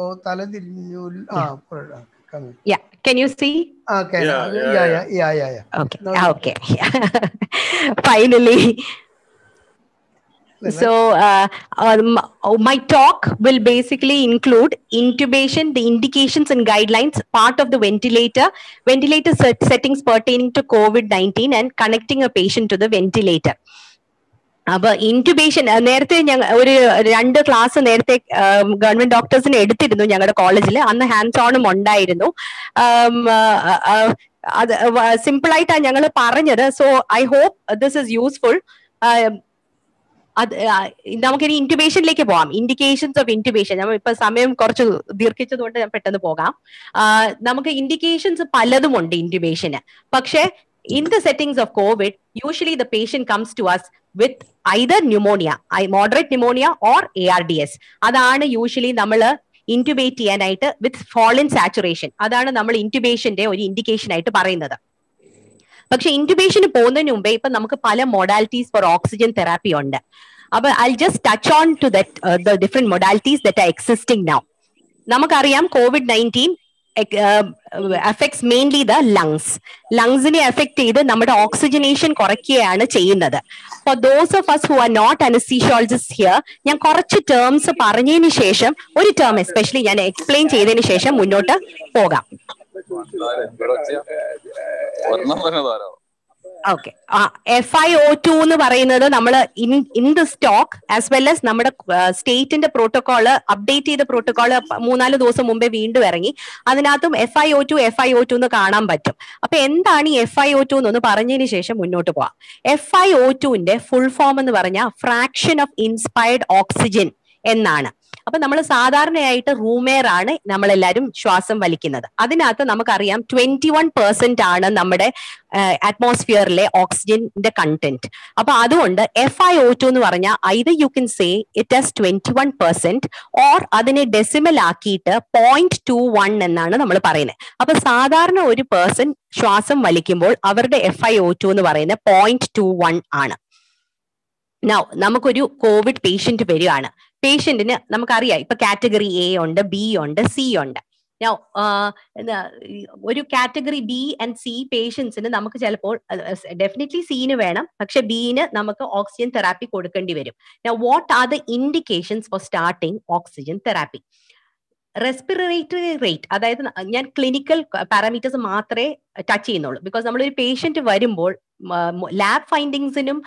ഓ തല തിരിഞ്ഞു ആ Yeah. Can you see? Okay. Yeah, yeah, yeah, yeah, yeah. yeah, yeah. Okay. No, okay. Finally. So, uh, um, oh, my talk will basically include intubation, the indications and guidelines, part of the ventilator, ventilator settings pertaining to COVID 19, and connecting a patient to the ventilator. അപ്പൊ incubation നേരത്തെ ഞങ്ങൾ ഒരു രണ്ട് class നേരത്തെ government ഡോക്ടേഴ്സിനെ എടുത്തിരുന്നു ഞങ്ങളുടെ കോളേജിൽ അന്ന് ഹാൻഡ്സ് ഓണും ഉണ്ടായിരുന്നു അത് സിമ്പിൾ ആയിട്ടാണ് ഞങ്ങൾ പറഞ്ഞത് so I hope this is useful അത് നമുക്കിനി ഇൻറ്റുബേഷനിലേക്ക് പോകാം ഇൻഡിക്കേഷൻസ് ഓഫ് ഇൻറ്റുബേഷൻ നമ്മൾ ഇപ്പൊ സമയം കുറച്ച് ദീർഘിച്ചതുകൊണ്ട് ഞാൻ പെട്ടെന്ന് പോകാം നമുക്ക് ഇൻഡിക്കേഷൻസ് പലതും ഉണ്ട് ഇൻറ്റുബേഷന് പക്ഷേ in the settings of covid usually the patient comes to us with either pneumonia I moderate pneumonia or A R D S അതാണ് യൂഷ്വലി നമ്മൾ ഇൻറ്റുബേറ്റ് ചെയ്യാനായിട്ട് വിത്ത് ഫോളിൻ സാച്ചുറേഷൻ അതാണ് നമ്മൾ ഇൻറ്റുബേഷന്റെ ഒരു ഇൻഡിക്കേഷൻ ആയിട്ട് പറയുന്നത് പക്ഷെ ഇൻറ്റുബേഷന് പോകുന്നതിന് മുമ്പേ ഇപ്പൊ നമുക്ക് പല മൊഡാലിറ്റീസ് ഫോർ ഓക്സിജൻ തെറാപ്പി ഉണ്ട് അപ്പൊ I just touch on to that different modalities that are existing now നമുക്കറിയാം covid nineteen affects mainly the lungs ലങ്സിനെ അഫക്ട് ചെയ്ത് നമ്മുടെ ഓക്സിജനേഷൻ കുറയ്ക്കുകയാണ് ചെയ്യുന്നത് for those of us who are not anaesthesiologist here ഞാൻ കുറച്ച് ടേംസ് പറഞ്ഞതിന് ശേഷം ഒരു ടേം എസ്പെഷ്യലി ഞാൻ എക്സ്പ്ലെയിൻ ചെയ്തതിന് ശേഷം മുന്നോട്ട് പോകാം ഓക്കെ ആ എഫ് ഐ ഒ ടു എന്ന് പറയുന്നത് നമ്മൾ in in the stock as well as നമ്മുടെ സ്റ്റേറ്റിന്റെ പ്രോട്ടോകോൾ അപ്ഡേറ്റ് ചെയ്ത പ്രോട്ടോകോൾ മൂന്നാല് ദിവസം മുമ്പേ വീണ്ടും ഇറങ്ങി അതിനകത്തും F I O two F I O two എന്ന് കാണാൻ പറ്റും അപ്പൊ എന്താണ് ഈ എഫ് ഐ ഒ ടു എന്നൊന്ന് പറഞ്ഞതിന് ശേഷം മുന്നോട്ട് പോവാം എഫ് ഐ ഒ ടുവിന്റെ ഫുൾ ഫോം എന്ന് പറഞ്ഞാൽ ഫ്രാക്ഷൻ ഓഫ് ഇൻസ്പയർഡ് ഓക്സിജൻ എന്നാണ് അപ്പൊ നമ്മൾ സാധാരണയായിട്ട് റൂമെയർ ആണ് നമ്മളെല്ലാവരും ശ്വാസം വലിക്കുന്നത് അതിനകത്ത് നമുക്കറിയാം ട്വന്റി വൺ പെർസെന്റ് ആണ് നമ്മുടെ അറ്റ്മോസ്ഫിയറിലെ ഓക്സിജന്റെ കണ്ടന്റ് അപ്പൊ അതുകൊണ്ട് എഫ് ഐ ഒ ടു എന്ന് പറഞ്ഞാൽ either you can say it as twenty one percent or അതിനെ ഡെസിമൽ ആക്കിയിട്ട് പോയിന്റ് ടു വൺ എന്നാണ് നമ്മൾ പറയുന്നത് അപ്പൊ സാധാരണ ഒരു പേഴ്സൺ ശ്വാസം വലിക്കുമ്പോൾ അവരുടെ എഫ് ഐ ഒ ടു എന്ന് പറയുന്നത് പോയിന്റ് ടു വൺ ആണ് നൗ നമുക്കൊരു കോവിഡ് പേഷ്യന്റ് വരികയാണ് പേഷ്യന്റിന് നമുക്കറിയാം ഇപ്പൊ കാറ്റഗറി എ ഉണ്ട് ബി ഉണ്ട് സി ഉണ്ട് ഒരു കാറ്റഗറി ബി ആൻഡ് സി പേഷ്യൻസിന് നമുക്ക് ചിലപ്പോൾ ഡെഫിനറ്റ്ലി സീന് വേണം പക്ഷെ ബീന് നമുക്ക് ഓക്സിജൻ തെറാപ്പി കൊടുക്കേണ്ടി വരും what are the indications for starting oxygen therapy respiratory rate അതായത് ഞാൻ ക്ലിനിക്കൽ പാരാമീറ്റേഴ്സ് മാത്രമേ ടച്ച് ചെയ്യുന്നുള്ളൂ ബിക്കോസ് നമ്മളൊരു പേഷ്യന്റ് വരുമ്പോൾ ലാബ് ഫൈൻഡിങ്സിനും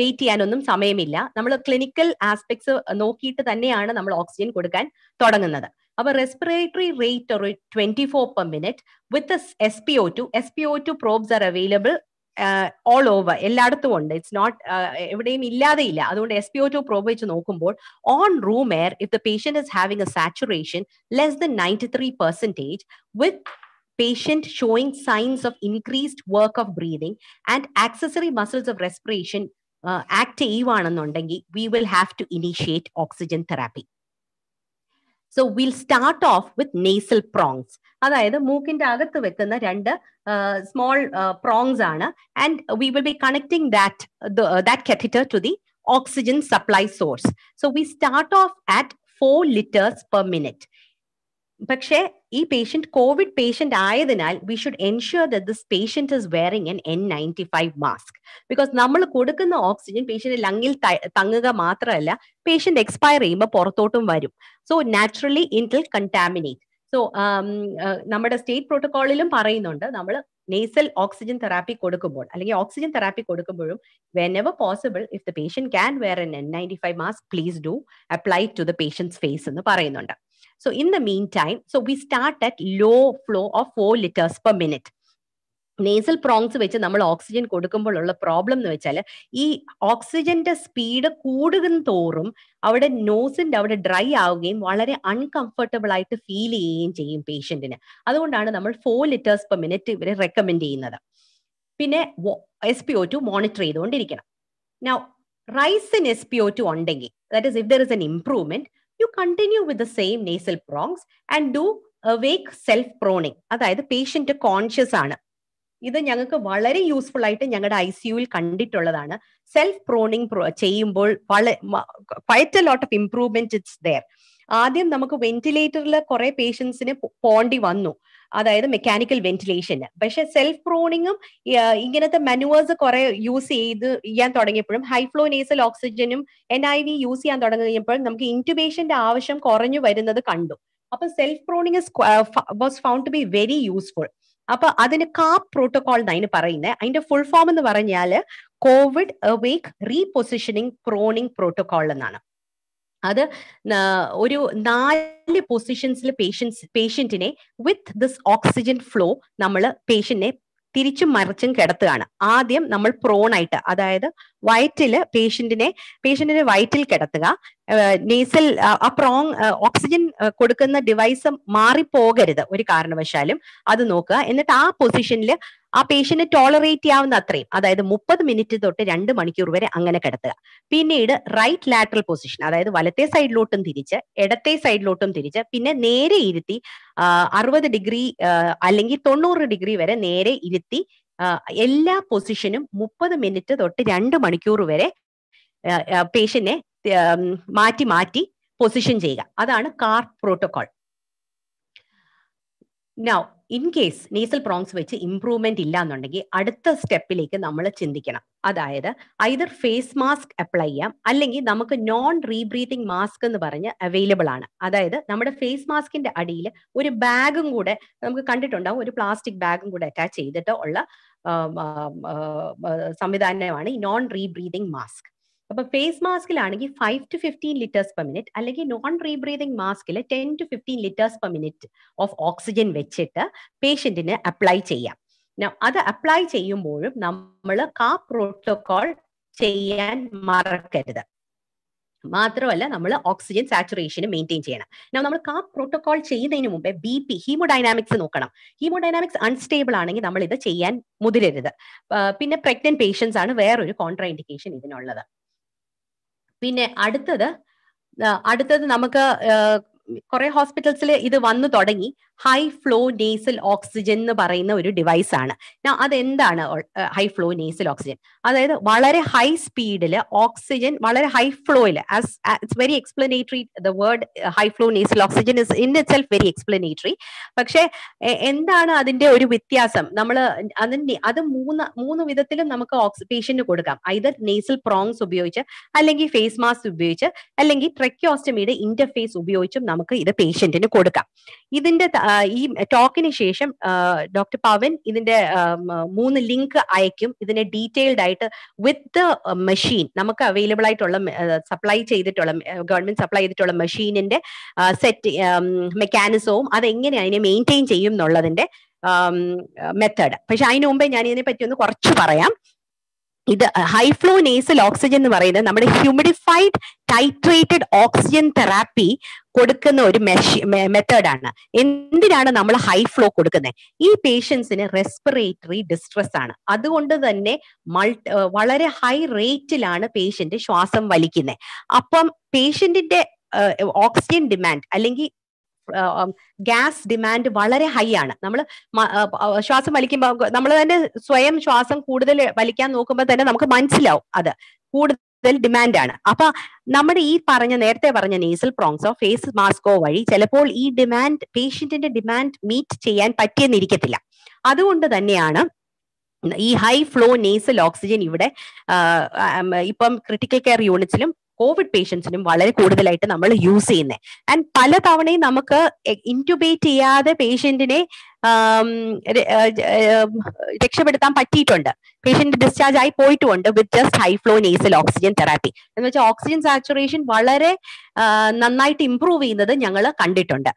വെയിറ്റ് ചെയ്യാനൊന്നും സമയമില്ല നമ്മൾ ക്ലിനിക്കൽ ആസ്പെക്ട്സ് നോക്കിയിട്ട് തന്നെയാണ് നമ്മൾ ഓക്സിജൻ കൊടുക്കാൻ തുടങ്ങുന്നത് അപ്പൊ റെസ്പിറേറ്ററി റേറ്റ് ഒരു twenty four per minute with S P O two S P O two probes are available all over എല്ലായിടത്തും ഉണ്ട് ഇറ്റ്സ് നോട്ട് എവിടെയും ഇല്ലാതെ ഇല്ല അതുകൊണ്ട് S P O two probe വെച്ച് നോക്കുമ്പോൾ on room air if the patient is having a saturation less than ninety three percentage with patient showing signs of increased work of breathing and accessory muscles of respiration uh, active ആണെന്നുണ്ടെങ്കിൽ we will have to initiate oxygen therapy. So we'll start off with nasal prongs. അതായത് മൂക്കിന്റെ അകത്ത് വെക്കുന്ന രണ്ട് small prongs ആണ് and we will be connecting that that catheter to the oxygen supply source so we start off at four litres per minute പക്ഷേ ഈ patient covid patient ആയതിനാൽ we should ensure that this patient is wearing N N ninety five mask because നമ്മൾ കൊടുക്കുന്ന oxygen patient ലങ്ങിൽ തങ്ങുക മാത്രമല്ല patient expire ചെയ്യുമ്പോൾ പുറത്തോട്ടും വരും so naturally in till contaminate so um, uh, നമ്മുടെ സ്റ്റേറ്റ് പ്രോട്ടോകോളിലും പറയുന്നുണ്ട് നമ്മൾ നേസൽ ഓക്സിജൻ തെറാപ്പി കൊടുക്കുമ്പോൾ അല്ലെങ്കിൽ ഓക്സിജൻ തെറാപ്പി കൊടുക്കുമ്പോഴും whenever possible if the patient can wear N N ninety five mask please do apply to the patient's face എന്ന് പറയുന്നുണ്ട് so in the meantime so we start at low flow of four litres per minute nasal prongs വെച്ച് നമ്മൾ oxygen കൊടുക്കുമ്പോൾ ഉള്ള problem എന്ന് വെച്ചാൽ ഈ ഓക്സിജന്റെ സ്പീഡ് കൂടുകും തോറും അവിടെ നോസിന്റെ അവിടെ ഡ്രൈ ആവുകയും വളരെ അൺകംഫർട്ടബിൾ ആയിട്ട് ഫീൽ ചെയ്യുകയും ചെയ്യും പേഷ്യന്റിന് അതുകൊണ്ടാണ് നമ്മൾ ഫോർ ലിറ്റേഴ്സ് പെർ മിനിറ്റ് ഇവരെ റെക്കമെൻഡ് ചെയ്യുന്നത് പിന്നെ S P O two monitor ചെയ്തുകൊണ്ടിരിക്കണം now rise in S P O two ഉണ്ടെങ്കിൽ that is if there is an improvement you continue with the same nasal prongs and do wake self proning അതായത് patient conscious ആണ് ഇത് ഞങ്ങൾക്ക് വളരെ useful ആയിട്ട് ഞങ്ങളുടെ I സിയുയിൽ കണ്ടിട്ടുള്ളതാണ് സെൽഫ് പ്രോണിങ് ചെയ്യുമ്പോൾ quite a lot of improvement it's there ആദ്യം നമുക്ക് വെന്റിലേറ്ററിൽ കുറെ പേഷ്യൻസിന് പോണ്ടി വന്നു അതായത് മെക്കാനിക്കൽ വെന്റിലേഷന് പക്ഷെ സെൽഫ് പ്രോണിങ്ങും ഇങ്ങനത്തെ മെനുവേഴ്സ് കുറെ യൂസ് ചെയ്ത് ചെയ്യാൻ തുടങ്ങിയപ്പോഴും ഹൈഫ്ലോ നേസൽ ഓക്സിജനും എൻ ഐ വി യൂസ് ചെയ്യാൻ തുടങ്ങിയപ്പോൾ നമുക്ക് ഇൻറ്റുബേഷന്റെ ആവശ്യം കുറഞ്ഞു വരുന്നത് കണ്ടു അപ്പൊ self proning was found to be very useful അപ്പൊ അതിന് കാപ് പ്രോട്ടോകോൾ എന്നതിന് പറയുന്നത് അതിന്റെ ഫുൾ ഫോം എന്ന് പറഞ്ഞാൽ COVID awake repositioning proning protocol എന്നാണ് അത് ഒരു നാല് പൊസിഷൻസിൽ പേഷ്യൻസ് പേഷ്യന്റിനെ വിത്ത് ദിസ് ഓക്സിജൻ ഫ്ലോ നമ്മൾ പേഷ്യന്റിനെ തിരിച്ചും മറിച്ചും കിടത്തുകയാണ് ആദ്യം നമ്മൾ പ്രോൺ ആയിട്ട് അതായത് വയറ്റില് പേഷ്യന്റിനെ പേഷ്യന്റിനെ വയറ്റിൽ കിടത്തുക നേസൽ ആ പ്രോങ് ഓക്സിജൻ കൊടുക്കുന്ന ഡിവൈസ് മാറിപ്പോകരുത് ഒരു കാരണവശാലും അത് നോക്കുക എന്നിട്ട് ആ പൊസിഷനിൽ ആ പേഷ്യന്റ് ടോളറേറ്റ് ചെയ്യാവുന്ന അത്രയും അതായത് മുപ്പത് മിനിറ്റ് തൊട്ട് രണ്ട് മണിക്കൂർ വരെ അങ്ങനെ കിടത്തുക പിന്നീട് റൈറ്റ് ലാറ്ററൽ പൊസിഷൻ അതായത് വലത്തെ സൈഡിലോട്ടും തിരിച്ച് ഇടത്തെ സൈഡിലോട്ടും തിരിച്ച് പിന്നെ നേരെ ഇരുത്തി അറുപത് ഡിഗ്രി അല്ലെങ്കിൽ തൊണ്ണൂറ് ഡിഗ്രി വരെ നേരെ ഇരുത്തി എല്ലാ പൊസിഷനും മുപ്പത് മിനിറ്റ് തൊട്ട് രണ്ട് മണിക്കൂർ വരെ പേഷ്യനെ മാറ്റി മാറ്റി പൊസിഷൻ ചെയ്യുക അതാണ് കാർ protocol now in case nasal prongs വെച്ച് ഇംപ്രൂവ്മെന്റ് ഇല്ല എന്നുണ്ടെങ്കിൽ അടുത്ത സ്റ്റെപ്പിലേക്ക് നമ്മൾ ചിന്തിക്കണം അതായത് ഐദർ ഫേസ് മാസ്ക് അപ്ലൈ ചെയ്യാം അല്ലെങ്കിൽ നമുക്ക് നോൺ റീബ്രീതിങ് മാസ്ക് എന്ന് പറഞ്ഞ് അവൈലബിൾ ആണ് അതായത് നമ്മുടെ ഫേസ് മാസ്കിന്റെ അടിയിൽ ഒരു ബാഗും കൂടെ നമുക്ക് കണ്ടിട്ടുണ്ടാവും ഒരു പ്ലാസ്റ്റിക് ബാഗും കൂടെ അറ്റാച്ച് ചെയ്തിട്ട് ഉള്ള സംവിധാനമാണ് ഈ നോൺ റീബ്രീതിങ് മാസ്ക് അപ്പൊ ഫേസ് മാസ്കിലാണെങ്കിൽ five to fifteen litres per minute അല്ലെങ്കിൽ നോൺ റീബ്രീതിങ് മാസ്കിൽ ten to fifteen litres per minute of oxygen വെച്ചിട്ട് പേഷ്യന്റിന് അപ്ലൈ ചെയ്യാം അത് അപ്ലൈ ചെയ്യുമ്പോഴും നമ്മൾ കാ പ്രോട്ടോകോൾ ചെയ്യാൻ മറക്കരുത് മാത്രമല്ല നമ്മൾ ഓക്സിജൻ സാച്ചുറേഷൻ മെയിൻറ്റെയിൻ ചെയ്യണം നമ്മൾ കാ പ്രോട്ടോകോൾ ചെയ്യുന്നതിന് മുമ്പേ ബി പി ഹീമോഡൈനാമിക്സ് നോക്കണം ഹീമോഡൈനാമിക്സ് അൺസ്റ്റേബിൾ ആണെങ്കിൽ നമ്മൾ ഇത് ചെയ്യാൻ മുതിരരുത് പിന്നെ പ്രഗ്നന്റ് പേഷ്യൻസ് ആണ് വേറൊരു കോൺട്രാ ഇൻഡിക്കേഷൻ ഇതിനുള്ളത് പിന്നെ അടുത്തത് അടുത്തത് നമുക്ക് കുറെ ഹോസ്പിറ്റൽസിൽ ഇത് വന്നു തുടങ്ങി ഹൈ ഫ്ലോ നേസൽ ഓക്സിജൻ എന്ന് പറയുന്ന ഒരു ഡിവൈസ് ആണ് അതെന്താണ് ഹൈ ഫ്ലോ നേസൽ ഓക്സിജൻ അതായത് വളരെ ഹൈ സ്പീഡിൽ ഓക്സിജൻ വളരെ ഹൈ ഫ്ലോയിൽ as it's very explanatory the word high flow nasal oxygen is in itself very explanatory പക്ഷേ എന്താണ് അതിന്റെ ഒരു വ്യത്യാസം നമ്മൾ അതിന്റെ അത് മൂന്ന് മൂന്ന് വിധത്തിലും നമുക്ക് ഓക്സി പേഷ്യന്റിന് കൊടുക്കാം ഐതർ നേസൽ പ്രോങ്സ് ഉപയോഗിച്ച് അല്ലെങ്കിൽ ഫേസ് മാസ്ക് ഉപയോഗിച്ച് അല്ലെങ്കിൽ ട്രെക്യോസ്റ്റമിയുടെ ഇന്റർഫേസ് ഉപയോഗിച്ചും നമുക്ക് ഇത് പേഷ്യന്റിന് കൊടുക്കാം ഇതിന്റെ ഈ ടോക്കിന് ശേഷം ഡോക്ടർ പവൻ ഇതിന്റെ മൂന്ന് ലിങ്ക് അയക്കും ഇതിനെ ഡീറ്റെയിൽഡ് ആയിട്ട് വിത്ത് ദ മെഷീൻ നമുക്ക് അവൈലബിൾ ആയിട്ടുള്ള സപ്ലൈ ചെയ്തിട്ടുള്ള ഗവൺമെന്റ് സപ്ലൈ ചെയ്തിട്ടുള്ള മെഷീനിന്റെ സെറ്റ് മെക്കാനിസവും അതെങ്ങനെ അതിനെ മെയിൻറ്റെയിൻ ചെയ്യും എന്നുള്ളതിന്റെ മെത്തേഡ് പക്ഷെ അതിനു മുമ്പേ ഞാൻ ഇതിനെ പറ്റി ഒന്ന് കുറച്ച് പറയാം ഇത് ഹൈ ഫ്ലോ നേസൽ ഓക്സിജൻ എന്ന് പറയുന്നത് നമ്മുടെ ഹ്യൂമിഡിഫൈഡ് ടൈട്രേറ്റഡ് ഓക്സിജൻ തെറാപ്പി കൊടുക്കുന്ന ഒരു മെഷ് മെത്തേഡാണ് എന്തിനാണ് നമ്മൾ ഹൈ ഫ്ലോ കൊടുക്കുന്നത് ഈ പേഷ്യൻസിന് റെസ്പിറേറ്ററി ഡിസ്ട്രെസ് ആണ് അതുകൊണ്ട് തന്നെ മൾട്ട് വളരെ ഹൈ റേറ്റിലാണ് പേഷ്യന്റ് ശ്വാസം വലിക്കുന്നത് അപ്പം പേഷ്യന്റിന്റെ ഓക്സിജൻ ഡിമാൻഡ് അല്ലെങ്കിൽ ഗ്യാസ് ഡിമാൻഡ് വളരെ ഹൈ ആണ് നമ്മൾ ശ്വാസം വലിക്കുമ്പോൾ നമ്മൾ തന്നെ സ്വയം ശ്വാസം കൂടുതൽ വലിക്കാൻ നോക്കുമ്പോൾ തന്നെ നമുക്ക് മനസ്സിലാവും അത് കൂടുതൽ ഡിമാൻഡ് ആണ് അപ്പൊ നമ്മുടെ ഈ പറഞ്ഞ നേരത്തെ പറഞ്ഞ നേസൽ പ്രോങ്സോ ഫേസ് മാസ്കോ വഴി ചിലപ്പോൾ ഈ ഡിമാൻഡ് പേഷ്യന്റിന്റെ ഡിമാൻഡ് മീറ്റ് ചെയ്യാൻ പറ്റിയെന്നിരിക്കത്തില്ല അതുകൊണ്ട് തന്നെയാണ് ഈ ഹൈ ഫ്ലോ നേസൽ ഓക്സിജൻ ഇവിടെ ഇപ്പം ക്രിട്ടിക്കൽ കെയർ യൂണിറ്റ്സിലും കോവിഡ് പേഷ്യൻസിനും വളരെ കൂടുതലായിട്ട് നമ്മൾ യൂസ് ചെയ്യുന്നത് ആൻഡ് പല തവണയും നമുക്ക് ഇൻറ്റുബേറ്റ് ചെയ്യാതെ പേഷ്യന്റിനെ രക്ഷപ്പെടുത്താൻ പറ്റിയിട്ടുണ്ട് പേഷ്യന്റ് ഡിസ്ചാർജ് ആയി പോയിട്ടുമുണ്ട് with just high flow nasal oxygen therapy എന്ന് വെച്ചാൽ ഓക്സിജൻ സാച്ചുറേഷൻ വളരെ നന്നായിട്ട് ഇംപ്രൂവ് ചെയ്യുന്നത് ഞങ്ങൾ കണ്ടിട്ടുണ്ട്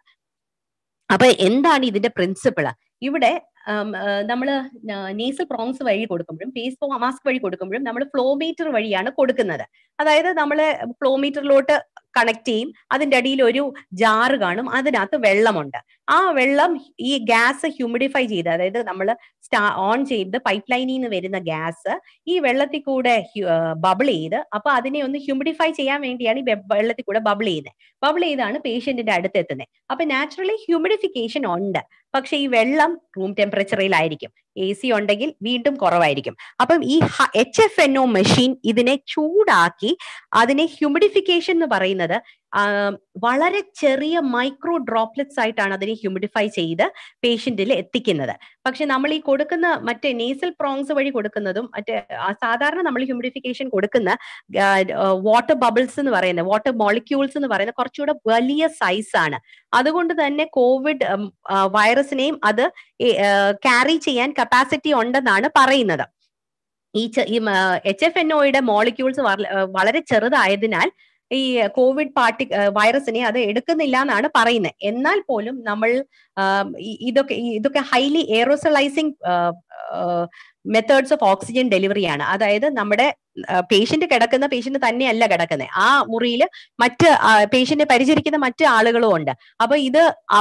അപ്പൊ എന്താണ് ഇതിന്റെ പ്രിൻസിപ്പിൾ ഇവിടെ നമ്മൾ നേസൽ പ്രോങ്സ് വഴി കൊടുക്കുമ്പോഴും ഫേസ് മാസ്ക് വഴി കൊടുക്കുമ്പോഴും നമ്മൾ ഫ്ലോമീറ്റർ വഴിയാണ് കൊടുക്കുന്നത് അതായത് നമ്മൾ ഫ്ലോമീറ്ററിലോട്ട് കണക്ട് ചെയ്യും അതിൻ്റെ അടിയിൽ ഒരു ജാറ് കാണും അതിനകത്ത് വെള്ളമുണ്ട് ആ വെള്ളം ഈ ഗ്യാസ് ഹ്യൂമിഡിഫൈ ചെയ്ത് അതായത് നമ്മൾ സ്റ്റാ ഓൺ ചെയ്ത് പൈപ്പ് ലൈനിൽ നിന്ന് വരുന്ന ഗ്യാസ് ഈ വെള്ളത്തിൽ കൂടെ ബബിൾ ചെയ്ത് അപ്പൊ അതിനെ ഒന്ന് ഹ്യൂമിഡിഫൈ ചെയ്യാൻ വേണ്ടിയാണ് ഈ വെള്ളത്തിൽ കൂടെ ബബിൾ ചെയ്യുന്നത് ബബിൾ ചെയ്താണ് പേഷ്യന്റിന്റെ അടുത്ത് എത്തുന്നത് അപ്പൊ നാച്ചുറലി ഹ്യൂമിഡിഫിക്കേഷൻ ഉണ്ട് പക്ഷെ ഈ വെള്ളം റൂം ടെമ്പറേച്ചർ ടെമ്പറേച്ചറിലായിരിക്കും എ സി ഉണ്ടെങ്കിൽ വീണ്ടും കുറവായിരിക്കും അപ്പം ഈ H F N O machine ഇതിനെ ചൂടാക്കി അതിനെ ഹ്യൂമിഡിഫിക്കേഷൻ എന്ന് പറയുന്നത് വളരെ ചെറിയ മൈക്രോ ഡ്രോപ്ലെറ്റ്സ് ആയിട്ടാണ് അതിനെ ഹ്യൂമിഡിഫൈ ചെയ്ത് പേഷ്യന്റിൽ എത്തിക്കുന്നത് പക്ഷെ നമ്മൾ ഈ കൊടുക്കുന്ന മറ്റേ നേസൽ പ്രോങ്സ് വഴി കൊടുക്കുന്നതും മറ്റേ സാധാരണ നമ്മൾ ഹ്യൂമിഡിഫിക്കേഷൻ കൊടുക്കുന്ന വാട്ടർ ബബിൾസ് എന്ന് പറയുന്നത് വാട്ടർ മോളിക്യൂൾസ് എന്ന് പറയുന്ന കുറച്ചുകൂടെ വലിയ സൈസ് ആണ് അതുകൊണ്ട് തന്നെ കോവിഡ് വൈറസിനെയും അത് ക്യാരി ചെയ്യാൻ കപ്പാസിറ്റി ഉണ്ടെന്നാണ് പറയുന്നത് ഈ എച്ച് എഫ് എൻ ഒയുടെ മോളിക്യൂൾസ് വളരെ ചെറുതായതിനാൽ ഈ കോവിഡ് പാർട്ടി വൈറസിനെ അത് എടുക്കുന്നില്ല എന്നാണ് പറയുന്നത് എന്നാൽ പോലും നമ്മൾ ഇതൊക്കെ ഇതൊക്കെ highly aerosolising methods of oxygen ഡെലിവറിയാണ് അതായത് നമ്മുടെ പേഷ്യന്റ് കിടക്കുന്ന പേഷ്യന്റ് തന്നെയല്ല കിടക്കുന്നത് ആ മുറിയിൽ മറ്റ് പേഷ്യന്റിനെ പരിചരിക്കുന്ന മറ്റ് ആളുകളും ഉണ്ട് അപ്പൊ ഇത് ആ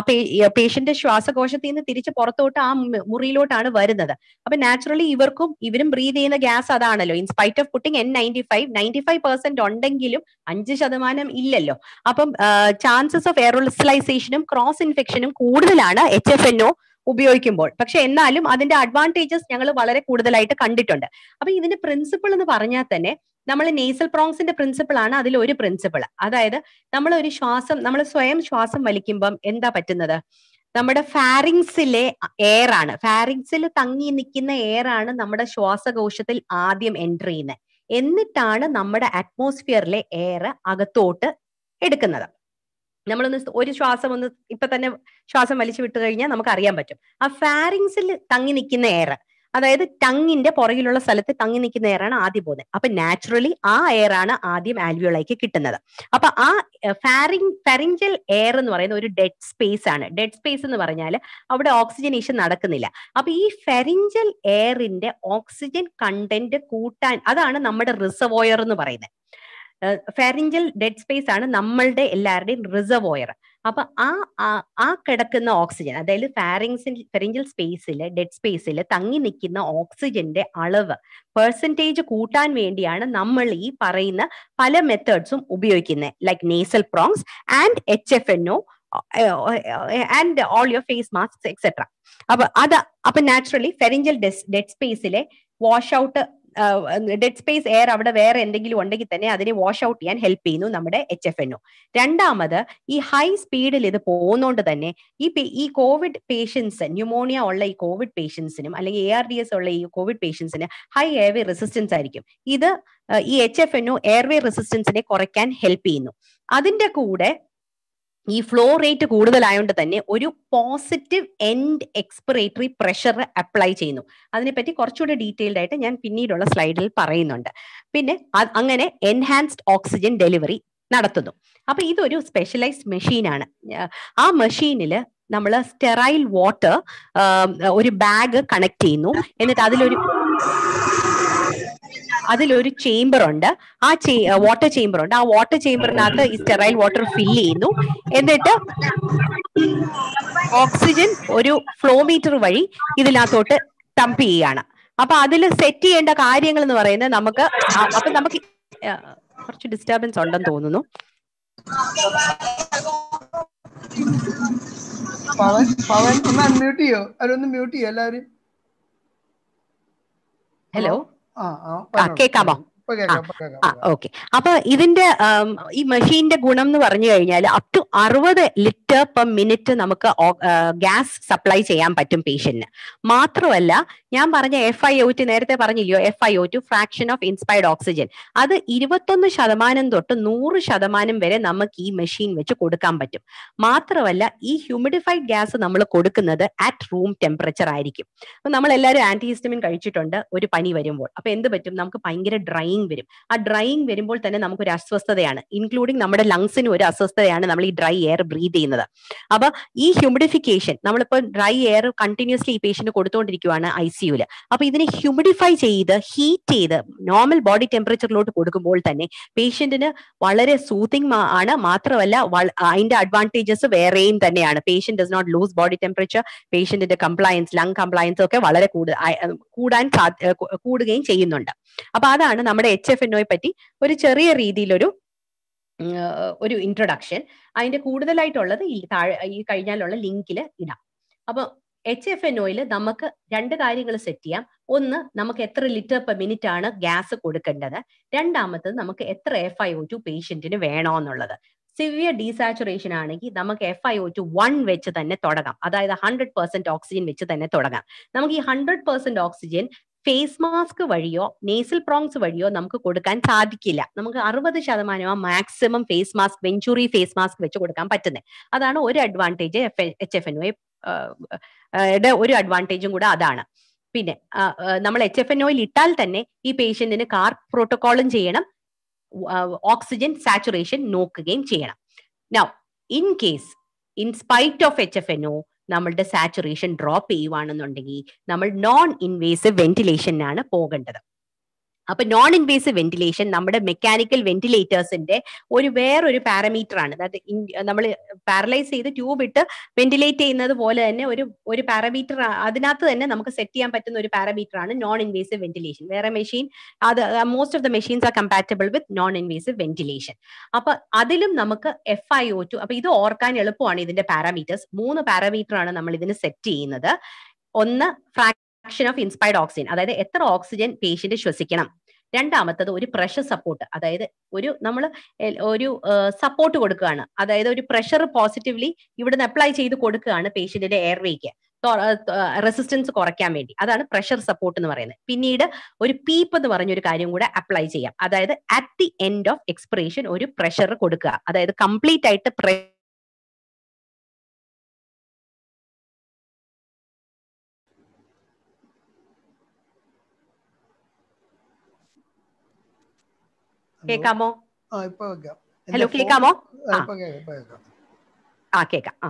പേഷ്യന്റ് ശ്വാസകോശത്തിൽ നിന്ന് തിരിച്ച് പുറത്തോട്ട് ആ മുറിയിലോട്ടാണ് വരുന്നത് അപ്പൊ നാച്ചുറലി ഇവർക്കും ഇവരും ബ്രീത് ചെയ്യുന്ന ഗ്യാസ് അതാണല്ലോ in spite of putting N ninety five ninety five percent ഉണ്ടെങ്കിലും അഞ്ച് ശതമാനം ഇല്ലല്ലോ അപ്പം ചാൻസസ് ഓഫ് എയറോസ്ലൈസേഷനും ക്രോസ് ഇൻഫെക്ഷനും കൂടുതലാണ് എച്ച് എഫ് എൻഒ ഉപയോഗിക്കുമ്പോൾ പക്ഷെ എന്നാലും അതിന്റെ അഡ്വാൻറ്റേജസ് ഞങ്ങൾ വളരെ കൂടുതലായിട്ട് കണ്ടിട്ടുണ്ട് അപ്പൊ ഇതിന്റെ പ്രിൻസിപ്പിൾ എന്ന് പറഞ്ഞാൽ തന്നെ നമ്മൾ നേസൽ പ്രോങ്സിന്റെ പ്രിൻസിപ്പിൾ ആണ് അതിൽ ഒരു പ്രിൻസിപ്പിൾ അതായത് നമ്മൾ ഒരു ശ്വാസം നമ്മൾ സ്വയം ശ്വാസം വലിക്കുമ്പം എന്താ പറ്റുന്നത് നമ്മുടെ ഫാരിങ്സിലെ എയർ ആണ് ഫാരിങ്സിൽ തങ്ങി നിൽക്കുന്ന എയർ ആണ് നമ്മുടെ ശ്വാസകോശത്തിൽ ആദ്യം എൻട്രി ചെയ്യുന്നത് എന്നിട്ടാണ് നമ്മുടെ അറ്റ്മോസ്ഫിയറിലെ എയർ അകത്തോട്ട് എടുക്കുന്നത് നമ്മളൊന്ന് ഒരു ശ്വാസം ഒന്ന് ഇപ്പൊ തന്നെ ശ്വാസം വലിച്ചു വിട്ടു കഴിഞ്ഞാൽ നമുക്ക് അറിയാൻ പറ്റും ആ ഫാരിങ്സിൽ തങ്ങി നിൽക്കുന്ന എയർ അതായത് ടങ്ങിന്റെ പുറകിലുള്ള സ്ഥലത്ത് തങ്ങി നിൽക്കുന്ന എയറാണ് ആദ്യം പോകുന്നത് അപ്പൊ നാച്ചുറലി ആ എയർ ആണ് ആദ്യം ആൽവിയോളയ്ക്ക് കിട്ടുന്നത് അപ്പൊ ആ ഫാരിങ് ഫെറിഞ്ചൽ എയർ എന്ന് പറയുന്ന ഒരു ഡെഡ് സ്പേസ് ആണ് ഡെഡ് സ്പേസ് എന്ന് പറഞ്ഞാൽ അവിടെ ഓക്സിജനേഷൻ നടക്കുന്നില്ല അപ്പൊ ഈ ഫെറിഞ്ചൽ എയറിന്റെ ഓക്സിജൻ കണ്ടന്റ് കൂട്ടാൻ അതാണ് നമ്മുടെ റിസർവോയർ എന്ന് പറയുന്നത് ഫെറിഞ്ചൽ ഡെഡ് സ്പേസ് ആണ് നമ്മളുടെ എല്ലാവരുടെയും റിസർവോയർ അപ്പൊ ആ ആ കിടക്കുന്ന ഓക്സിജൻ അതായത് ഫാരിങ്സ് ഫെറിഞ്ചൽ സ്പേസിൽ ഡെഡ് സ്പേസിൽ തങ്ങി നിൽക്കുന്ന ഓക്സിജന്റെ അളവ് പെർസെൻറ്റേജ് കൂട്ടാൻ വേണ്ടിയാണ് നമ്മൾ ഈ പറയുന്ന പല മെത്തേഡ്സും ഉപയോഗിക്കുന്നത് like nasal prongs and H F N O and all your face mask etcetera അപ്പൊ അത് അപ്പൊ നാച്ചുറലി ഫെറിഞ്ചൽ ഡെഡ് സ്പേസിലെ wash out dead space air അവിടെ വേറെ എന്തെങ്കിലും ഉണ്ടെങ്കിൽ തന്നെ അതിനെ വാഷ് ഔട്ട് ചെയ്യാൻ ഹെൽപ്പ് ചെയ്യുന്നു നമ്മുടെ എച്ച് എഫ് എൻ രണ്ടാമത് ഈ ഹൈ സ്പീഡിൽ ഇത് പോകുന്നോണ്ട് തന്നെ ഈ ഈ കോവിഡ് പേഷ്യൻസ് ന്യൂമോണിയ ഉള്ള ഈ കോവിഡ് പേഷ്യൻസിനും അല്ലെങ്കിൽ എ ആർ ഡി എസ് ഉള്ള ഈ കോവിഡ് പേഷ്യൻസിന് ഹൈ എയർവേ റെസിസ്റ്റൻസ് ആയിരിക്കും ഇത് ഈ എച്ച് എഫ് എൻ എയർവേ റെസിസ്റ്റൻസിനെ കുറയ്ക്കാൻ ഹെൽപ്പ് ചെയ്യുന്നു അതിന്റെ കൂടെ ഈ ഫ്ലോ റേറ്റ് കൂടുതലായതുകൊണ്ട് തന്നെ ഒരു positive end expiratory pressure apply ചെയ്യുന്നു അതിനെപ്പറ്റി കുറച്ചുകൂടി ഡീറ്റെയിൽഡ് ആയിട്ട് ഞാൻ പിന്നീടുള്ള സ്ലൈഡിൽ പറയുന്നുണ്ട് പിന്നെ അങ്ങനെ എൻഹാൻസ്ഡ് ഓക്സിജൻ ഡെലിവറി നടത്തുന്നു അപ്പൊ ഇതൊരു സ്പെഷ്യലൈസ്ഡ് മെഷീനാണ് ആ മെഷീനിൽ നമ്മൾ സ്റ്റെറൈൽ വാട്ടർ ഒരു ബാഗ് കണക്ട് ചെയ്യുന്നു എന്നിട്ട് അതിലൊരു അതിലൊരു ചേംബർ ഉണ്ട് ആ വാട്ടർ ചേംബർ ഉണ്ട് ആ വാട്ടർ ചേംബറിനകത്ത് ഈ സ്റ്റെറൈൽ വാട്ടർ ഫില്ല് ചെയ്യുന്നു എന്നിട്ട് ഓക്സിജൻ ഒരു ഫ്ലോ മീറ്റർ വഴി ഇതിനകത്തോട്ട് ടംപ് ചെയ്യാണ് അപ്പൊ അതിൽ സെറ്റ് ചെയ്യേണ്ട കാര്യങ്ങൾ എന്ന് പറയുന്നത് നമുക്ക് അപ്പൊ നമുക്ക് കുറച്ച് ഡിസ്റ്റർബൻസ് ഉണ്ടെന്ന് തോന്നുന്നു ഒന്ന് ചെയ്യോ മ്യൂട്ട് ഹലോ 啊啊！啊，K 卡宝。ഓക്കെ അപ്പൊ ഇതിന്റെ ഈ മെഷീന്റെ ഗുണം എന്ന് പറഞ്ഞു കഴിഞ്ഞാൽ അപ് ടു അറുപത് ലിറ്റർ പെർ മിനിറ്റ് നമുക്ക് ഗ്യാസ് സപ്ലൈ ചെയ്യാൻ പറ്റും പേഷ്യന്റിന് മാത്രമല്ല ഞാൻ പറഞ്ഞ എഫ് ഐ ഒ ടു നേരത്തെ പറഞ്ഞില്ലയോ F I O two fraction of inspired oxygen അത് ഇരുപത്തൊന്ന് ശതമാനം തൊട്ട് നൂറ് ശതമാനം വരെ നമുക്ക് ഈ മെഷീൻ വെച്ച് കൊടുക്കാൻ പറ്റും മാത്രമല്ല ഈ ഹ്യൂമിഡിഫൈഡ് ഗ്യാസ് നമ്മൾ കൊടുക്കുന്നത് അറ്റ് റൂം ടെമ്പറേച്ചർ ആയിരിക്കും നമ്മൾ എല്ലാവരും ആന്റിഹിസ്റ്റമിൻ കഴിച്ചിട്ടുണ്ട് ഒരു പനി വരുമ്പോൾ അപ്പൊ എന്ത് പറ്റും നമുക്ക് ഭയങ്കര ഡ്രൈ ഡ്രൈയിങ് വരും ആ ഡ്രൈയിങ് വരുമ്പോൾ തന്നെ നമുക്കൊരു അസ്വസ്ഥതയാണ് ഇൻക്ലൂഡിങ് നമ്മുടെ ലങ്സിന് ഒരു അസ്വസ്ഥതയാണ് നമ്മൾ ഈ ഡ്രൈ എയർ ബ്രീത് ചെയ്യുന്നത് അപ്പൊ ഈ ഹ്യൂമിഡിഫിക്കേഷൻ നമ്മളിപ്പോൾ ഡ്രൈ എയർ കണ്ടിന്യൂസ്ലി ഈ പേഷ്യന്റ് കൊടുത്തുകൊണ്ടിരിക്കുകയാണ് ഐ സിയുല് അപ്പൊ ഇതിനെ ഹ്യൂമിഡിഫൈ ചെയ്ത് ഹീറ്റ് ചെയ്ത് നോർമൽ ബോഡി ടെമ്പറേച്ചറിലോട്ട് കൊടുക്കുമ്പോൾ തന്നെ പേഷ്യന്റിന് വളരെ സൂത്തിങ് ആണ് മാത്രമല്ല അതിന്റെ അഡ്വാൻറ്റേജസ് വേറെയും തന്നെയാണ് patient does not lose body temperature പേഷ്യന്റിന്റെ കംപ്ലയൻസ് ലങ് കംപ്ലയൻസ് ഒക്കെ വളരെ കൂടാൻ കൂടുകയും ചെയ്യുന്നുണ്ട് അപ്പൊ അതാണ് നമ്മുടെ നമ്മുടെ എച്ച് എഫ് എൻഒയെ പറ്റി ഒരു ചെറിയ രീതിയിലൊരു ഒരു ഇൻട്രൊഡക്ഷൻ അതിന്റെ കൂടുതലായിട്ടുള്ളത് ഈ താഴെ ഈ കഴിഞ്ഞാലുള്ള ലിങ്കിൽ ഇടാം അപ്പൊ എച്ച് എഫ് എൻ ഒയിൽ നമുക്ക് രണ്ട് കാര്യങ്ങൾ സെറ്റ് ചെയ്യാം ഒന്ന് നമുക്ക് എത്ര ലിറ്റർ പെർ മിനിറ്റ് ആണ് ഗ്യാസ് കൊടുക്കേണ്ടത് രണ്ടാമത്തത് നമുക്ക് എത്ര എഫ് ഐ ഒ ടു പേഷ്യന്റിന് വേണമെന്നുള്ളത് സിവിയർ ഡീസാച്ചുറേഷൻ ആണെങ്കിൽ നമുക്ക് F I O two one വെച്ച് തന്നെ തുടങ്ങാം അതായത് ഹൺഡ്രഡ് പെർസെന്റ് ഓക്സിജൻ വെച്ച് തന്നെ തുടങ്ങാം നമുക്ക് ഈ hundred percent oxygen face mask വഴിയോ നേസൽ പ്രോങ്സ് വഴിയോ നമുക്ക് കൊടുക്കാൻ സാധിക്കില്ല നമുക്ക് അറുപത് ശതമാനം maximum face mask venturi face mask വെച്ച് കൊടുക്കാൻ പറ്റുന്നത് അതാണ് ഒരു അഡ്വാൻറ്റേജ് എച്ച് എഫ് എൻ ഒരു അഡ്വാൻറ്റേജും കൂടെ അതാണ് പിന്നെ നമ്മൾ എച്ച് എഫ് എൻ ഇട്ടാൽ തന്നെ ഈ പേഷ്യന്റിന് കാർ പ്രോട്ടോകോളും ചെയ്യണം ഓക്സിജൻ സാച്ചുറേഷൻ നോക്കുകയും ചെയ്യണം now in case in spite of H F N O നമ്മളുടെ സാച്ചുറേഷൻ ഡ്രോപ്പ് ചെയ്യുവാണെന്നുണ്ടെങ്കിൽ നമ്മൾ നോൺ ഇൻവേസീവ് വെന്റിലേഷനാണ് പോകേണ്ടത് അപ്പൊ നോൺ ഇൻവേസീവ് വെന്റിലേഷൻ നമ്മുടെ മെക്കാനിക്കൽ വെന്റിലേറ്റേഴ്സിന്റെ ഒരു വേറൊരു പാരാമീറ്റർ ആണ് അതായത് നമ്മൾ പാരലൈസ് ചെയ്ത് ട്യൂബ് ഇട്ട് വെന്റിലേറ്റ് ചെയ്യുന്നത് പോലെ തന്നെ ഒരു ഒരു പാരാമീറ്റർ അതിനകത്ത് തന്നെ നമുക്ക് സെറ്റ് ചെയ്യാൻ പറ്റുന്ന ഒരു പാരാമീറ്റർ ആണ് നോൺ ഇൻവേസീവ് വെന്റിലേഷൻ വേറെ മെഷീൻ അത് most of the machines are compatible with non invasive ventilation അപ്പൊ അതിലും നമുക്ക് എഫ് ഐ ഒ ടു അപ്പൊ ഇത് ഓർക്കാൻ എളുപ്പമാണ് ഇതിന്റെ പാരാമീറ്റേഴ്സ് മൂന്ന് പാരാമീറ്റർ ആണ് നമ്മൾ ഇതിന് സെറ്റ് ചെയ്യുന്നത് ഒന്ന് ആക്ഷൻ ഓഫ് ഇൻസ്പയർഡ് ഓക്സിജൻ അതായത് എത്ര ഓക്സിജൻ പേഷ്യന്റ് ശ്വസിക്കണം രണ്ടാമത്തത് ഒരു പ്രഷർ സപ്പോർട്ട് അതായത് ഒരു നമ്മൾ ഒരു സപ്പോർട്ട് കൊടുക്കുകയാണ് അതായത് ഒരു പ്രഷർ പോസിറ്റീവ്ലി ഇവിടുന്ന് അപ്ലൈ ചെയ്ത് കൊടുക്കുകയാണ് പേഷ്യന്റിന്റെ എയർവേക്ക് റെസിസ്റ്റൻസ് കുറയ്ക്കാൻ വേണ്ടി അതാണ് പ്രഷർ സപ്പോർട്ട് എന്ന് പറയുന്നത് പിന്നീട് ഒരു പീപ്പ് എന്ന് പറഞ്ഞൊരു കാര്യം കൂടെ അപ്ലൈ ചെയ്യാം അതായത് at the end of expiration ഒരു പ്രഷർ കൊടുക്കുക അതായത് കംപ്ലീറ്റ് ആയിട്ട് പ്രഷർ കേക്കാമോ ഹലോ കേക്കാമോ ആ കേക്കാം ആ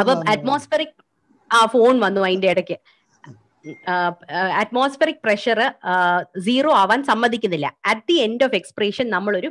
അപ്പൊ അറ്റ്മോസ്ഫെറിക് ആ ഫോൺ വന്നു അതിന്റെ ഇടയ്ക്ക് അറ്റ്മോസ്ഫെറിക് പ്രഷർ സീറോ ആവാൻ സമ്മതിക്കുന്നില്ല at the end of expiration നമ്മളൊരു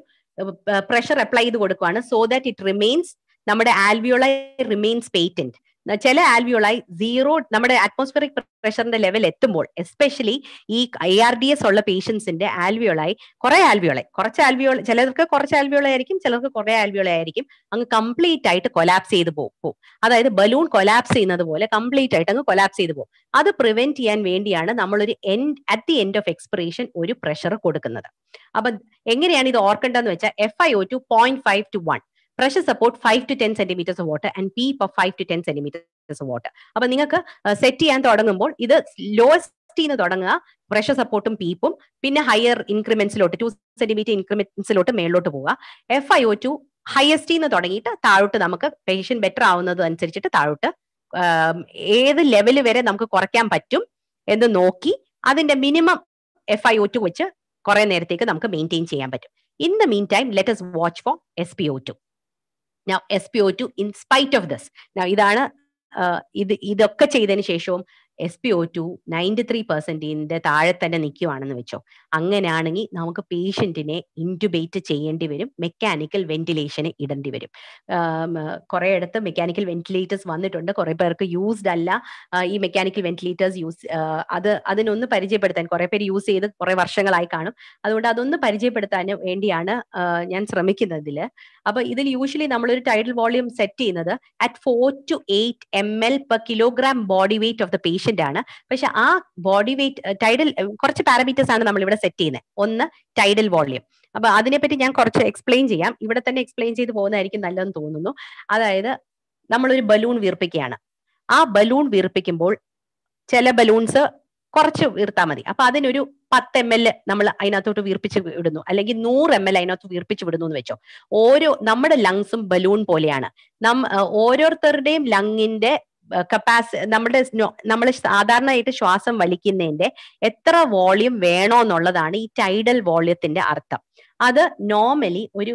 പ്രഷർ അപ്ലൈ ചെയ്ത് കൊടുക്കുവാണ് സോ ദാറ്റ് ഇറ്റ് റിമെയിൻസ് നമ്മുടെ ആൽവിയോള റിമെയിൻസ് പേറ്റന്റ് ചില ആൽവിയോളായി സീറോ നമ്മുടെ അറ്റ്മോസ്ഫിയറിക് പ്രഷറിന്റെ ലെവൽ എത്തുമ്പോൾ എസ്പെഷ്യലി ഈ ഐ ആർ ഡി എസ് ഉള്ള പേഷ്യൻസിന്റെ ആൽവിയോളായി കുറെ ആൽവിയോളെ കുറച്ച് ആൽവിയോ ചിലർക്ക് കുറച്ച് ആൽവിയോളായിരിക്കും ചിലർക്ക് കുറെ ആൽവിയോളായിരിക്കും അങ്ങ് കംപ്ലീറ്റ് ആയിട്ട് കൊലാപ്സ് ചെയ്ത് പോകും അതായത് ബലൂൺ കൊലാപ്സ് ചെയ്യുന്നത് പോലെ കംപ്ലീറ്റ് ആയിട്ട് അങ്ങ് കൊലാപ്സ് ചെയ്ത് പോകും അത് പ്രിവെന്റ് ചെയ്യാൻ വേണ്ടിയാണ് നമ്മളൊരു end at the end of expiration ഒരു പ്രഷർ കൊടുക്കുന്നത് അപ്പൊ എങ്ങനെയാണ് ഇത് ഓർക്കേണ്ടതെന്ന് വെച്ചാൽ F I O two point five to one pressure support five to ten centimetres water and PEEP of five to ten centimetres water അപ്പൊ നിങ്ങൾക്ക് സെറ്റ് uh, ചെയ്യാൻ തുടങ്ങുമ്പോൾ ഇത് ലോവസ്റ്റ് നിന്ന് തുടങ്ങുക പ്രഷർ സപ്പോർട്ടും പീപ്പും പിന്നെ ഹയർ ഇൻക്രിമെന്റ്സിലോട്ട് ടു സെന്റിമീറ്റർ ഇൻക്രിമെന്റ്സിലോട്ട് മേളിലോട്ട് പോവുക എഫ് ഐ ഒ ടു ഹയസ്റ്റിൽ നിന്ന് തുടങ്ങിയിട്ട് താഴോട്ട് നമുക്ക് പേഷ്യൻ ബെറ്റർ ആവുന്നത് അനുസരിച്ചിട്ട് താഴോട്ട് um, ഏത് ലെവല് വരെ നമുക്ക് കുറയ്ക്കാൻ പറ്റും എന്ന് നോക്കി അതിന്റെ minimum F I O two വെച്ച് കുറെ നേരത്തേക്ക് നമുക്ക് മെയിൻറ്റെയിൻ ചെയ്യാൻ പറ്റും in the meantime let's watch for S P O two S P O two in spite of this ഇതാണ് ഇത് ഇതൊക്കെ ചെയ്തതിന് ശേഷവും S P O two ninety three പെർസെൻറ്റിൻ്റെ താഴെ തന്നെ നിൽക്കുവാണെന്ന് വെച്ചോ അങ്ങനെയാണെങ്കിൽ നമുക്ക് പേഷ്യൻറ്റിനെ ഇൻറ്റുബേറ്റ് ചെയ്യേണ്ടി വരും മെക്കാനിക്കൽ വെന്റിലേഷന് ഇടേണ്ടി വരും കുറേ ഇടത്ത് മെക്കാനിക്കൽ വെന്റിലേറ്റേഴ്സ് വന്നിട്ടുണ്ട് കുറേ പേർക്ക് യൂസ്ഡ് അല്ല ഈ മെക്കാനിക്കൽ വെന്റിലേറ്റേഴ്സ് യൂസ് അത് അതിനൊന്ന് പരിചയപ്പെടുത്താൻ കുറേ പേര് യൂസ് ചെയ്ത് കുറേ വർഷങ്ങളായി കാണും അതുകൊണ്ട് അതൊന്ന് പരിചയപ്പെടുത്താൻ വേണ്ടിയാണ് ഞാൻ ശ്രമിക്കുന്നതിൽ അപ്പോൾ ഇതിൽ യൂഷ്വലി നമ്മളൊരു ടൈഡൽ വോളിയം സെറ്റ് ചെയ്യുന്നത് at four to eight M L per kilogram body weight of the patient quotient ആണ് പക്ഷെ ആ ബോഡി വെയിറ്റ് ടൈഡൽ കുറച്ച് പാരാമീറ്റേഴ്സ് ആണ് നമ്മൾ ഇവിടെ സെറ്റ് ചെയ്യുന്നത് ഒന്ന് ടൈഡൽ വോളിയം അപ്പൊ അതിനെപ്പറ്റി ഞാൻ കുറച്ച് എക്സ്പ്ലെയിൻ ചെയ്യാം ഇവിടെ തന്നെ എക്സ്പ്ലെയിൻ ചെയ്ത് പോകുന്നതായിരിക്കും നല്ലതെന്ന് തോന്നുന്നു അതായത് നമ്മളൊരു ബലൂൺ വീർപ്പിക്കുകയാണ് ആ ബലൂൺ വീർപ്പിക്കുമ്പോൾ ചില ബലൂൺസ് കുറച്ച് വീർത്താൽ മതി അപ്പൊ അതിനൊരു പത്ത് എം എൽ നമ്മൾ അതിനകത്തോട്ട് വീർപ്പിച്ച് വിടുന്നു അല്ലെങ്കിൽ നൂറ് എം എൽ അതിനകത്ത് വീർപ്പിച്ച് വിടുന്നു എന്ന് വെച്ചോ ഓരോ നമ്മുടെ ലങ്സും ബലൂൺ പോലെയാണ് നം ഓരോരുത്തരുടെയും ലങ്ങിന്റെ കപ്പാസി നമ്മുടെ നമ്മൾ സാധാരണയായിട്ട് ശ്വാസം വലിക്കുന്നതിന്റെ എത്ര വോളിയം വേണോ എന്നുള്ളതാണ് ഈ ടൈഡൽ വോളിയത്തിന്റെ അർത്ഥം അത് നോർമലി ഒരു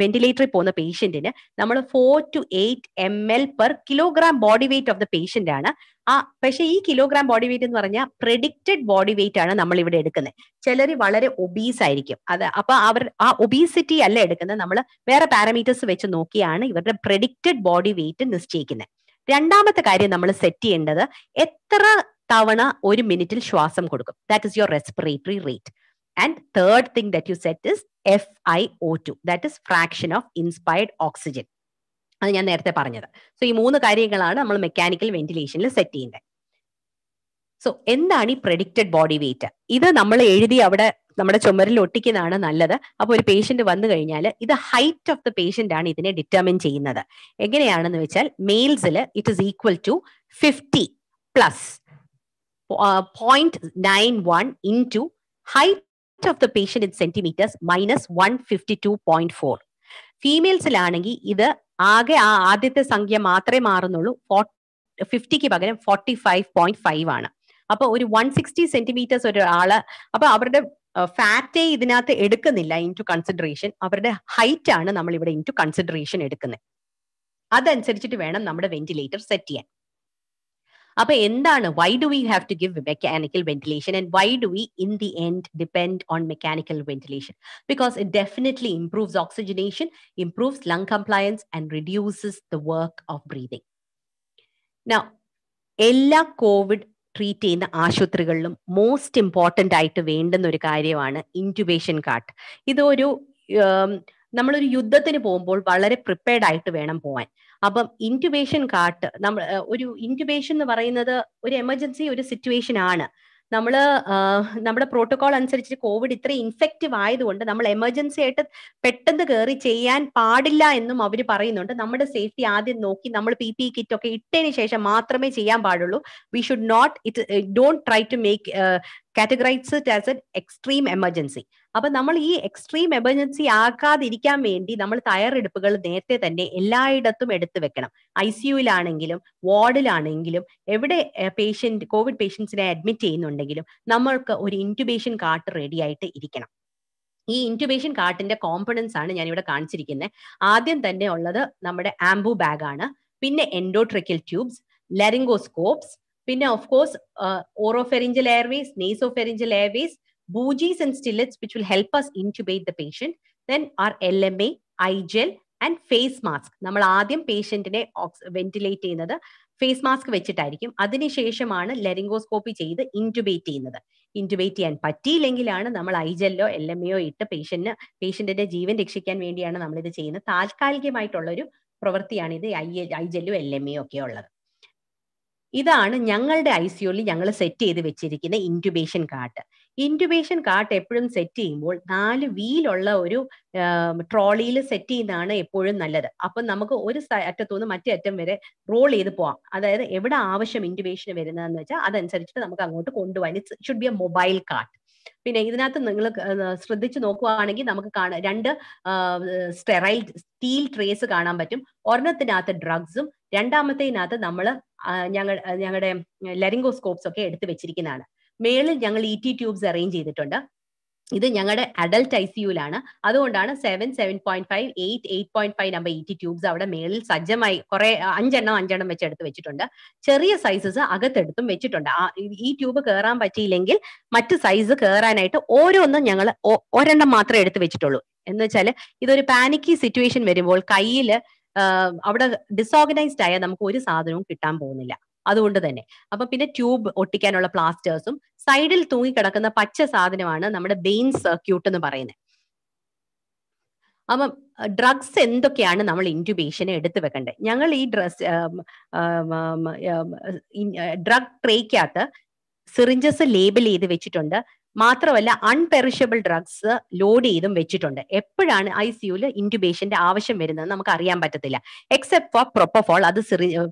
വെന്റിലേറ്ററിൽ പോകുന്ന പേഷ്യന്റിന് നമ്മൾ four to eight M L per kilogram body weight of the patient ആണ് ആ പക്ഷേ ഈ കിലോഗ്രാം ബോഡി വെയിറ്റ് എന്ന് പറഞ്ഞാൽ പ്രെഡിക്റ്റഡ് ബോഡി വെയിറ്റ് ആണ് നമ്മൾ ഇവിടെ എടുക്കുന്നത് ചിലർ വളരെ ഒബീസ് ആയിരിക്കും അത് അപ്പൊ അവർ ആ ഒബീസിറ്റി അല്ല എടുക്കുന്നത് നമ്മൾ വേറെ പാരാമീറ്റേഴ്സ് വെച്ച് നോക്കിയാണ് ഇവരുടെ പ്രെഡിക്റ്റഡ് ബോഡി വെയിറ്റ് നിശ്ചയിക്കുന്നത് രണ്ടാമത്തെ കാര്യം നമ്മൾ സെറ്റ് ചെയ്യേണ്ടത് എത്ര തവണ ഒരു മിനിറ്റിൽ ശ്വാസം കൊടുക്കും that is your respiratory rate And third thing that you set is FiO2, that is fraction of inspired oxygen. അത് ഞാൻ നേരത്തെ പറഞ്ഞത് സോ ഈ മൂന്ന് കാര്യങ്ങളാണ് നമ്മൾ മെക്കാനിക്കൽ വെന്റിലേഷനിൽ സെറ്റ് ചെയ്യേണ്ടത് സോ എന്താണ് ഈ പ്രഡിക്റ്റഡ് ബോഡി വെയിറ്റ് ഇത് നമ്മൾ എഴുതി അവിടെ നമ്മുടെ ചുമരിൽ ഒട്ടിക്കുന്നതാണ് നല്ലത് അപ്പോൾ ഒരു പേഷ്യന്റ് വന്നു കഴിഞ്ഞാൽ ഇത് ഹൈറ്റ് ഓഫ് ദ പേഷ്യന്റ് ആണ് ഇതിനെ ഡിറ്റർമിൻ ചെയ്യുന്നത് എങ്ങനെയാണെന്ന് വെച്ചാൽ മെയിൽസിൽ it is equal to fifty plus point nine one into height of the patient in centimeters minus 152.4 ഫീമെയിൽസിലാണെങ്കിൽ ഇത് ആകെ ആ ആദ്യത്തെ സംഖ്യ മാത്രമേ മാറുന്നുള്ളൂ ഫിഫ്റ്റിക്ക് പകരം ഫോർട്ടി ഫൈവ് പോയിന്റ് ഫൈവ് ആണ് അപ്പൊ ഒരു വൺ സിക്സ്റ്റി സെന്റിമീറ്റേഴ്സ് ഒരാള് അപ്പൊ അവരുടെ ഫാറ്റേ ഇതിനകത്ത് എടുക്കുന്നില്ല ഇൻ ടു കൺസിഡറേഷൻ അവരുടെ ഹൈറ്റ് ആണ് നമ്മൾ ഇവിടെ ഇൻ ടു കൺസിഡറേഷൻ എടുക്കുന്നത് അതനുസരിച്ചിട്ട് വേണം നമ്മുടെ വെന്റിലേറ്റർ സെറ്റ് ചെയ്യാൻ അപ്പൊ എന്താണ് why do we have to give mechanical ventilation and why do we in the end depend on mechanical ventilation because it definitely improves oxygenation improves lung compliance and reduces the work of breathing എല്ലാ COVID treat ചെയ്യുന്ന ആശുപത്രികളിലും most important ആയിട്ട് വേണ്ടുന്ന ഒരു കാര്യമാണ് intubation cart ഇതൊരു നമ്മളൊരു യുദ്ധത്തിന് പോകുമ്പോൾ വളരെ പ്രിപ്പയർഡ് ആയിട്ട് വേണം പോവാൻ അപ്പം ഇൻറ്റുബേഷൻ കാട്ട് നമ്മൾ ഒരു ഇൻറ്റുബേഷൻ എന്ന് പറയുന്നത് ഒരു എമർജൻസി ഒരു സിറ്റുവേഷൻ ആണ് നമ്മൾ നമ്മുടെ പ്രോട്ടോകോൾ അനുസരിച്ച് കോവിഡ് ഇത്ര ഇൻഫെക്റ്റീവ് ആയതുകൊണ്ട് നമ്മൾ എമർജൻസി ആയിട്ട് പെട്ടെന്ന് കയറി ചെയ്യാൻ പാടില്ല എന്നും അവർ പറയുന്നുണ്ട് നമ്മുടെ സേഫ്റ്റി ആദ്യം നോക്കി നമ്മൾ പി പി കിറ്റ് ഒക്കെ ഇട്ടതിന് ശേഷം മാത്രമേ ചെയ്യാൻ പാടുള്ളൂ we should not it don't try to make categorise it as a extreme emergency അപ്പൊ നമ്മൾ ഈ എക്സ്ട്രീം എമർജൻസി ആക്കാതിരിക്കാൻ വേണ്ടി നമ്മൾ തയ്യാറെടുപ്പുകൾ നേരത്തെ തന്നെ എല്ലായിടത്തും എടുത്തു വെക്കണം ഐ സിയുയിലാണെങ്കിലും വാർഡിലാണെങ്കിലും എവിടെ പേഷ്യന്റ് കോവിഡ് പേഷ്യൻസിനെ അഡ്മിറ്റ് ചെയ്യുന്നുണ്ടെങ്കിലും നമ്മൾക്ക് ഒരു ഇൻറ്റുബേഷൻ കാർട്ട് റെഡി ആയിട്ട് ഇരിക്കണം ഈ ഇൻറ്റുബേഷൻ കാർട്ടിന്റെ കോമ്പണൻസ് ആണ് ഞാൻ ഇവിടെ കാണിച്ചിരിക്കുന്നത് ആദ്യം തന്നെ ഉള്ളത് നമ്മുടെ ആംബു ബാഗ് ആണ് പിന്നെ എൻഡോട്രിക്കൽ ട്യൂബ്സ് ലെറിംഗോസ്കോപ്സ് പിന്നെ of course oropharyngeal airways nasopharyngeal airways bogies and stillets, which will help us intubate the patient. Then our LMA, iGel, and face mask നമ്മൾ ആദ്യം പേഷ്യന്റിനെ വെന്റിലേറ്റ് ചെയ്യുന്നത് ഫേസ് മാസ്ക് വെച്ചിട്ടായിരിക്കും അതിനുശേഷമാണ് ലെറിംഗോസ്കോപ്പി ചെയ്ത് ഇൻറ്റുബേറ്റ് ചെയ്യുന്നത് ഇൻറ്റുബേറ്റ് ചെയ്യാൻ പറ്റിയില്ലെങ്കിലാണ് നമ്മൾ ഐജെല്ലോ എൽ എം എയോ ഇട്ട് പേഷ്യന്റിന് പേഷ്യന്റിന്റെ ജീവൻ രക്ഷിക്കാൻ വേണ്ടിയാണ് നമ്മൾ ഇത് ചെയ്യുന്നത് താൽക്കാലികമായിട്ടുള്ളൊരു പ്രവൃത്തിയാണ് ഇത് ഐ ഐജല്ലോ എൽ എം എയോ ഒക്കെ ഉള്ളത് ഇതാണ് ഞങ്ങളുടെ ഐ സിയുയിൽ ഞങ്ങൾ സെറ്റ് ചെയ്ത് വെച്ചിരിക്കുന്ന ഇൻക്യുബേഷൻ കാട്ട് ഇൻക്യുബേഷൻ കാട്ട് എപ്പോഴും സെറ്റ് ചെയ്യുമ്പോൾ നാല് വീലുള്ള ഒരു ട്രോളിയിൽ സെറ്റ് ചെയ്യുന്നതാണ് എപ്പോഴും നല്ലത് അപ്പം നമുക്ക് ഒരു അറ്റത്തു നിന്ന് മറ്റേ അറ്റം വരെ റോൾ ചെയ്ത് പോവാം അതായത് എവിടെ ആവശ്യം ഇൻക്യുബേഷൻ വരുന്നതെന്ന് വെച്ചാൽ അതനുസരിച്ചിട്ട് നമുക്ക് അങ്ങോട്ട് കൊണ്ടുപോകാൻ it should be a mobile cart പിന്നെ ഇതിനകത്ത് നിങ്ങൾ ശ്രദ്ധിച്ചു നോക്കുകയാണെങ്കിൽ നമുക്ക് കാണാം രണ്ട് സ്റ്റെറൈൽ സ്റ്റീൽ ട്രേസ് കാണാൻ പറ്റും ഒരെണ്ണത്തിനകത്ത് ഡ്രഗ്സും രണ്ടാമത്തേനകത്ത് നമ്മൾ ഞങ്ങൾ ഞങ്ങളുടെ ലരിങ്കോസ്കോപ്സ് ഒക്കെ എടുത്തു വെച്ചിരിക്കുന്നതാണ് മേളിൽ ഞങ്ങൾ ഇ ടി ട്യൂബ്സ് അറേഞ്ച് ചെയ്തിട്ടുണ്ട് ഇത് ഞങ്ങളുടെ അഡൽട്ട് ഐ സിയുലാണ് അതുകൊണ്ടാണ് seven seven point five eight eight point five number ET tubes അവിടെ മേളിൽ സജ്ജമായി കുറെ അഞ്ചെണ്ണം അഞ്ചെണ്ണം വെച്ച് എടുത്ത് വെച്ചിട്ടുണ്ട് ചെറിയ സൈസസ് അകത്തെടുത്തും വെച്ചിട്ടുണ്ട് ഈ ട്യൂബ് കയറാൻ പറ്റിയില്ലെങ്കിൽ മറ്റ് സൈസ് കയറാനായിട്ട് ഓരോന്നും ഞങ്ങൾ ഒരെണ്ണം മാത്രമേ എടുത്ത് വെച്ചിട്ടുള്ളൂ എന്ന് വെച്ചാൽ ഇതൊരു പാനിക്കി സിറ്റുവേഷൻ വരുമ്പോൾ കയ്യിൽ അവിടെ ഡിസോർഗനൈസ്ഡ് ആയാൽ നമുക്ക് ഒരു സാധനവും കിട്ടാൻ പോകുന്നില്ല അതുകൊണ്ട് തന്നെ അപ്പൊ പിന്നെ ട്യൂബ് ഒട്ടിക്കാനുള്ള പ്ലാസ്റ്റേഴ്സും സൈഡിൽ തൂങ്ങിക്കിടക്കുന്ന പച്ച സാധനമാണ് നമ്മുടെ ബെയിൻ സർക്യൂട്ട് എന്ന് പറയുന്നത് അപ്പം ഡ്രഗ്സ് എന്തൊക്കെയാണ് നമ്മൾ ഇൻറ്റുബേഷന് എടുത്തു വെക്കേണ്ടത് ഞങ്ങൾ ഈ ഡ്രസ് ഡ്രഗ് ട്രേക്കകത്ത് സിറിഞ്ചസ് ലേബിൾ ചെയ്ത് വെച്ചിട്ടുണ്ട് മാത്രമല്ല അൺപെറിഷബിൾ ഡ്രഗ്സ് ലോഡ് ചെയ്തും വെച്ചിട്ടുണ്ട് എപ്പോഴാണ് ഐ സിയുൽ ഇൻറ്റുബേഷന്റെ ആവശ്യം വരുന്നത് നമുക്ക് അറിയാൻ പറ്റത്തില്ല എക്സെപ്റ്റ് ഫോർ പ്രൊപ്പഫോൾ അത്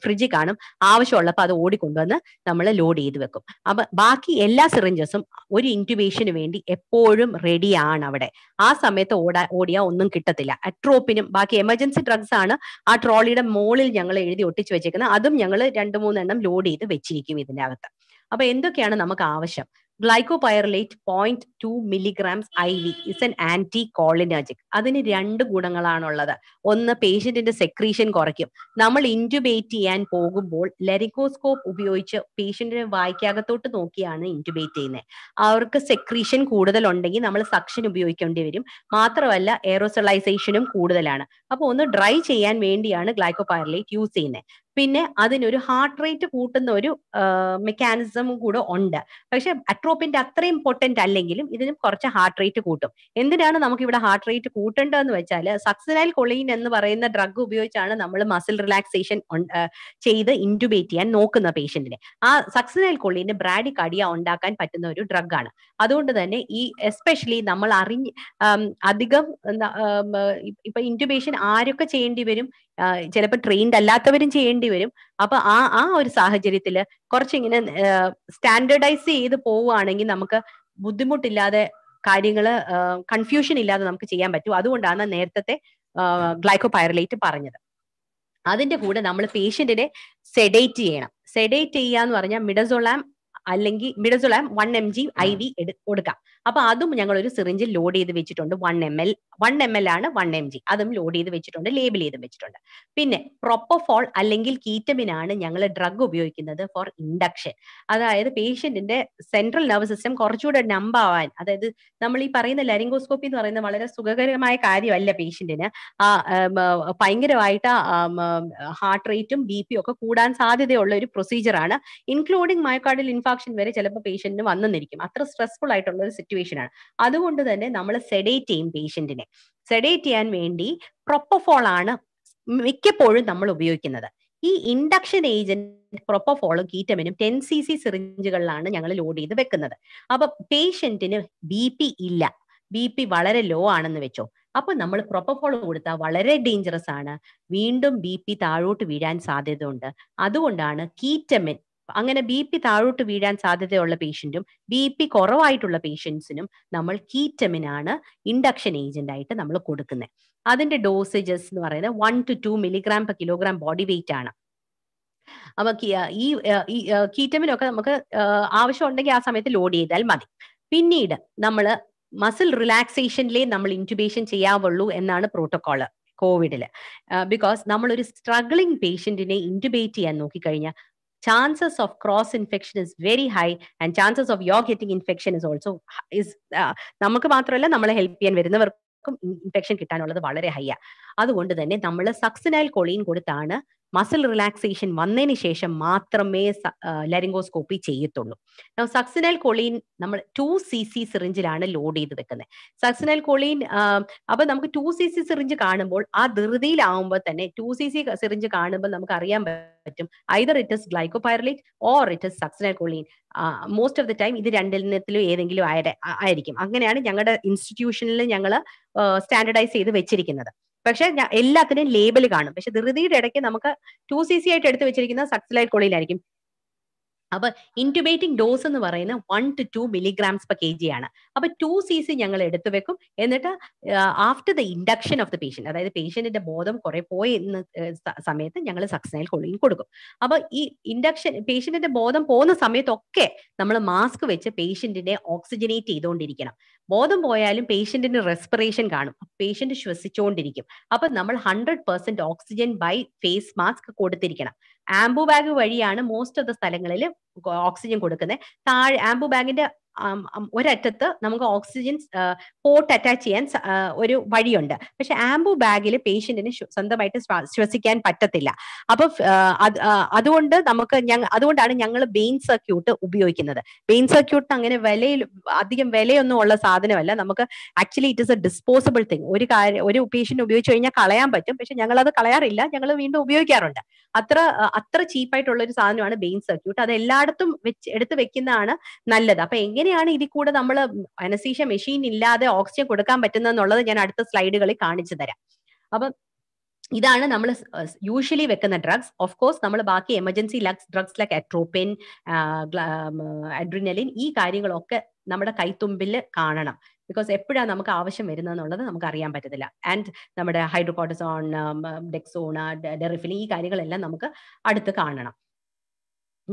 ഫ്രിഡ്ജിൽ കാണും ആവശ്യമുള്ളപ്പോൾ അത് ഓടിക്കൊണ്ടുവന്ന് നമ്മൾ ലോഡ് ചെയ്ത് വെക്കും അപ്പൊ ബാക്കി എല്ലാ സിറിഞ്ചസും ഒരു ഇൻറ്റുബേഷന് വേണ്ടി എപ്പോഴും റെഡിയാണ് അവിടെ ആ സമയത്ത് ഓടാ ഓടിയാൽ ഒന്നും കിട്ടത്തില്ല അട്രോപ്പിനും ബാക്കി എമർജൻസി ഡ്രഗ്സ് ആണ് ആ ട്രോളിയുടെ മോളിൽ ഞങ്ങൾ എഴുതി ഒട്ടിച്ചു വെച്ചേക്കുന്നത് അതും ഞങ്ങൾ രണ്ട് മൂന്നെണ്ണം ലോഡ് ചെയ്ത് വെച്ചിരിക്കും ഇതിനകത്ത് അപ്പൊ എന്തൊക്കെയാണ് നമുക്ക് ആവശ്യം glycopyrrolate point two milligrams I V is an anticholinergic അതിന് രണ്ട് ഗുണങ്ങളാണുള്ളത് ഒന്ന് പേഷ്യന്റിന്റെ സെക്രീഷൻ കുറയ്ക്കും നമ്മൾ ഇൻറ്റുബേറ്റ് ചെയ്യാൻ പോകുമ്പോൾ ലെറിക്കോസ്കോപ്പ് ഉപയോഗിച്ച് പേഷ്യന്റിനെ വായിക്കകത്തോട്ട് നോക്കിയാണ് ഇൻറ്റുബേറ്റ് ചെയ്യുന്നത് അവർക്ക് സെക്രീഷൻ കൂടുതലുണ്ടെങ്കിൽ നമ്മൾ സക്ഷൻ ഉപയോഗിക്കേണ്ടി വരും മാത്രമല്ല എയറോസലൈസേഷനും കൂടുതലാണ് അപ്പോൾ ഒന്ന് ഡ്രൈ ചെയ്യാൻ വേണ്ടിയാണ് ഗ്ലൈക്കോപൈറലേറ്റ് യൂസ് ചെയ്യുന്നത് പിന്നെ അതിനൊരു ഹാർട്ട് റേറ്റ് കൂട്ടുന്ന ഒരു മെക്കാനിസം കൂടെ ഉണ്ട് പക്ഷെ അട്രോപ്പിന്റെ അത്രയും ഇമ്പോർട്ടന്റ് അല്ലെങ്കിലും ഇതിനും കുറച്ച് ഹാർട്ട് റേറ്റ് കൂട്ടും എന്തിനാണ് നമുക്ക് ഇവിടെ ഹാർട്ട് റേറ്റ് കൂട്ടേണ്ടതെന്ന് വെച്ചാൽ സക്സനൈൽ കൊളീൻ എന്ന് പറയുന്ന ഡ്രഗ് ഉപയോഗിച്ചാണ് നമ്മൾ മസിൽ റിലാക്സേഷൻ ചെയ്ത് ഇൻറ്റുബേറ്റ് ചെയ്യാൻ നോക്കുന്ന പേഷ്യന്റിനെ ആ സക്സനൈൽ കൊളീന് ബ്രാഡി കടിയ ഉണ്ടാക്കാൻ പറ്റുന്ന ഒരു ആണ് അതുകൊണ്ട് തന്നെ ഈ എസ്പെഷ്യലി നമ്മൾ അറിഞ്ഞ് അധികം ഇപ്പൊ ഇൻറ്റുബേഷൻ ആരൊക്കെ ചെയ്യേണ്ടി വരും ചിലപ്പോൾ ട്രെയിൻഡ് അല്ലാത്തവരും ചെയ്യേണ്ടി വരും അപ്പൊ ആ ആ ഒരു സാഹചര്യത്തിൽ കുറച്ചിങ്ങനെ സ്റ്റാൻഡേർഡൈസ് ചെയ്ത് പോവുകയാണെങ്കിൽ നമുക്ക് ബുദ്ധിമുട്ടില്ലാതെ കാര്യങ്ങൾ കൺഫ്യൂഷൻ ഇല്ലാതെ നമുക്ക് ചെയ്യാൻ പറ്റും അതുകൊണ്ടാണ് നേരത്തെ പൈറലേറ്റ് പറഞ്ഞത് അതിന്റെ കൂടെ നമ്മൾ പേഷ്യന്റിനെ സെഡേറ്റ് ചെയ്യണം സെഡേറ്റ് ചെയ്യാന്ന് എന്ന് പറഞ്ഞാൽ മിഡസോളാം അല്ലെങ്കിൽ midazolam one M G I V കൊടുക്കാം അപ്പൊ അതും ഞങ്ങൾ ഒരു സിറിഞ്ചിൽ ലോഡ് ചെയ്ത് വെച്ചിട്ടുണ്ട് one M L one M L ആണ് വൺ എം ജി അതും ലോഡ് ചെയ്ത് വെച്ചിട്ടുണ്ട് ലേബിൾ ചെയ്ത് വെച്ചിട്ടുണ്ട് പിന്നെ പ്രൊപ്പോഫോൾ അല്ലെങ്കിൽ കീറ്റമിൻ ആണ് ഞങ്ങൾ ഡ്രഗ് ഉപയോഗിക്കുന്നത് ഫോർ ഇൻഡക്ഷൻ അതായത് പേഷ്യന്റിന്റെ സെൻട്രൽ നർവ് സിസ്റ്റം കുറച്ചുകൂടെ നമ്പാവാൻ അതായത് നമ്മൾ ഈ പറയുന്ന ലരിങ്കോസ്കോപ്പി എന്ന് പറയുന്നത് വളരെ സുഖകരമായ കാര്യമല്ല പേഷ്യന്റിന് ആ ഭയങ്കരമായിട്ട് ഹാർട്ട് റേറ്റും ബി പി ഒക്കെ കൂടാൻ സാധ്യതയുള്ള ഒരു പ്രൊസീജിയർ ആണ് ഇൻക്ലൂഡിംഗ് മയോകാർഡിൽ ഇൻഫാക്ഷൻ വരെ ചിലപ്പോൾ പേഷ്യന്റിന് വന്നിരിക്കും അത്ര സ്ട്രെസ്ഫുൾ ആയിട്ടുള്ള ഒരു സിറ്റുവേഷൻ ആണ് അതുകൊണ്ട് തന്നെ നമ്മൾ സെഡേറ്റ് ചെയ്യും പേഷ്യന്റിനെ സെഡേറ്റ് ചെയ്യാൻ വേണ്ടി പ്രൊപ്പഫോൾ ആണ് മിക്കപ്പോഴും നമ്മൾ ഉപയോഗിക്കുന്നത് ഈ ഇൻഡക്ഷൻ ഏജന്റ് പ്രൊപ്പോഫോളും കീറ്റമിനും ടെൻ സി സി സിറിഞ്ചുകളിലാണ് ഞങ്ങൾ ലോഡ് ചെയ്ത് വെക്കുന്നത് അപ്പൊ പേഷ്യന്റിന് ബി പി ഇല്ല ബി പി വളരെ ലോ ആണെന്ന് വെച്ചോ അപ്പൊ നമ്മൾ പ്രൊപ്പോഫോൾ കൊടുത്താൽ വളരെ ഡേഞ്ചറസ് ആണ് വീണ്ടും ബി പി താഴോട്ട് വീഴാൻ സാധ്യതയുണ്ട് അതുകൊണ്ടാണ് കീറ്റമിൻ അങ്ങനെ ബി പി താഴോട്ട് വീഴാൻ സാധ്യതയുള്ള പേഷ്യൻറ്റും ബി പി കുറവായിട്ടുള്ള പേഷ്യൻസിനും നമ്മൾ കീറ്റമിനാണ് ഇൻഡക്ഷൻ ഏജന്റ് ആയിട്ട് നമ്മൾ കൊടുക്കുന്നത് അതിന്റെ ഡോസേജസ് എന്ന് പറയുന്നത് one to two milligram per kilogram body weight ആണ് അപ്പൊ ഈ കീറ്റമിനൊക്കെ നമുക്ക് ആവശ്യം ഉണ്ടെങ്കിൽ ആ സമയത്ത് ലോഡ് ചെയ്താൽ മതി പിന്നീട് നമ്മൾ മസിൽ റിലാക്സേഷനിലേ നമ്മൾ ഇൻറ്റുബേഷൻ ചെയ്യാവുള്ളൂ എന്നാണ് പ്രോട്ടോകോള് കോവിഡില് ബിക്കോസ് നമ്മളൊരു സ്ട്രഗ്ലിംഗ് പേഷ്യന്റിനെ ഇൻറ്റുബേറ്റ് ചെയ്യാൻ നോക്കിക്കഴിഞ്ഞാൽ chances of cross infection is very high and chances of your getting infection is also is നമുക്ക് മാത്രമല്ല നമ്മളെ ഹെൽപ്പ് ചെയ്യാൻ വരുന്നവർക്കും ഇൻഫെക്ഷൻ കിട്ടാനുള്ളത് വളരെ ഹൈ ആ അതുകൊണ്ട് തന്നെ നമ്മൾ സക്സിനൈൽ കൊളീൻ കൊടുത്താണ് മസിൽ റിലാക്സേഷൻ വന്നതിന് ശേഷം മാത്രമേ ലരിങ്കോസ്കോപ്പി ചെയ്യത്തുള്ളൂ സക്സിനൽ കൊളീൻ നമ്മൾ ടു സി സി സിറിഞ്ചിലാണ് ലോഡ് ചെയ്ത് വെക്കുന്നത് സക്സിനൽ കൊളീൻ അപ്പൊ നമുക്ക് ടു സി സി സിറിഞ്ച് കാണുമ്പോൾ ആ ധൃതിയിലാവുമ്പോൾ തന്നെ ടു സി സി സിറിഞ്ച് കാണുമ്പോൾ നമുക്ക് അറിയാൻ പറ്റും either it is glycopyrrolate or it is succinylcholine most of the time ഇത് രണ്ടിനത്തിലും ഏതെങ്കിലും ആയിരിക്കും അങ്ങനെയാണ് ഞങ്ങളുടെ ഇൻസ്റ്റിറ്റ്യൂഷനിൽ ഞങ്ങൾ സ്റ്റാൻഡർഡൈസ് ചെയ്ത് വെച്ചിരിക്കുന്നത് പക്ഷെ എല്ലാത്തിനും ലേബൽ കാണും പക്ഷെ ധൃതിയുടെ ഇടയ്ക്ക് നമുക്ക് ടു സി സി ആയിട്ട് എടുത്തു വെച്ചിരിക്കുന്ന സക്സലൈറ്റ് കോളിയിലായിരിക്കും അപ്പൊ ഇൻറ്റുബേറ്റിംഗ് ഡോസ് എന്ന് പറയുന്ന one to two milligrams per K G ആണ് അപ്പൊ ടു സി സി ഞങ്ങൾ എടുത്തു വെക്കും എന്നിട്ട് after the induction of the patient അതായത് പേഷ്യന്റിന്റെ ബോധം കുറെ പോയി സമയത്ത് ഞങ്ങൾ സക്സനൈൽ കൊള്ളിയും കൊടുക്കും അപ്പൊ ഈ ഇൻഡക്ഷൻ പേഷ്യന്റിന്റെ ബോധം പോകുന്ന സമയത്തൊക്കെ നമ്മൾ മാസ്ക് വെച്ച് പേഷ്യന്റിനെ ഓക്സിജനേറ്റ് ചെയ്തുകൊണ്ടിരിക്കണം ബോധം പോയാലും പേഷ്യന്റിന് റെസ്പിറേഷൻ കാണും പേഷ്യന്റ് ശ്വസിച്ചുകൊണ്ടിരിക്കും അപ്പൊ നമ്മൾ hundred percent oxygen by face mask കൊടുത്തിരിക്കണം ആംബു ബാഗ് വഴിയാണ് മോസ്റ്റ് ഓഫ് ദ സ്ഥലങ്ങളിൽ ഓക്സിജൻ കൊടുക്കുന്നത് താഴെ ആംബു ബാഗിന്റെ ഒരറ്റത്ത് നമുക്ക് ഓക്സിജൻ പോർട്ട് അറ്റാച്ച് ചെയ്യാൻ ഒരു വഴിയുണ്ട് പക്ഷെ ആംബു ബാഗിൽ പേഷ്യന്റിന് സ്വന്തമായിട്ട് ശ്വസിക്കാൻ പറ്റത്തില്ല അപ്പൊ അതുകൊണ്ട് നമുക്ക് അതുകൊണ്ടാണ് ഞങ്ങൾ ബെയിൻ സർക്യൂട്ട് ഉപയോഗിക്കുന്നത് ബെയിൻ സർക്യൂട്ടിന് അങ്ങനെ വിലയിൽ അധികം വിലയൊന്നും ഉള്ള സാധനമല്ല നമുക്ക് actually it is a disposable thing ഒരു കാര്യം ഒരു പേഷ്യന്റ് ഉപയോഗിച്ച് കഴിഞ്ഞാൽ കളയാൻ പറ്റും പക്ഷെ ഞങ്ങൾ അത് കളയാറില്ല ഞങ്ങൾ വീണ്ടും ഉപയോഗിക്കാറുണ്ട് അത്ര അത്ര ചീപ്പായിട്ടുള്ള ഒരു സാധനമാണ് ബെയിൻ സർക്യൂട്ട് അത് എല്ലായിടത്തും വെച്ച് എടുത്ത് വെക്കുന്നതാണ് നല്ലത് അപ്പൊ എങ്ങനെ എങ്ങനെയാണ് ഇതിൽ കൂടെ നമ്മൾ അനസീഷ മെഷീൻ ഇല്ലാതെ ഓക്സിജൻ കൊടുക്കാൻ പറ്റുന്നതെന്നുള്ളത് ഞാൻ അടുത്ത സ്ലൈഡുകളിൽ കാണിച്ചു തരാം അപ്പം ഇതാണ് നമ്മൾ യൂഷ്വലി വെക്കുന്ന ഡ്രഗ്സ് ഓഫ് കോഴ്സ് നമ്മൾ ബാക്കി എമർജൻസി ലക്സ് ഡ്രഗ്സ് ലൈക്ക് അട്രോപ്പിൻ അഡ്രിനലിൻ ഈ കാര്യങ്ങളൊക്കെ നമ്മുടെ കൈത്തുമ്പിൽ കാണണം ബിക്കോസ് എപ്പോഴാണ് നമുക്ക് ആവശ്യം വരുന്നത് എന്നുള്ളത് നമുക്ക് അറിയാൻ പറ്റത്തില്ല ആൻഡ് നമ്മുടെ ഹൈഡ്രോകോട്ടസോൺ ഡെക്സോണ ഡെറിഫിൻ ഈ കാര്യങ്ങളെല്ലാം നമുക്ക് അടുത്ത് കാണണം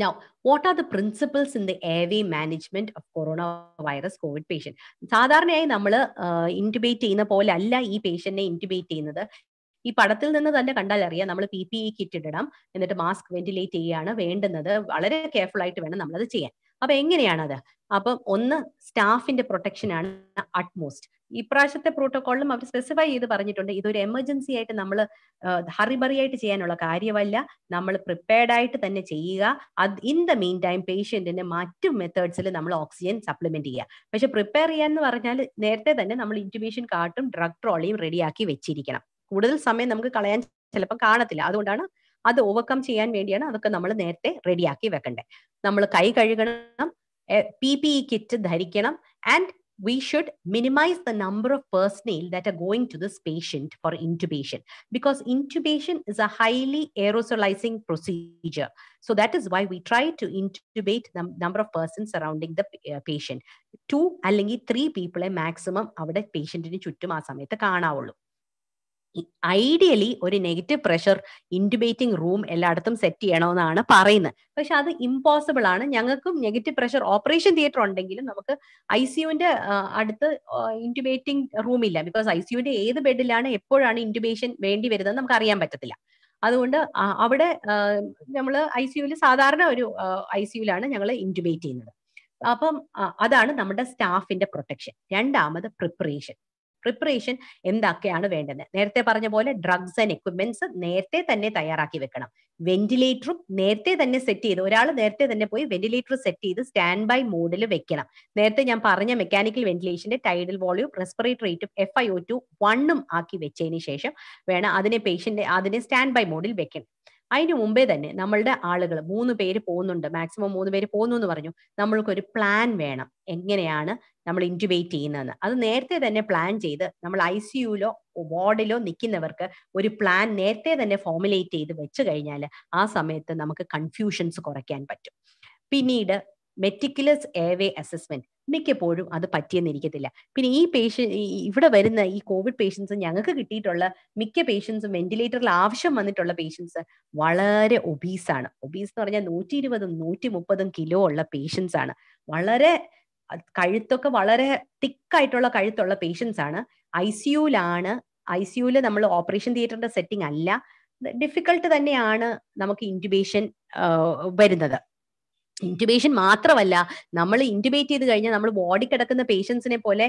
Now, what are the principles in the airway management of coronavirus COVID patient? സാധാരണയായി നമ്മൾ ഇൻറ്റുബേറ്റ് ചെയ്യുന്ന പോലെ അല്ല ഈ പേഷ്യന്റിനെ ഇൻറ്റുബേറ്റ് ചെയ്യുന്നത് ഈ പടത്തിൽ നിന്ന് തന്നെ കണ്ടാൽ അറിയാം നമ്മൾ പി പി ഇ കിറ്റ് ഇടണം എന്നിട്ട് മാസ്ക് വെന്റിലേറ്റ് ചെയ്യാണ് വേണ്ടുന്നത് വളരെ കെയർഫുൾ ആയിട്ട് വേണം നമ്മളത് ചെയ്യാൻ അപ്പൊ എങ്ങനെയാണത് അപ്പം ഒന്ന് സ്റ്റാഫിന്റെ പ്രൊട്ടക്ഷൻ ആണ് അറ്റ്മോസ്റ്റ് ഇപ്രാവശ്യത്തെ പ്രോട്ടോകോളിലും അവർ സ്പെസിഫൈ ചെയ്ത് പറഞ്ഞിട്ടുണ്ട് ഇതൊരു എമർജൻസി ആയിട്ട് നമ്മൾ ആയിട്ട് ചെയ്യാനുള്ള കാര്യമല്ല നമ്മൾ പ്രിപ്പയർഡ് ആയിട്ട് തന്നെ ചെയ്യുക അത് ഇൻ ദ മെയിൻ ടൈം പേഷ്യന്റിന് മറ്റു മെത്തേഡ്സിൽ നമ്മൾ ഓക്സിജൻ സപ്ലിമെന്റ് ചെയ്യുക പക്ഷെ പ്രിപ്പയർ ചെയ്യാൻ എന്ന് പറഞ്ഞാൽ നേരത്തെ തന്നെ നമ്മൾ ഇൻറ്റുബേഷൻ കാർട്ടും ഡ്രഗ് ട്രോളിയും റെഡിയാക്കി വെച്ചിരിക്കണം കൂടുതൽ സമയം നമുക്ക് കളയാൻ ചിലപ്പോൾ കാണത്തില്ല അതുകൊണ്ടാണ് അത് ഓവർകം ചെയ്യാൻ വേണ്ടിയാണ് അതൊക്കെ നമ്മൾ നേരത്തെ റെഡിയാക്കി വെക്കണ്ടേ നമ്മൾ കൈ കഴുകണം പി പി ഇ കിറ്റ് ധരിക്കണം and we should minimize the number of personnel that are going to this patient for intubation because intubation is a highly aerosolizing procedure. So that is why we try to intubate the number of persons surrounding the uh, patient. Two അല്ലെങ്കിൽ three പീപ്പിളെ maximum അവിടെ പേഷ്യൻറ്റിന് ചുറ്റും ആ സമയത്ത് കാണാവുള്ളൂ ideally ഒരു negative pressure intubating room എല്ലായിടത്തും സെറ്റ് ചെയ്യണമെന്നാണ് പറയുന്നത് പക്ഷെ അത് ഇമ്പോസിബിൾ ആണ് ഞങ്ങൾക്കും നെഗറ്റീവ് പ്രഷർ ഓപ്പറേഷൻ തിയേറ്റർ ഉണ്ടെങ്കിലും നമുക്ക് ഐ സിയുവിന്റെ അടുത്ത് ഇൻറ്റുബേറ്റിംഗ് റൂം ഇല്ല ബിക്കോസ് ഐ സിയുവിന്റെ ഏത് ബെഡിലാണ് എപ്പോഴാണ് ഇൻറ്റുബേഷൻ വേണ്ടി വരുന്നത് നമുക്ക് അറിയാൻ പറ്റത്തില്ല അതുകൊണ്ട് അവിടെ നമ്മൾ ഐ സിയുവിൽ സാധാരണ ഒരു ഐ സിയുലാണ് ഞങ്ങൾ ഇൻറ്റുബേറ്റ് ചെയ്യുന്നത് അപ്പം അതാണ് നമ്മുടെ സ്റ്റാഫിന്റെ പ്രൊട്ടക്ഷൻ രണ്ടാമത് പ്രിപ്പറേഷൻ പ്രിപ്പറേഷൻ എന്തൊക്കെയാണ് വേണ്ടത് നേരത്തെ പറഞ്ഞ പോലെ ഡ്രഗ്സ് ആൻഡ് എക്യുപ്മെന്റ്സ് നേരത്തെ തന്നെ തയ്യാറാക്കി വെക്കണം വെന്റിലേറ്ററും നേരത്തെ തന്നെ സെറ്റ് ചെയ്ത് ഒരാൾ നേരത്തെ തന്നെ പോയി വെന്റിലേറ്റർ സെറ്റ് ചെയ്ത് സ്റ്റാൻഡ് ബൈ മോഡിൽ വെക്കണം നേരത്തെ ഞാൻ പറഞ്ഞ മെക്കാനിക്കൽ വെന്റിലേഷന്റെ ടൈഡൽ വോളിയം റെസ്പിറേറ്റർ റേറ്റും എഫ് ഐ ഒ ടു വണ്ണും ആക്കി വെച്ചതിന് ശേഷം വേണം അതിനെ പേഷ്യന്റ് അതിനെ സ്റ്റാൻഡ് ബൈ മോഡിൽ വെക്കണം അതിന് മുമ്പേ തന്നെ നമ്മളുടെ ആളുകൾ മൂന്ന് പേര് പോകുന്നുണ്ട് മാക്സിമം മൂന്ന് പേര് പോകുന്നു എന്ന് പറഞ്ഞു നമ്മൾക്കൊരു പ്ലാൻ വേണം എങ്ങനെയാണ് നമ്മൾ ഇൻറ്റുബേറ്റ് ചെയ്യുന്നതെന്ന് അത് നേരത്തെ തന്നെ പ്ലാൻ ചെയ്ത് നമ്മൾ ഐ സിയുലോ വാർഡിലോ നിൽക്കുന്നവർക്ക് ഒരു പ്ലാൻ നേരത്തെ തന്നെ ഫോമുലേറ്റ് ചെയ്ത് വെച്ച് കഴിഞ്ഞാൽ ആ സമയത്ത് നമുക്ക് കൺഫ്യൂഷൻസ് കുറയ്ക്കാൻ പറ്റും പിന്നീട് മെറ്റിക്കുലസ് എയർവേ അസസ്മെന്റ് മിക്കപ്പോഴും അത് പറ്റിയെന്നിരിക്കത്തില്ല പിന്നെ ഈ പേഷ്യൻ ഇവിടെ വരുന്ന ഈ കോവിഡ് പേഷ്യൻസ് ഞങ്ങൾക്ക് കിട്ടിയിട്ടുള്ള മിക്ക പേഷ്യൻസും വെന്റിലേറ്ററിൽ ആവശ്യം വന്നിട്ടുള്ള പേഷ്യൻസ് വളരെ ഒബീസ് ആണ് ഒബീസ് എന്ന് പറഞ്ഞാൽ നൂറ്റി ഇരുപതും നൂറ്റി മുപ്പതും കിലോ ഉള്ള പേഷ്യൻസ് ആണ് വളരെ കഴുത്തൊക്കെ വളരെ തിക്കായിട്ടുള്ള കഴുത്തുള്ള പേഷ്യൻസ് ആണ് ഐ സിയുലാണ് ഐ സിയുല് നമ്മൾ ഓപ്പറേഷൻ തിയേറ്ററിന്റെ സെറ്റിംഗ് അല്ല ഡിഫിക്കൾട്ട് തന്നെയാണ് നമുക്ക് ഇൻറ്റുബേഷൻ വരുന്നത് ഇൻറ്റുബേഷൻ മാത്രമല്ല നമ്മൾ ഇൻറ്റുബേറ്റ് ചെയ്ത് കഴിഞ്ഞാൽ നമ്മൾ ബോഡി കിടക്കുന്ന പേഷ്യൻസിനെ പോലെ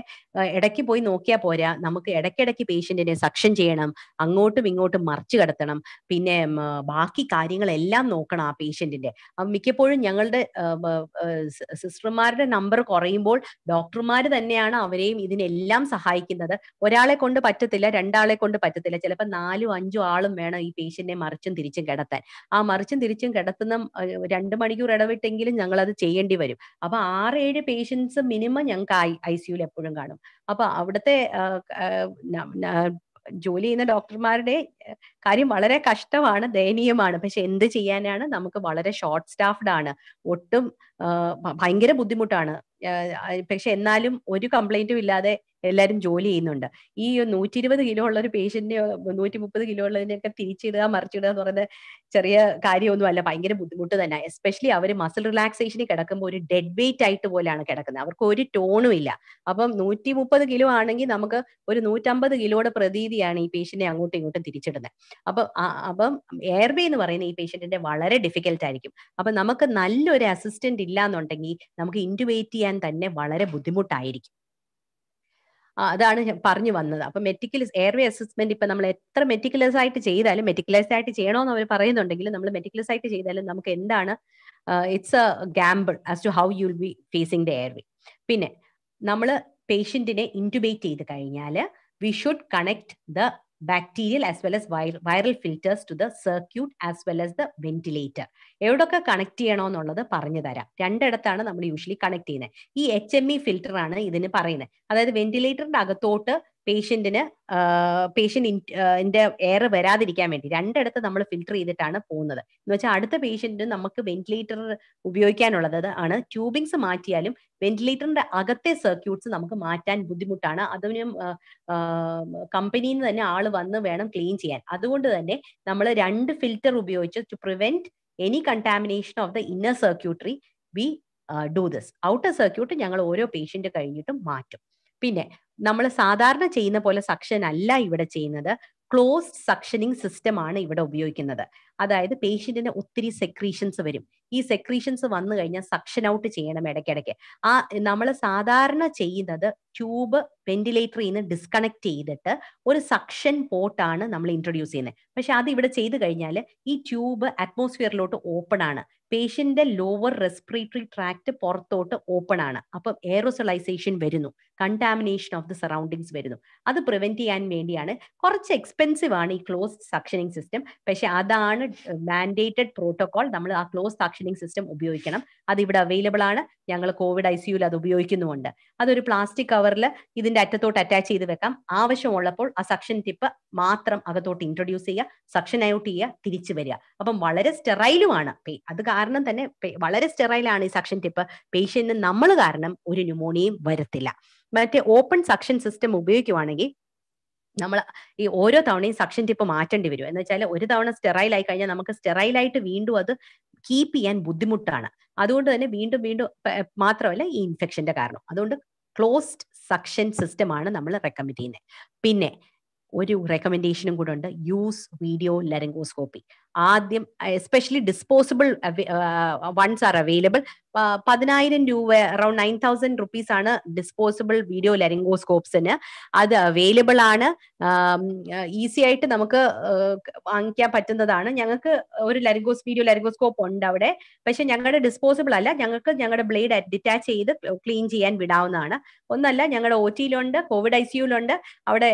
ഇടയ്ക്ക് പോയി നോക്കിയാൽ പോരാ നമുക്ക് ഇടയ്ക്കിടയ്ക്ക് പേഷ്യൻറ്റിനെ സക്ഷൻ ചെയ്യണം അങ്ങോട്ടും ഇങ്ങോട്ടും മറിച്ച് കിടത്തണം പിന്നെ ബാക്കി കാര്യങ്ങളെല്ലാം നോക്കണം ആ പേഷ്യൻറ്റിൻ്റെ മിക്കപ്പോഴും ഞങ്ങളുടെ സിസ്റ്റർമാരുടെ നമ്പർ കുറയുമ്പോൾ ഡോക്ടർമാർ തന്നെയാണ് അവരെയും ഇതിനെല്ലാം സഹായിക്കുന്നത് ഒരാളെ കൊണ്ട് പറ്റത്തില്ല രണ്ടാളെ കൊണ്ട് പറ്റത്തില്ല ചിലപ്പോൾ നാലും അഞ്ചും ആളും വേണം ഈ പേഷ്യൻറ്റിനെ മറിച്ചും തിരിച്ചും കിടത്താൻ ആ മറിച്ചും തിരിച്ചും കിടത്തുന്ന രണ്ട് മണിക്കൂർ ഇടവിട്ടെങ്കിൽ എങ്കിലും ഞങ്ങൾ അത് ചെയ്യേണ്ടി വരും അപ്പൊ ആറേഴ് പേഷ്യൻസ് മിനിമം ഞങ്ങൾക്ക് ഐ സിയുൽ എപ്പോഴും കാണും അപ്പൊ അവിടുത്തെ ജോലി ചെയ്യുന്ന ഡോക്ടർമാരുടെ കാര്യം വളരെ കഷ്ടമാണ് ദയനീയമാണ് പക്ഷെ എന്ത് ചെയ്യാനാണ് നമുക്ക് വളരെ ഷോർട്ട് സ്റ്റാഫ്ഡ് ആണ് ഒട്ടും ഭയങ്കര ബുദ്ധിമുട്ടാണ് പക്ഷെ എന്നാലും ഒരു കംപ്ലൈന്റും ഇല്ലാതെ എല്ലാവരും ജോലി ചെയ്യുന്നുണ്ട് ഈ നൂറ്റി ഇരുപത് കിലോ ഉള്ള ഒരു പേഷ്യന്റിനെ നൂറ്റി മുപ്പത് കിലോ ഉള്ളതിനെയൊക്കെ തിരിച്ചിടുക മറിച്ചിടുക എന്ന് പറയുന്ന ചെറിയ കാര്യമൊന്നുമല്ല ഭയങ്കര ബുദ്ധിമുട്ട് തന്നെ എസ്പെഷ്യലി അവർ മസിൽ റിലാക്സേഷനിൽ കിടക്കുമ്പോൾ ഒരു ഡെഡ് വെയിറ്റ് ആയിട്ട് പോലെയാണ് കിടക്കുന്നത് അവർക്ക് ഒരു ടോണും ഇല്ല അപ്പം നൂറ്റി മുപ്പത് കിലോ ആണെങ്കിൽ നമുക്ക് ഒരു നൂറ്റമ്പത് കിലോയുടെ പ്രതീതിയാണ് ഈ പേഷ്യന്റിനെ അങ്ങോട്ടും ഇങ്ങോട്ടും തിരിച്ചിടുന്നത് അപ്പം അപ്പം എയർവേ എന്ന് പറയുന്ന ഈ പേഷ്യന്റിന്റെ വളരെ ഡിഫിക്കൽട്ടായിരിക്കും ആയിരിക്കും അപ്പം നമുക്ക് നല്ലൊരു അസിസ്റ്റന്റ് ഇല്ല എന്നുണ്ടെങ്കിൽ നമുക്ക് ഇൻറ്റുവേറ്റ് ചെയ്യാൻ ചെയ്യാൻ തന്നെ വളരെ ബുദ്ധിമുട്ടായിരിക്കും അതാണ് പറഞ്ഞു വന്നത് അപ്പൊ മെറ്റിക്കൽ എയർവേ അസസ്മെന്റ് ഇപ്പൊ നമ്മൾ എത്ര മെറ്റിക്കുലസ് ആയിട്ട് ചെയ്താലും മെറ്റിക്കുലസ് ആയിട്ട് ചെയ്യണമെന്ന് അവർ പറയുന്നുണ്ടെങ്കിലും നമ്മൾ മെറ്റിക്കുലസ് ആയിട്ട് ചെയ്താലും നമുക്ക് എന്താണ് it's a gamble as to how you will be facing the airway പിന്നെ നമ്മൾ പേഷ്യന്റിനെ ഇൻറ്റുബേറ്റ് ചെയ്ത് കഴിഞ്ഞാൽ we should connect the bacterial as well as viral filters to the circuit as well as the ventilator എവിടെയൊക്കെ connect എന്നുള്ളത് പറഞ്ഞു തരാം രണ്ടിടത്താണ് നമ്മൾ യൂഷ്വലി കണക്ട് ചെയ്യുന്നത് ഈ എച്ച് എം ഇ ഫിൽറ്റർ ആണ് ഇതിന് പറയുന്നത് അതായത് വെന്റിലേറ്ററിന്റെ അകത്തോട്ട് പേഷ്യന്റിന് പേഷ്യന്റ് എയർ വരാതിരിക്കാൻ വേണ്ടി രണ്ടിടത്ത് നമ്മൾ ഫിൽട്ടർ ചെയ്തിട്ടാണ് പോകുന്നത് എന്ന് വെച്ചാൽ അടുത്ത പേഷ്യന്റ് നമുക്ക് വെന്റിലേറ്റർ ഉപയോഗിക്കാനുള്ളത് ആണ് ട്യൂബിങ്സ് മാറ്റിയാലും വെന്റിലേറ്ററിന്റെ അകത്തെ സർക്യൂട്ട്സ് നമുക്ക് മാറ്റാൻ ബുദ്ധിമുട്ടാണ് അതിനും കമ്പനിയിൽ നിന്ന് തന്നെ ആള് വന്ന് വേണം ക്ലീൻ ചെയ്യാൻ അതുകൊണ്ട് തന്നെ നമ്മൾ രണ്ട് ഫിൽറ്റർ ഉപയോഗിച്ച് to prevent any contamination of the inner circuitry we do this outer circuit ഞങ്ങൾ ഓരോ പേഷ്യന്റ് കഴിഞ്ഞിട്ടും മാറ്റും പിന്നെ നമ്മൾ സാധാരണ ചെയ്യുന്ന പോലെ സക്ഷൻ അല്ല ഇവിടെ ചെയ്യുന്നത് ക്ലോസ്ഡ് സക്ഷനിങ് സിസ്റ്റം ആണ് ഇവിടെ ഉപയോഗിക്കുന്നത് അതായത് പേഷ്യന്റിന് ഒത്തിരി സെക്രീഷൻസ് വരും ഈ സെക്രീഷൻസ് വന്നു കഴിഞ്ഞാൽ സക്ഷൻ ഔട്ട് ചെയ്യണം ഇടയ്ക്കിടയ്ക്ക് ആ നമ്മൾ സാധാരണ ചെയ്യുന്നത് ട്യൂബ് വെന്റിലേറ്ററിൽ നിന്ന് ഡിസ്കണക്ട് ചെയ്തിട്ട് ഒരു സക്ഷൻ പോട്ടാണ് നമ്മൾ ഇൻട്രൊഡ്യൂസ് ചെയ്യുന്നത് പക്ഷെ അത് ഇവിടെ ചെയ്തു കഴിഞ്ഞാൽ ഈ ട്യൂബ് അറ്റ്മോസ്ഫിയറിലോട്ട് ഓപ്പൺ ആണ് പേഷ്യന്റിന്റെ ലോവർ റെസ്പിറേറ്ററി ട്രാക്ട് പുറത്തോട്ട് ഓപ്പൺ ആണ് അപ്പം എയറോസലൈസേഷൻ വരുന്നു കണ്ടാമിനേഷൻ ഓഫ് ദി സറൗണ്ടിങ്സ് വരുന്നു അത് പ്രിവെന്റ് ചെയ്യാൻ വേണ്ടിയാണ് കുറച്ച് എക്സ്പെൻസീവ് ആണ് ഈ ക്ലോസ്ഡ് സക്ഷനിങ് സിസ്റ്റം പക്ഷെ അതാണ് മാൻഡേറ്റഡ് പ്രോട്ടോകോൾ നമ്മൾ ആ ക്ലോസ് സക്ഷനിങ് സിസ്റ്റം ഉപയോഗിക്കണം അത് ഇവിടെ അവൈലബിൾ ആണ് ഞങ്ങൾ കോവിഡ് ഐ സിയുയിൽ അത് ഉപയോഗിക്കുന്നുമുണ്ട് അതൊരു പ്ലാസ്റ്റിക് കവറിൽ ഇതിന്റെ അറ്റത്തോട്ട് അറ്റാച്ച് ചെയ്ത് വെക്കാം ആവശ്യമുള്ളപ്പോൾ ആ സക്ഷൻ ടിപ്പ് മാത്രം അകത്തോട്ട് ഇൻട്രൊഡ്യൂസ് ചെയ്യുക സക്ഷൻ ഔട്ട് ചെയ്യുക തിരിച്ചു വരിക അപ്പം വളരെ സ്റ്റെറൈലുമാണ് അത് കാരണം തന്നെ വളരെ സ്റ്റെറൈലാണ് ഈ സക്ഷൻ ടിപ്പ് പേഷ്യന്റിന് നമ്മൾ കാരണം ഒരു ന്യൂമോണിയയും വരത്തില്ല മറ്റേ ഓപ്പൺ സക്ഷൻ സിസ്റ്റം ഉപയോഗിക്കുവാണെങ്കിൽ നമ്മൾ ഈ ഓരോ തവണയും സക്ഷൻ ടിപ്പ് മാറ്റേണ്ടി വരും എന്ന് വെച്ചാൽ ഒരു തവണ സ്റ്റെറൈൽ ആയി കഴിഞ്ഞാൽ നമുക്ക് സ്റ്റെറൈലായിട്ട് വീണ്ടും അത് കീപ്പ് ചെയ്യാൻ ബുദ്ധിമുട്ടാണ് അതുകൊണ്ട് തന്നെ വീണ്ടും വീണ്ടും മാത്രമല്ല ഈ ഇൻഫെക്ഷന്റെ കാരണം അതുകൊണ്ട് ക്ലോസ്ഡ് സക്ഷൻ സിസ്റ്റം ആണ് നമ്മൾ റെക്കമെൻഡ് ചെയ്യുന്നത് പിന്നെ ഒരു റെക്കമെൻഡേഷനും കൂടെ ഉണ്ട് യൂസ് വീഡിയോ ലരങ്കോസ്കോപ്പി ആദ്യം especially disposable ones are available പതിനായിരം രൂപ അറൌണ്ട് നയൻ തൗസൻഡ് റുപ്പീസ് ആണ് ഡിസ്പോസിബിൾ വീഡിയോ ലരിങ്കോസ്കോപ്സിന് അത് അവൈലബിൾ ആണ് ഈസി ആയിട്ട് നമുക്ക് വാങ്ങിക്കാൻ പറ്റുന്നതാണ് ഞങ്ങൾക്ക് ഒരു ലരിങ്കോസ് വീഡിയോ ലരിങ്കോസ്കോപ്പ് ഉണ്ട് അവിടെ പക്ഷെ ഞങ്ങളുടെ ഡിസ്പോസിബിൾ അല്ല ഞങ്ങൾക്ക് ഞങ്ങളുടെ ബ്ലേഡ് ഡിറ്റാച്ച് ചെയ്ത് ക്ലീൻ ചെയ്യാൻ വിടാവുന്നതാണ് ഒന്നല്ല ഞങ്ങളുടെ ഒ ടിയിലുണ്ട് കോവിഡ് ഐ സിയുലുണ്ട് അവിടെ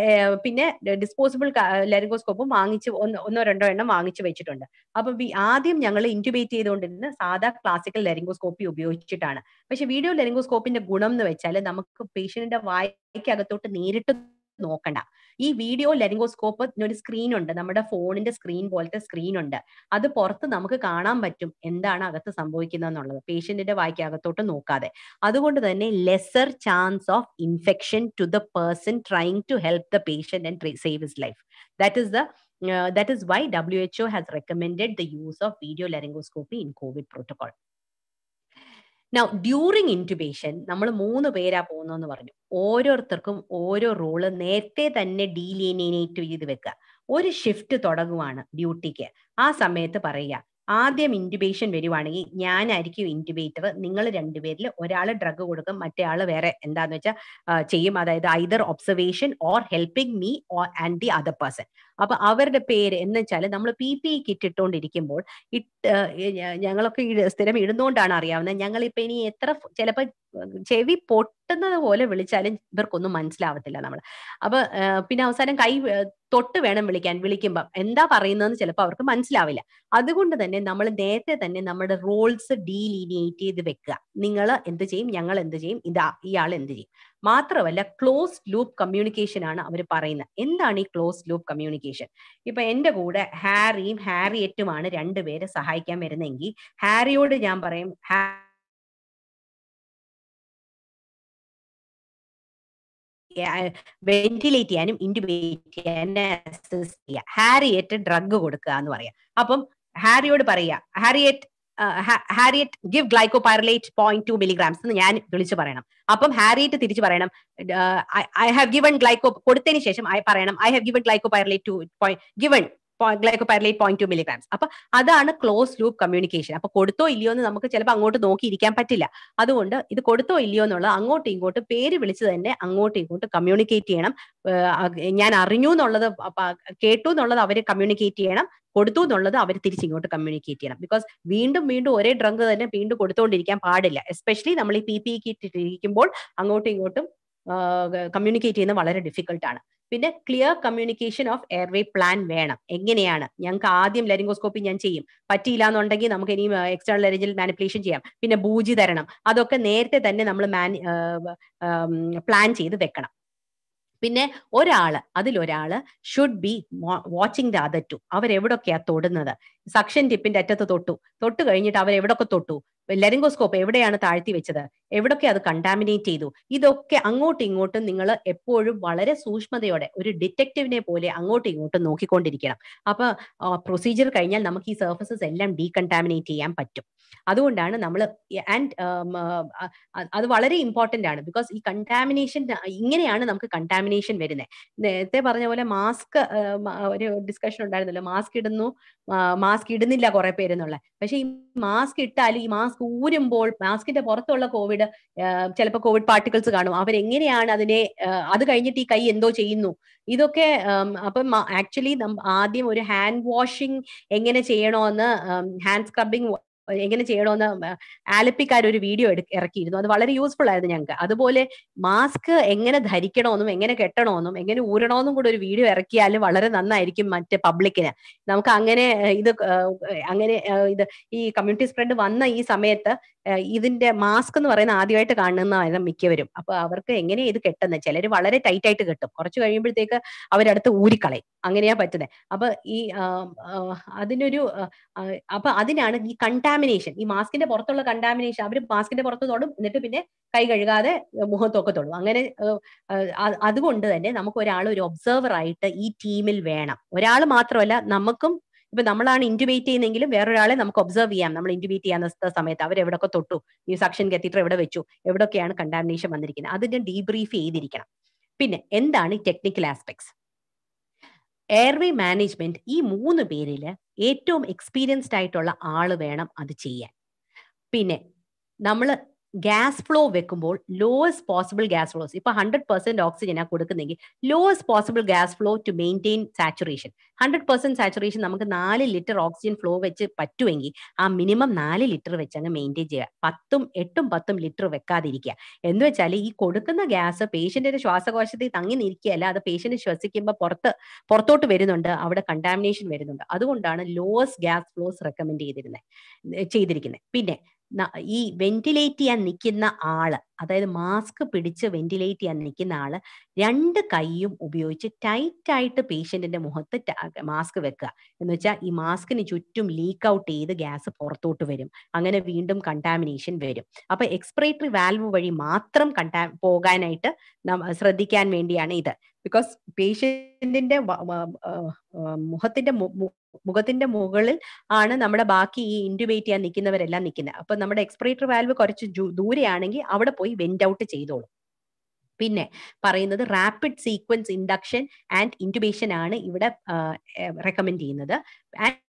പിന്നെ ഡിസ്പോസിബിൾ ലരിങ്കോസ്കോപ്പും വാങ്ങിച്ച് ഒന്നോ രണ്ടോ എണ്ണം വാങ്ങിച്ചു വെച്ചിട്ടുണ്ട് ചെയ്തിട്ടുണ്ട് അപ്പൊ ആദ്യം ഞങ്ങൾ ഇൻറ്റുബേറ്റ് ചെയ്തുകൊണ്ടിരുന്ന സാധാ ക്ലാസിക്കൽ ലെരിങ്കോസ്കോപ്പി ഉപയോഗിച്ചിട്ടാണ് പക്ഷെ വീഡിയോ ലെരിങ്കോസ്കോപ്പിന്റെ ഗുണം എന്ന് വെച്ചാൽ നമുക്ക് പേഷ്യന്റിന്റെ വായക്കകത്തോട്ട് നേരിട്ട് നോക്കണ്ട ഈ വീഡിയോ ലെരിങ്കോസ്കോപ്പ് ഒരു സ്ക്രീൻ ഉണ്ട് നമ്മുടെ ഫോണിന്റെ സ്ക്രീൻ പോലത്തെ സ്ക്രീൻ ഉണ്ട് അത് പുറത്ത് നമുക്ക് കാണാൻ പറ്റും എന്താണ് അകത്ത് സംഭവിക്കുന്നത് എന്നുള്ളത് പേഷ്യന്റിന്റെ വായ്ക്ക് അകത്തോട്ട് നോക്കാതെ അതുകൊണ്ട് തന്നെ lesser chance of infection to the person trying to help the patient and save his life that is the Uh, that is why WHO has recommended the use of video laryngoscopy in COVID protocol. Now during intubation നമ്മൾ മൂന്ന് പേരാ പോകുന്നതെന്ന് പറഞ്ഞു ഓരോരുത്തർക്കും ഓരോ role നേരത്തെ തന്നെ ഡീലിനേറ്റ് ചെയ്ത് വെക്കുക ഒരു ഷിഫ്റ്റ് തുടങ്ങുവാണ് ഡ്യൂട്ടിക്ക് ആ സമയത്ത് പറയുക ആദ്യം ഇൻറ്റുബേഷൻ വരുവാണെങ്കിൽ ഞാനായിരിക്കും ഇൻറ്റുബേറ്റർ നിങ്ങൾ രണ്ടുപേരിൽ ഒരാൾ ഡ്രഗ് കൊടുക്കും മറ്റേ ആൾ വേറെ എന്താന്ന് വെച്ചാൽ ചെയ്യും അതായത് either observation or helping me or and the other person അപ്പൊ അവരുടെ പേര് എന്ന് വെച്ചാല് നമ്മൾ P P E e kit ഇട്ടുകൊണ്ടിരിക്കുമ്പോൾ ഇട്ട് ഞങ്ങളൊക്കെ സ്ഥിരം ഇടുന്നോണ്ടാണ് അറിയാവുന്നത് ഇപ്പൊ ഇനി എത്ര ചിലപ്പോൾ ചെവി പൊട്ടുന്നത് പോലെ വിളിച്ചാലും ഇവർക്കൊന്നും മനസ്സിലാവത്തില്ല നമ്മൾ അപ്പൊ പിന്നെ അവസാനം കൈ തൊട്ട് വേണം വിളിക്കാൻ വിളിക്കുമ്പോൾ എന്താ പറയുന്നതെന്ന് ചിലപ്പോൾ അവർക്ക് മനസ്സിലാവില്ല അതുകൊണ്ട് തന്നെ നമ്മൾ നേരത്തെ തന്നെ നമ്മുടെ റോൾസ് ഡീലിനിയേറ്റ് ചെയ്ത് വെക്കുക നിങ്ങൾ എന്ത് ചെയ്യും ഞങ്ങൾ എന്ത് ചെയ്യും ഇതാ ഇയാൾ എന്ത് ചെയ്യും മാത്രമല്ല ക്ലോസ്ഡ് ലൂപ്പ് കമ്മ്യൂണിക്കേഷൻ ആണ് അവർ പറയുന്നത് എന്താണ് ഈ ക്ലോസ്ഡ് ലൂപ്പ് കമ്മ്യൂണിക്കേഷൻ ഇപ്പൊ എന്റെ കൂടെ ഹാരിയും ഹാരിയറ്റുമാണ് രണ്ടുപേരെ സഹായിക്കാൻ വരുന്നെങ്കിൽ ഹാരിയോട് ഞാൻ പറയും വെന്റിലേറ്റ് ചെയ്യാനും ഇൻഡിബേറ്റ് ചെയ്യാനും ഹാരിയറ്റ് ഡ്രഗ് കൊടുക്കുക എന്ന് പറയാം അപ്പം ഹാരിയോട് പറയുക Harriet Harriet give glycopyrrolate point two milligrams എന്ന് ഞാൻ വിളിച്ചു പറയണം അപ്പം ഹാരിയറ്റ് തിരിച്ചു പറയണം ഐ ഹാവ് ഗിവൺ ഗ്ലൈക്കോ കൊടുത്തതിന് ശേഷം ഐ പറയണം I have given glycopyrrolate two point given glycopyrrolate point two milligrams അപ്പൊ അതാണ് ക്ലോസ് ലൂപ്പ് കമ്മ്യൂണിക്കേഷൻ അപ്പൊ കൊടുത്തോ ഇല്ലയോ എന്ന് നമുക്ക് ചിലപ്പോൾ അങ്ങോട്ട് നോക്കി ഇരിക്കാൻ പറ്റില്ല അതുകൊണ്ട് ഇത് കൊടുത്തോ ഇല്ലയോ എന്നുള്ളത് അങ്ങോട്ടും ഇങ്ങോട്ടും പേര് വിളിച്ച് തന്നെ അങ്ങോട്ടും ഇങ്ങോട്ടും കമ്മ്യൂണിക്കേറ്റ് ചെയ്യണം ഞാൻ അറിഞ്ഞു എന്നുള്ളത് കേട്ടു എന്നുള്ളത് അവർ കമ്മ്യൂണിക്കേറ്റ് ചെയ്യണം കൊടുത്തു എന്നുള്ളത് അവർ തിരിച്ചിങ്ങോട്ട് കമ്മ്യൂണിക്കേറ്റ് ചെയ്യണം ബിക്കോസ് വീണ്ടും വീണ്ടും ഒരേ ഡ്രങ്ക് തന്നെ വീണ്ടും കൊടുത്തുകൊണ്ടിരിക്കാൻ പാടില്ല എസ്പെഷ്യലി നമ്മൾ ഈ പി പി കിറ്റ് ഇട്ടിരിക്കുമ്പോൾ അങ്ങോട്ടും ഇങ്ങോട്ടും കമ്മ്യൂണിക്കേറ്റ് ചെയ്യുന്നത് വളരെ ഡിഫിക്കൽട്ടാണ് പിന്നെ clear communication of airway plan വേണം എങ്ങനെയാണ് ഞങ്ങൾക്ക് ആദ്യം ലരിങ്കോസ്കോപ്പി ഞാൻ ചെയ്യും പറ്റിയില്ല എന്നുണ്ടെങ്കിൽ നമുക്ക് ഇനി എക്സ്റ്റേണൽ ലരിഞ്ചിൽ മാനിപ്പുലേഷൻ ചെയ്യാം പിന്നെ ബൂജി തരണം അതൊക്കെ നേരത്തെ തന്നെ നമ്മൾ മാൻ പ്ലാൻ ചെയ്ത് വെക്കണം പിന്നെ ഒരാള് അതിലൊരാള് should be watching the other to അവരെവിടൊക്കെയാ തൊടുന്നത് സക്ഷൻ ടിപ്പിന്റെ അറ്റത്ത് തൊട്ടു തൊട്ട് കഴിഞ്ഞിട്ട് അവരെവിടൊക്കെ തൊട്ടു ലരിങ്കോസ്കോപ്പ് എവിടെയാണ് താഴ്ത്തി വെച്ചത് എവിടൊക്കെ അത് കണ്ടാമിനേറ്റ് ചെയ്തു ഇതൊക്കെ അങ്ങോട്ടും ഇങ്ങോട്ടും നിങ്ങൾ എപ്പോഴും വളരെ സൂക്ഷ്മതയോടെ ഒരു ഡിറ്റക്റ്റീവിനെ പോലെ അങ്ങോട്ടും ഇങ്ങോട്ടും നോക്കിക്കൊണ്ടിരിക്കണം അപ്പൊ പ്രൊസീജിയർ കഴിഞ്ഞാൽ നമുക്ക് ഈ സർഫസസ് എല്ലാം ഡീകണ്ടാമിനേറ്റ് ചെയ്യാൻ പറ്റും അതുകൊണ്ടാണ് നമ്മൾ ആൻഡ് അത് വളരെ ഇമ്പോർട്ടന്റ് ആണ് ബിക്കോസ് ഈ കണ്ടാമിനേഷൻ ഇങ്ങനെയാണ് നമുക്ക് കണ്ടാമിനേഷൻ വരുന്നത് നേരത്തെ പറഞ്ഞ പോലെ മാസ്ക് ഒരു ഡിസ്കഷൻ ഉണ്ടായിരുന്നല്ലോ മാസ്ക് ഇടുന്നു മാസ്ക് ഇടുന്നില്ല കുറെ പേരെന്നുള്ള പക്ഷെ ഈ മാസ്ക് ഇട്ടാലും ഈ മാസ്ക് മാസ്ക് ഊരുമ്പോൾ മാസ്കിന്റെ പുറത്തുള്ള കോവിഡ് ചിലപ്പോൾ കോവിഡ് പാർട്ടിക്കിൾസ് കാണും അവരെങ്ങനെയാണ് അതിനെ അത് കഴിഞ്ഞിട്ട് ഈ കൈ എന്തോ ചെയ്യുന്നു ഇതൊക്കെ അപ്പം ആക്ച്വലി ആദ്യം ഒരു ഹാൻഡ് വാഷിംഗ് എങ്ങനെ എന്ന് ഹാൻഡ് സ്ക്രബിംഗ് എങ്ങനെ ചെയ്യണമെന്ന് ആലപ്പിക്കാർ ഒരു വീഡിയോ ഇറക്കിയിരുന്നു അത് വളരെ യൂസ്ഫുൾ ആയിരുന്നു ഞങ്ങൾക്ക് അതുപോലെ മാസ്ക് എങ്ങനെ ധരിക്കണമെന്നും എങ്ങനെ കെട്ടണമെന്നും എങ്ങനെ ഊരണമെന്നും കൂടെ ഒരു വീഡിയോ ഇറക്കിയാൽ വളരെ നന്നായിരിക്കും മറ്റേ പബ്ലിക്കിന് നമുക്ക് അങ്ങനെ ഇത് അങ്ങനെ ഇത് ഈ കമ്മ്യൂണിറ്റി സ്പ്രെഡ് വന്ന ഈ സമയത്ത് ഇതിന്റെ മാസ്ക് എന്ന് പറയുന്ന ആദ്യമായിട്ട് കാണുന്നതായിരുന്നു മിക്കവരും അപ്പൊ അവർക്ക് എങ്ങനെ ഇത് കെട്ടുന്നത് ചിലർ വളരെ ടൈറ്റ് ആയിട്ട് കെട്ടും കുറച്ച് കഴിയുമ്പോഴത്തേക്ക് അവരടുത്ത് ഊരിക്കളയും അങ്ങനെയാ പറ്റുന്നത് അപ്പൊ ഈ അതിനൊരു അപ്പൊ അതിനാണ് ഈ കണ്ടാക്ട് കണ്ടാമിനേഷൻ ഈ മാസ്കിന്റെ പുറത്തുള്ള കണ്ടാമിനേഷൻ അവർ മാസ്കിന്റെ പുറത്ത് തൊടും എന്നിട്ട് പിന്നെ കൈ കഴുകാതെ മുഖത്തൊക്കെ തൊടും അങ്ങനെ അതുകൊണ്ട് തന്നെ നമുക്ക് ഒരാൾ ഒരു ഒബ്സർവർ ആയിട്ട് ഈ ടീമിൽ വേണം ഒരാൾ മാത്രമല്ല നമുക്കും ഇപ്പൊ നമ്മളാണ് ഇൻറ്റുബേറ്റ് ചെയ്യുന്നെങ്കിലും വേറൊരാളെ നമുക്ക് ഒബ്സർവ് ചെയ്യാം നമ്മൾ ഇൻറ്റുബേറ്റ് ചെയ്യാൻ സമയത്ത് അവർ എവിടെയൊക്കെ തൊട്ടു ഈ സക്ഷൻ കത്തീറ്റർ എവിടെ വെച്ചു എവിടെയൊക്കെയാണ് കണ്ടാമിനേഷൻ വന്നിരിക്കുന്നത് അതിന്റെ ഡീബ്രീഫ് ചെയ്തിരിക്കണം പിന്നെ എന്താണ് ടെക്നിക്കൽ ആസ്പെക്ട്സ് എയർവേ മാനേജ്മെന്റ് ഈ മൂന്ന് പേരിൽ ഏറ്റവും എക്സ്പീരിയൻസ്ഡ് ആയിട്ടുള്ള ആൾ വേണം അത് ചെയ്യാൻ പിന്നെ നമ്മൾ ഗ്യാസ് ഫ്ലോ വെക്കുമ്പോൾ ലോവസ്റ്റ് പോസിബിൾ ഗ്യാസ് ഫ്ലോസ് ഇപ്പൊ ഹൺഡ്രഡ് പെർസെന്റ് ഓക്സിജനാണ് കൊടുക്കുന്നെങ്കിൽ lowest possible gas flow to maintain saturation hundred percent saturation നമുക്ക് നാല് ലിറ്റർ ഓക്സിജൻ ഫ്ലോ വെച്ച് പറ്റുമെങ്കിൽ ആ മിനിമം നാല് ലിറ്റർ വെച്ച് അങ്ങ് മെയിൻറ്റെയിൻ ചെയ്യുക പത്തും എട്ടും പത്തും ലിറ്റർ വെക്കാതിരിക്കുക എന്ന് വെച്ചാൽ ഈ കൊടുക്കുന്ന ഗ്യാസ് പേഷ്യന്റിന്റെ ശ്വാസകോശത്തിൽ തങ്ങി നിൽക്കുകയല്ല അത് പേഷ്യന്റ് ശ്വസിക്കുമ്പോൾ പുറത്ത് പുറത്തോട്ട് വരുന്നുണ്ട് അവിടെ കണ്ടാമിനേഷൻ വരുന്നുണ്ട് അതുകൊണ്ടാണ് ലോവസ്റ്റ് ഗ്യാസ് ഫ്ലോസ് റെക്കമെൻഡ് ചെയ്തിരുന്നത് ചെയ്തിരിക്കുന്നത് പിന്നെ ഈ വെന്റിലേറ്റ് ചെയ്യാൻ നിൽക്കുന്ന ആള് അതായത് മാസ്ക് പിടിച്ച് വെന്റിലേറ്റ് ചെയ്യാൻ നിൽക്കുന്ന ആള് രണ്ട് കൈയും ഉപയോഗിച്ച് ടൈറ്റായിട്ട് പേഷ്യന്റിന്റെ മുഖത്ത് മാസ്ക് വെക്കുക എന്ന് വെച്ചാൽ ഈ മാസ്കിന് ചുറ്റും ലീക്ക് ഔട്ട് ചെയ്ത് ഗ്യാസ് പുറത്തോട്ട് വരും അങ്ങനെ വീണ്ടും കണ്ടാമിനേഷൻ വരും അപ്പൊ എക്സ്പിറേറ്ററി വാൽവ് വഴി മാത്രം കണ്ടാ പോകാനായിട്ട് ശ്രദ്ധിക്കാൻ വേണ്ടിയാണ് ഇത് ബിക്കോസ് പേഷ്യന്റിന്റെ മുഖത്തിന്റെ മുഖത്തിന്റെ മുകളിൽ ആണ് നമ്മുടെ ബാക്കി ഈ ഇൻറ്റുബേറ്റ് ചെയ്യാൻ നിൽക്കുന്നവരെല്ലാം നിൽക്കുന്നത് അപ്പൊ നമ്മുടെ എക്സ്പിറേറ്റർ വാൽവ് കുറച്ച് ദൂരെയാണെങ്കിൽ അവിടെ പോയി വെന്റ് ഔട്ട് ചെയ്തോളും പിന്നെ പറയുന്നത് rapid sequence induction and intubation ആണ് ഇവിടെ റെക്കമെൻഡ് ചെയ്യുന്നത് and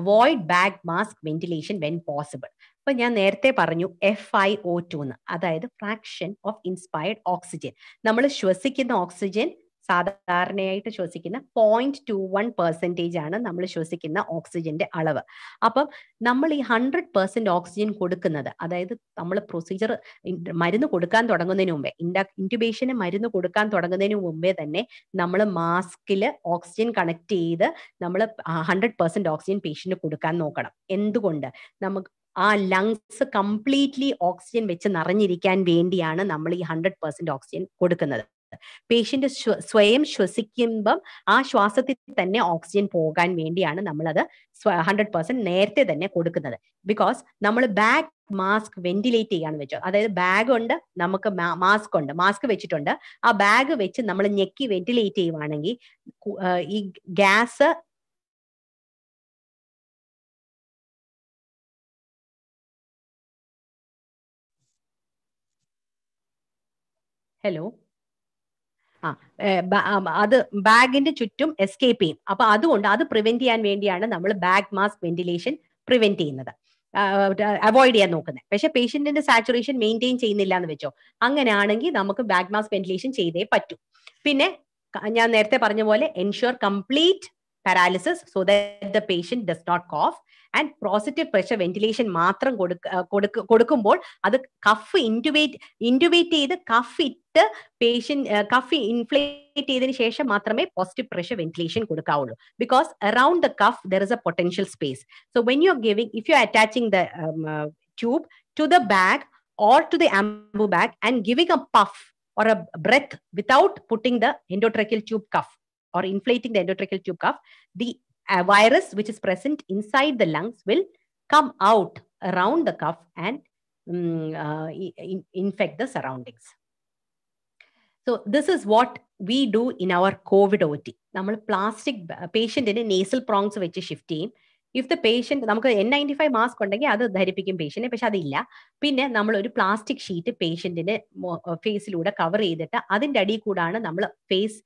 avoid back mask ventilation when possible അപ്പൊ ഞാൻ നേരത്തെ പറഞ്ഞു എഫ് ഐ ഒ ടു അതായത് ഫ്രാക്ഷൻ ഓഫ് ഇൻസ്പയർഡ് ഓക്സിജൻ നമ്മൾ ശ്വസിക്കുന്ന ഓക്സിജൻ സാധാരണയായിട്ട് ശ്വസിക്കുന്ന പോയിന്റ് ടു വൺ പെർസെൻറ്റേജ് ആണ് നമ്മൾ ശ്വസിക്കുന്ന ഓക്സിജന്റെ അളവ് അപ്പം നമ്മൾ ഈ ഹൺഡ്രഡ് പെർസെൻറ്റ് ഓക്സിജൻ കൊടുക്കുന്നത് അതായത് നമ്മൾ പ്രൊസീജിയർ മരുന്ന് കൊടുക്കാൻ തുടങ്ങുന്നതിന് മുമ്പേ ഇൻഡ ഇൻറ്റുബേഷന് മരുന്ന് കൊടുക്കാൻ തുടങ്ങുന്നതിന് മുമ്പേ തന്നെ നമ്മൾ മാസ്കിൽ ഓക്സിജൻ കണക്ട് ചെയ്ത് നമ്മൾ ഹൺഡ്രഡ് പെർസെൻറ്റ് ഓക്സിജൻ പേഷ്യൻറ്റ് കൊടുക്കാൻ നോക്കണം എന്തുകൊണ്ട് നമുക്ക് ആ ലങ്സ് കംപ്ലീറ്റ്ലി ഓക്സിജൻ വെച്ച് നിറഞ്ഞിരിക്കാൻ വേണ്ടിയാണ് നമ്മൾ ഈ ഹൺഡ്രഡ് പെർസെന്റ് ഓക്സിജൻ കൊടുക്കുന്നത് പേഷ്യന്റ് സ്വയം ശ്വസിക്കുമ്പം ആ ശ്വാസത്തിൽ തന്നെ ഓക്സിജൻ പോകാൻ വേണ്ടിയാണ് അത് ഹൺഡ്രഡ് പെർസെന്റ് നേരത്തെ തന്നെ കൊടുക്കുന്നത് ബിക്കോസ് നമ്മൾ ബാക്ക് മാസ്ക് വെന്റിലേറ്റ് ചെയ്യാന്ന് വെച്ചോ അതായത് ബാഗ് ഉണ്ട് നമുക്ക് മാസ്ക് ഉണ്ട് മാസ്ക് വെച്ചിട്ടുണ്ട് ആ ബാഗ് വെച്ച് നമ്മൾ ഞെക്കി വെന്റിലേറ്റ് ചെയ്യുവാണെങ്കിൽ ഈ ഗ്യാസ് ഹലോ അത് ബാഗിന്റെ ചുറ്റും എസ്കേപ്പ് ചെയ്യും അപ്പൊ അതുകൊണ്ട് അത് പ്രിവെന്റ് ചെയ്യാൻ വേണ്ടിയാണ് നമ്മൾ ബാഗ് മാസ്ക് വെന്റിലേഷൻ പ്രിവെന്റ് ചെയ്യുന്നത് അവോയ്ഡ് ചെയ്യാൻ നോക്കുന്നത് പക്ഷെ പേഷ്യന്റിന്റെ സാച്ചുറേഷൻ മെയിൻറ്റെയിൻ ചെയ്യുന്നില്ല എന്ന് വെച്ചോ അങ്ങനെയാണെങ്കിൽ നമുക്ക് ബാഗ് മാസ്ക് വെന്റിലേഷൻ ചെയ്തേ പറ്റൂ പിന്നെ ഞാൻ നേരത്തെ പറഞ്ഞ പോലെ ensure complete paralysis so that the patient does not cough and positive pressure ventilation matram kodukkumbol uh, kodukk, adu cuff intubate intubate the cuff itte patient uh, cuff inflate edin shesha matrame positive pressure ventilation kodukkavullu because around the cuff there is a potential space so when you are giving if you are attaching the um, uh, tube to the bag or to the ambu bag and giving a puff or a breath without putting the endotracheal tube cuff or inflating the endotracheal tube cuff, the uh, virus which is present inside the lungs will come out around the cuff and um, uh, in, infect the surroundings. So this is what we do in our COVID OT. നമ്മൾ plastic പേഷ്യൻറ്റിന് uh, nasal prongs, which is ചെയ്യും if the patient നമുക്ക് N ninety five mask ഉണ്ടെങ്കിൽ അത് ധരിപ്പിക്കും പേഷ്യന്റിനെ പക്ഷെ അതില്ല പിന്നെ നമ്മൾ ഒരു പ്ലാസ്റ്റിക് ഷീറ്റ് പേഷ്യന്റിന്റെ ഫേസിലൂടെ കവർ ചെയ്തിട്ട് അതിന്റെ അടിയിൽ കൂടാണ് നമ്മൾ ഫേസ്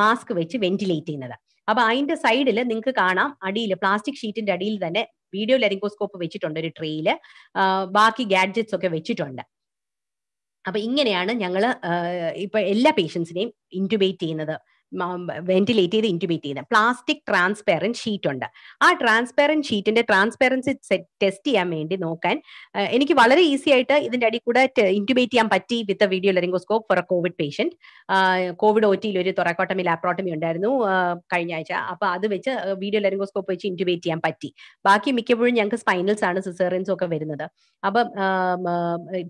മാസ്ക് വെച്ച് വെന്റിലേറ്റ് ചെയ്യുന്നത് അപ്പൊ അതിന്റെ സൈഡിൽ നിങ്ങൾക്ക് കാണാം അടിയിൽ പ്ലാസ്റ്റിക് ഷീറ്റിന്റെ അടിയിൽ തന്നെ വീഡിയോ ലെറിങ്കോസ്കോപ്പ് വെച്ചിട്ടുണ്ട് ഒരു ട്രെയിൽ ബാക്കി ഗാഡ്ജറ്റ്സ് ഒക്കെ വെച്ചിട്ടുണ്ട് അപ്പൊ ഇങ്ങനെയാണ് ഞങ്ങൾ ഇപ്പൊ എല്ലാ പേഷ്യൻസിനെയും ഇൻറ്റുബേറ്റ് ചെയ്യുന്നത് വെന്റിലേറ്റ് ചെയ്ത് ഇൻറ്റുബേറ്റ് ചെയ്യുന്നത് പ്ലാസ്റ്റിക് ട്രാൻസ്പെറൻറ്റ് ഷീറ്റ് ഉണ്ട് ആ ട്രാൻസ്പെറൻറ്റ് ഷീറ്റിന്റെ ട്രാൻസ്പെറൻസി ടെസ്റ്റ് ചെയ്യാൻ വേണ്ടി നോക്കാൻ എനിക്ക് വളരെ ഈസി ആയിട്ട് ഇതിന്റെ അടി കൂടെ ഇൻറ്റുബേറ്റ് ചെയ്യാൻ പറ്റി with video laryngoscope for a COVID patient COVID O ടിയിൽ ഒരു തുറക്കോട്ടമി ലാപ്രോട്ടമി ഉണ്ടായിരുന്നു കഴിഞ്ഞ ആഴ്ച അപ്പൊ അത് വെച്ച് വീഡിയോ ലെറിംഗോസ്കോപ്പ് വെച്ച് ഇൻറ്റുബേറ്റ് ചെയ്യാൻ പറ്റി ബാക്കി മിക്കപ്പോഴും ഞങ്ങൾക്ക് സ്പൈനൽസ് ആണ് സിസേറിയൻസ് ഒക്കെ വരുന്നത് അപ്പം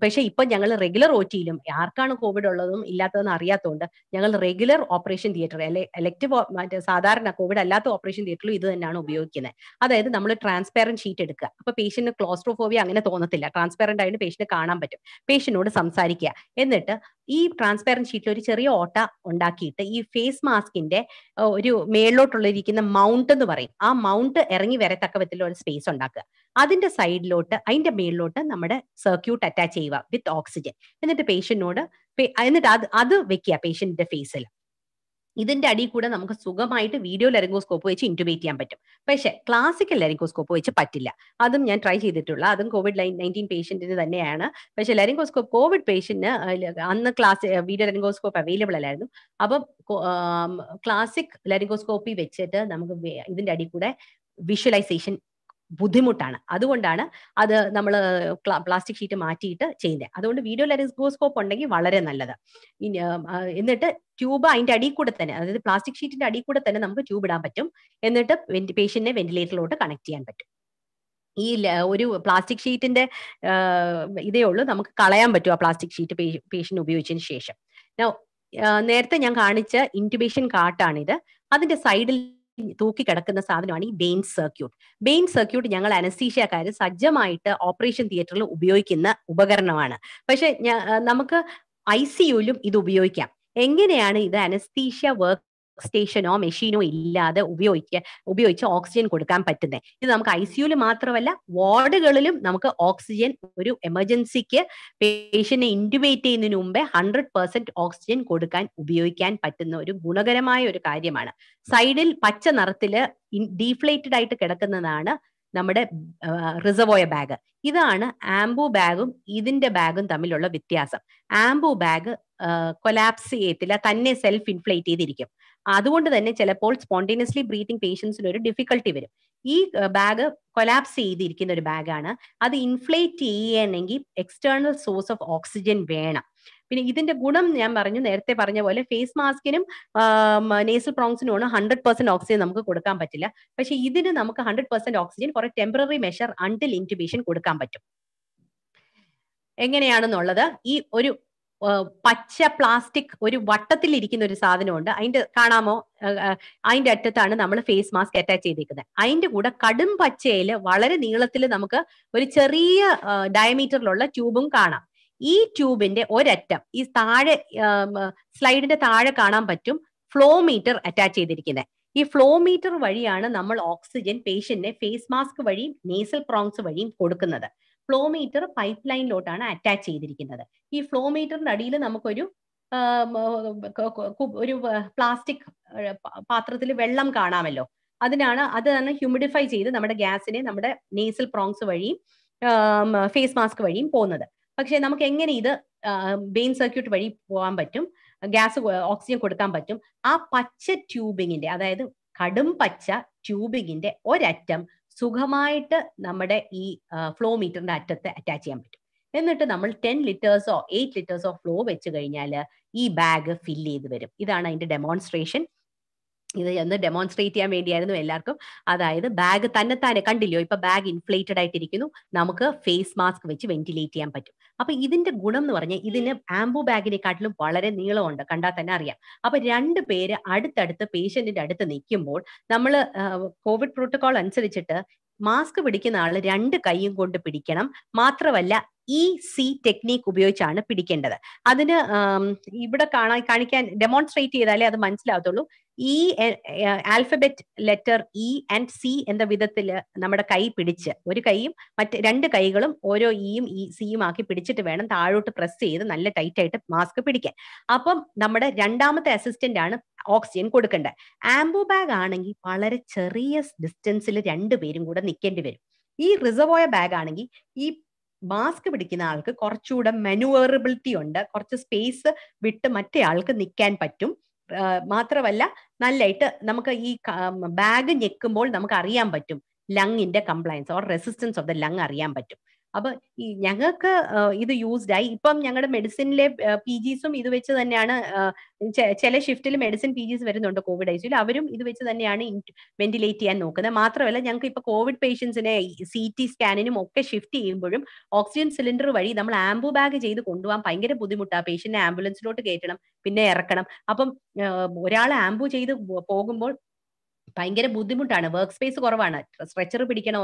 പക്ഷെ ഇപ്പൊ ഞങ്ങൾ റെഗുലർ ഒ ടിയിലും ആർക്കാണ് കോവിഡ് ഉള്ളതും ഇല്ലാത്തതെന്ന് അറിയാത്തതുകൊണ്ട് ഞങ്ങൾ regular operation theatre theatre elective മറ്റേ സാധാരണ കോവിഡ് അല്ലാത്ത ഓപ്പറേഷൻ തിയേറ്ററിലും ഇത് തന്നെയാണ് ഉപയോഗിക്കുന്നത് അതായത് നമ്മൾ ട്രാൻസ്പാരന്റ് ഷീറ്റ് എടുക്കുക അപ്പൊ പേഷ്യന്റിന് ക്ലോസ്ട്രോഫോബിയ അങ്ങനെ തോന്നത്തില്ല ട്രാൻസ്പാരന്റ് ആയിട്ട് പേഷ്യന്റ് കാണാൻ പറ്റും പേഷ്യനോട് സംസാരിക്കുക എന്നിട്ട് ഈ ട്രാൻസ്പാരന്റ് ഷീറ്റിൽ ഒരു ചെറിയ ഓട്ട ഉണ്ടാക്കിയിട്ട് ഈ ഫേസ് മാസ്കിന്റെ ഒരു മേളിലോട്ടുള്ളിരിക്കുന്ന മൗണ്ട് എന്ന് പറയും ആ മൗണ്ട് ഇറങ്ങി വരത്തക്ക വിധത്തിലുള്ള സ്പേസ് ഉണ്ടാക്കുക അതിന്റെ സൈഡിലോട്ട് അതിന്റെ മേളിലോട്ട് നമ്മുടെ സർക്യൂട്ട് അറ്റാച്ച് ചെയ്യുക വിത്ത് ഓക്സിജൻ എന്നിട്ട് പേഷ്യനോട് എന്നിട്ട് അത് അത് വെക്കുക പേഷ്യന്റിന്റെ ഫേസിൽ ഇതിന്റെ അടി കൂടെ നമുക്ക് സുഖമായിട്ട് വീഡിയോ ലെറിംഗോസ്കോപ്പ് വെച്ച് ഇൻറ്റുബേറ്റ് ചെയ്യാൻ പറ്റും പക്ഷേ ക്ലാസിക്കൽ ലെറിംഗോസ്കോപ്പ് വെച്ച് പറ്റില്ല അതും ഞാൻ ട്രൈ ചെയ്തിട്ടുള്ള അതും കോവിഡ് നയൻറ്റീൻ പേഷ്യന്റിന് തന്നെയാണ് പക്ഷെ ലെറിംഗോസ്കോപ്പ് കോവിഡ് പേഷ്യന്റിന് അന്ന് ക്ലാസ് വീഡിയോ ലെറിംഗോസ്കോപ്പ് അവൈലബിൾ അല്ലായിരുന്നു അപ്പം ക്ലാസിക് ലെറിംഗോസ്കോപ്പി വെച്ചിട്ട് നമുക്ക് ഇതിന്റെ അടി കൂടെ വിഷ്വലൈസേഷൻ ബുദ്ധിമുട്ടാണ് അതുകൊണ്ടാണ് അത് നമ്മൾ പ്ലാസ്റ്റിക് ഷീറ്റ് മാറ്റിയിട്ട് ചെയ്യുന്നത് അതുകൊണ്ട് വീഡിയോ ലെറിസ്കോസ്കോപ്പ് ഉണ്ടെങ്കിൽ വളരെ നല്ലത് എന്നിട്ട് ട്യൂബ് അതിന്റെ അടിയിൽ കൂടെ തന്നെ അതായത് പ്ലാസ്റ്റിക് ഷീറ്റിന്റെ അടിയിൽ കൂടെ തന്നെ നമുക്ക് ട്യൂബ് ഇടാൻ പറ്റും എന്നിട്ട് പേഷ്യന്റിനെ വെന്റിലേറ്ററിലോട്ട് കണക്ട് ചെയ്യാൻ പറ്റും ഈ ഒരു പ്ലാസ്റ്റിക് ഷീറ്റിന്റെ ഇതേ ഉള്ളൂ നമുക്ക് കളയാൻ പറ്റും ആ പ്ലാസ്റ്റിക് ഷീറ്റ് പേഷ്യന്റ് ഉപയോഗിച്ചതിന് ശേഷം നേരത്തെ ഞാൻ കാണിച്ച ഇൻറ്റുബേഷൻ കാർട്ടാണിത് അതിന്റെ സൈഡിൽ തൂക്കി കിടക്കുന്ന സാധനമാണ് ഈ ബെയിൻ സർക്യൂട്ട് ബെയിൻ സർക്യൂട്ട് ഞങ്ങൾ അനസ്തീഷ്യക്കാർ സജ്ജമായിട്ട് ഓപ്പറേഷൻ തിയേറ്ററിൽ ഉപയോഗിക്കുന്ന ഉപകരണമാണ് പക്ഷെ നമുക്ക് ഐ സിയുലും ഇത് ഉപയോഗിക്കാം എങ്ങനെയാണ് ഇത് അനസ്തീഷ്യ വർക്ക് സ്റ്റേഷനോ മെഷീനോ ഇല്ലാതെ ഉപയോഗിക്കുക ഉപയോഗിച്ച് ഓക്സിജൻ കൊടുക്കാൻ പറ്റുന്നത് ഇത് നമുക്ക് ഐ സിയുവിൽ മാത്രമല്ല വാർഡുകളിലും നമുക്ക് ഓക്സിജൻ ഒരു എമർജൻസിക്ക് പേഷ്യന്റിനെ ഇൻറ്റുബേറ്റ് ചെയ്യുന്നതിന് മുമ്പേ ഹൺഡ്രഡ് പെർസെന്റ് ഓക്സിജൻ കൊടുക്കാൻ ഉപയോഗിക്കാൻ പറ്റുന്ന ഒരു ഗുണകരമായ ഒരു കാര്യമാണ് സൈഡിൽ പച്ച നിറത്തില് ഡീഫ്ലേറ്റഡ് ആയിട്ട് കിടക്കുന്നതാണ് നമ്മുടെ റിസർവോയ ബാഗ് ഇതാണ് ആംബു ബാഗും ഇതിന്റെ ബാഗും തമ്മിലുള്ള വ്യത്യാസം ആംബു ബാഗ് കൊലാപ്സ് ചെയ്യത്തില്ല തന്നെ സെൽഫ് ഇൻഫ്ലേറ്റ് ചെയ്തിരിക്കും അതുകൊണ്ട് തന്നെ ചിലപ്പോൾ സ്പോണ്ടേനിയസ്ലി ബ്രീത്തിങ് പേഷ്യൻസിന് ഒരു ഡിഫിക്കൽട്ടി വരും ഈ ബാഗ് കൊലാപ്സ് ചെയ്തിരിക്കുന്ന ഒരു ബാഗാണ് അത് ഇൻഫ്ലേറ്റ് ചെയ്യണമെങ്കിൽ എക്സ്റ്റേണൽ സോഴ്സ് ഓഫ് ഓക്സിജൻ വേണം പിന്നെ ഇതിന്റെ ഗുണം ഞാൻ പറഞ്ഞു നേരത്തെ പറഞ്ഞ പോലെ ഫേസ് മാസ്കിനും നേസൽ ആണ് ഹൺഡ്രഡ് പെർസെന്റ് ഓക്സിജൻ നമുക്ക് കൊടുക്കാൻ പറ്റില്ല പക്ഷെ ഇതിന് നമുക്ക് ഹൺഡ്രഡ് പെർസെന്റ് ഓക്സിജൻ കുറെ ടെമ്പററി മെഷർ അണ്ടിൽ ഇൻറ്റുബേഷൻ കൊടുക്കാൻ പറ്റും എങ്ങനെയാണെന്നുള്ളത് ഈ ഒരു പച്ച പ്ലാസ്റ്റിക് ഒരു വട്ടത്തിൽ ഇരിക്കുന്ന ഒരു സാധനമുണ്ട് അതിന്റെ കാണാമോ അതിന്റെ അറ്റത്താണ് നമ്മൾ ഫേസ് മാസ്ക് അറ്റാച്ച് ചെയ്തിരിക്കുന്നത് അതിന്റെ കൂടെ കടും പച്ചയിൽ വളരെ നീളത്തിൽ നമുക്ക് ഒരു ചെറിയ ഡയമീറ്ററിലുള്ള ട്യൂബും കാണാം ഈ ട്യൂബിന്റെ ഒരറ്റം ഈ താഴെ സ്ലൈഡിന്റെ താഴെ കാണാൻ പറ്റും ഫ്ലോ മീറ്റർ അറ്റാച്ച് ചെയ്തിരിക്കുന്നത് ഈ ഫ്ലോ മീറ്റർ വഴിയാണ് നമ്മൾ ഓക്സിജൻ പേഷ്യന്റിനെ ഫേസ് മാസ്ക് വഴിയും നേസൽ പ്രോങ്സ് വഴിയും കൊടുക്കുന്നത് ഫ്ലോ മീറ്റർ പൈപ്പ് ലൈനിലോട്ടാണ് അറ്റാച്ച് ചെയ്തിരിക്കുന്നത് ഈ ഫ്ലോ മീറ്ററിന്റെ അടിയിൽ നമുക്കൊരു ഒരു പ്ലാസ്റ്റിക് പാത്രത്തിൽ വെള്ളം കാണാമല്ലോ അതിനാണ് അത് തന്നെ ഹ്യൂമിഡിഫൈ ചെയ്ത് നമ്മുടെ ഗ്യാസിനെ നമ്മുടെ നേസൽ പ്രോങ്സ് വഴിയും ഫേസ് മാസ്ക് വഴിയും പോകുന്നത് പക്ഷേ നമുക്ക് എങ്ങനെ ഇത് ബെയിൻ സർക്യൂട്ട് വഴി പോകാൻ പറ്റും ഗ്യാസ് ഓക്സിജൻ കൊടുക്കാൻ പറ്റും ആ പച്ച ട്യൂബിങ്ങിന്റെ അതായത് കടും പച്ച ട്യൂബിങ്ങിന്റെ ഒരറ്റം സുഖമായിട്ട് നമ്മുടെ ഈ ഫ്ലോ മീറ്ററിന്റെ അറ്റത്ത് അറ്റാച്ച് ചെയ്യാൻ പറ്റും എന്നിട്ട് നമ്മൾ ടെൻ ലിറ്റേഴ്സോ എയ്റ്റ് ലിറ്റേഴ്സോ ഫ്ലോ വെച്ച് കഴിഞ്ഞാൽ ഈ ബാഗ് ഫില്ല് ചെയ്ത് വരും ഇതാണ് അതിന്റെ ഡെമോൺസ്ട്രേഷൻ ഇത് ഒന്ന് ഡെമോൺസ്ട്രേറ്റ് ചെയ്യാൻ വേണ്ടിയായിരുന്നു എല്ലാവർക്കും അതായത് ബാഗ് തന്നെത്താനെ കണ്ടില്ലയോ ഇപ്പൊ ബാഗ് ഇൻഫ്ലേറ്റഡ് ആയിട്ടിരിക്കുന്നു നമുക്ക് ഫേസ് മാസ്ക് വെച്ച് വെന്റിലേറ്റ് ചെയ്യാൻ പറ്റും അപ്പൊ ഇതിന്റെ ഗുണം എന്ന് പറഞ്ഞാൽ ഇതിന് ആംബു ബാഗിനെക്കാട്ടിലും വളരെ നീളമുണ്ട് കണ്ടാൽ തന്നെ അറിയാം അപ്പൊ രണ്ട് പേര് അടുത്തടുത്ത് പേഷ്യന്റിന്റെ അടുത്ത് നിൽക്കുമ്പോൾ നമ്മൾ കോവിഡ് പ്രോട്ടോകോൾ അനുസരിച്ചിട്ട് മാസ്ക് പിടിക്കുന്ന ആള് രണ്ട് കൈയും കൊണ്ട് പിടിക്കണം മാത്രമല്ല ഇ സി ടെക്നീക്ക് ഉപയോഗിച്ചാണ് പിടിക്കേണ്ടത് അതിന് ഇവിടെ കാണാൻ കാണിക്കാൻ ഡെമോൺസ്ട്രേറ്റ് ചെയ്താലേ അത് മനസ്സിലാവത്തുള്ളൂ E alphabet letter E and C എന്ന വിധത്തിൽ നമ്മുടെ കൈ പിടിച്ച് ഒരു കൈയും മറ്റ് രണ്ട് കൈകളും ഓരോ ഇയും ഇ e, സിയും ആക്കി പിടിച്ചിട്ട് വേണം താഴോട്ട് പ്രസ് ചെയ്ത് നല്ല ടൈറ്റ് ആയിട്ട് മാസ്ക് പിടിക്കാൻ അപ്പം നമ്മുടെ രണ്ടാമത്തെ അസിസ്റ്റന്റ് ആണ് ഓക്സിജൻ കൊടുക്കേണ്ടത് ആംബോ ബാഗ് ആണെങ്കിൽ വളരെ ചെറിയ ഡിസ്റ്റൻസിൽ രണ്ടുപേരും കൂടെ നിൽക്കേണ്ടി വരും ഈ റിസർവോയ ബാഗ് ആണെങ്കിൽ ഈ മാസ്ക് പിടിക്കുന്ന ആൾക്ക് കുറച്ചുകൂടെ മെനുവറബിലിറ്റി ഉണ്ട് കുറച്ച് സ്പേസ് വിട്ട് മറ്റേ ആൾക്ക് നിൽക്കാൻ പറ്റും മാത്രമല്ല നല്ലായിട്ട് നമുക്ക് ഈ ബാഗ് ഞെക്കുമ്പോൾ നമുക്ക് അറിയാൻ പറ്റും ലങ്ങിന്റെ compliance or resistance of the lung അറിയാൻ പറ്റും അപ്പൊ ഈ ഞങ്ങൾക്ക് ഇത് യൂസ്ഡ് ആയി ഇപ്പം ഞങ്ങളുടെ മെഡിസിനിലെ പി ജിസും ഇത് വെച്ച് തന്നെയാണ് ചില ഷിഫ്റ്റിൽ മെഡിസിൻ പി ജിസ് വരുന്നുണ്ട് കോവിഡ് ഐസിയിൽ അവരും ഇത് വെച്ച് തന്നെയാണ് വെന്റിലേറ്റ് ചെയ്യാൻ നോക്കുന്നത് മാത്രമല്ല ഞങ്ങൾക്ക് ഇപ്പൊ കോവിഡ് പേഷ്യൻസിനെ സി ടി സ്കാനിനും ഒക്കെ ഷിഫ്റ്റ് ചെയ്യുമ്പോഴും ഓക്സിജൻ സിലിണ്ടർ വഴി നമ്മൾ ആംബു ബാഗ് ചെയ്ത് കൊണ്ടുപോകാൻ ഭയങ്കര ബുദ്ധിമുട്ടാണ് പേഷ്യന്റിനെ ആംബുലൻസിലോട്ട് കയറ്റണം പിന്നെ ഇറക്കണം അപ്പം ഒരാൾ ആംബു ചെയ്ത് പോകുമ്പോൾ ഭയങ്കര ബുദ്ധിമുട്ടാണ് വർക്ക് സ്പേസ് കുറവാണ് സ്ട്രെച്ചർ പിടിക്കണം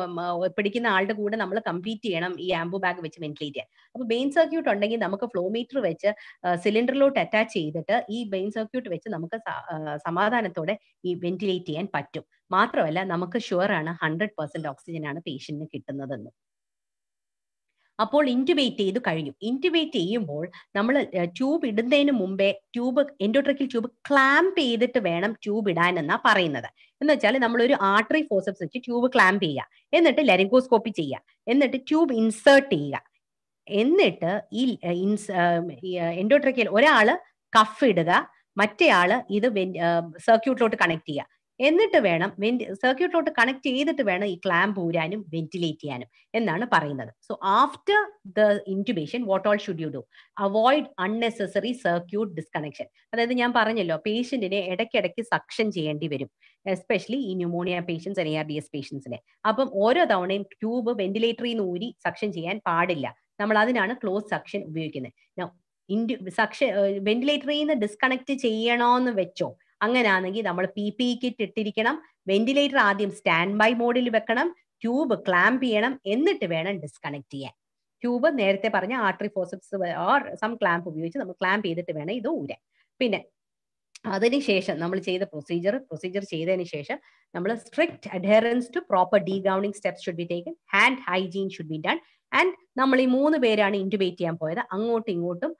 പിടിക്കുന്ന ആളുടെ കൂടെ നമ്മൾ കംപ്ലീറ്റ് ചെയ്യണം ഈ ആംബു ബാഗ് വെച്ച് വെന്റിലേറ്റ് ചെയ്യാൻ അപ്പൊ ബെയിൻ സർക്യൂട്ട് ഉണ്ടെങ്കിൽ നമുക്ക് ഫ്ലോ മീറ്റർ വെച്ച് സിലിണ്ടറിലോട്ട് അറ്റാച്ച് ചെയ്തിട്ട് ഈ ബെയിൻ സർക്യൂട്ട് വെച്ച് നമുക്ക് സമാധാനത്തോടെ ഈ വെന്റിലേറ്റ് ചെയ്യാൻ പറ്റും മാത്രമല്ല നമുക്ക് ഷുവർ ആണ് ഹൺഡ്രഡ് പെർസെന്റ് ഓക്സിജൻ ആണ് പേഷ്യന്റിന് കിട്ടുന്നതെന്ന് അപ്പോൾ ഇൻറ്റുബേറ്റ് ചെയ്ത് കഴിഞ്ഞു ഇൻറ്റുബേറ്റ് ചെയ്യുമ്പോൾ നമ്മൾ ട്യൂബ് ഇടുന്നതിന് മുമ്പേ ട്യൂബ് എൻഡോട്രക്കിൽ ട്യൂബ് ക്ലാംപ് ചെയ്തിട്ട് വേണം ട്യൂബ് ഇടാൻ എന്നാ പറയുന്നത് എന്ന് വെച്ചാൽ നമ്മൾ ഒരു ആർട്ടറി ഫോസപ്സ് വെച്ച് ട്യൂബ് ക്ലാംപ് ചെയ്യുക എന്നിട്ട് ലെരിങ്കോസ്കോപ്പി ചെയ്യുക എന്നിട്ട് ട്യൂബ് ഇൻസേർട്ട് ചെയ്യുക എന്നിട്ട് ഈ ഇൻസ് എൻഡോട്രക്കിൽ ഒരാള് കഫ് ഇടുക ആള് ഇത് സർക്യൂട്ടിലോട്ട് കണക്ട് ചെയ്യുക എന്നിട്ട് വേണം വെന്റി സർക്യൂട്ടിലോട്ട് കണക്ട് ചെയ്തിട്ട് വേണം ഈ ക്ലാമ്പ് ഊരാനും വെന്റിലേറ്റ് ചെയ്യാനും എന്നാണ് പറയുന്നത് so after the intubation what all should you do avoid unnecessary circuit disconnection അതായത് ഞാൻ പറഞ്ഞല്ലോ പേഷ്യന്റിനെ ഇടയ്ക്കിടയ്ക്ക് സക്ഷൻ ചെയ്യേണ്ടി വരും എസ്പെഷ്യലി ഈ pneumonia patients N R D S പേഷ്യൻസിനെ അപ്പം ഓരോ തവണയും ട്യൂബ് വെന്റിലേറ്ററിൽ നിന്ന് ഊരി സക്ഷൻ ചെയ്യാൻ പാടില്ല നമ്മൾ അതിനാണ് ക്ലോസ് സക്ഷൻ ഉപയോഗിക്കുന്നത് സക്ഷൻ വെന്റിലേറ്ററിൽ നിന്ന് ഡിസ്കണക്ട് ചെയ്യണോന്ന് വെച്ചോ അങ്ങനെയാണെങ്കിൽ നമ്മൾ പി പി ഇ കിറ്റ് ഇട്ടിരിക്കണം വെന്റിലേറ്റർ ആദ്യം സ്റ്റാൻഡ് ബൈ മോഡിൽ വെക്കണം ട്യൂബ് ക്ലാമ്പ് ചെയ്യണം എന്നിട്ട് വേണം ഡിസ്കണക്ട് ചെയ്യാൻ ട്യൂബ് നേരത്തെ പറഞ്ഞ artery forceps or some clamp ഉപയോഗിച്ച് നമ്മൾ ക്ലാമ്പ് ചെയ്തിട്ട് വേണം ഇത് ഊരാൻ പിന്നെ അതിനുശേഷം നമ്മൾ ചെയ്ത പ്രൊസീജിയർ പ്രൊസീജിയർ ചെയ്തതിന് ശേഷം നമ്മൾ strict adherence to proper degowning steps should be taken hand hygiene should be done and നമ്മൾ ഈ മൂന്ന് പേരാണ് ഇൻറ്റുബേറ്റ് ചെയ്യാൻ പോയത് അങ്ങോട്ടും ഇങ്ങോട്ടും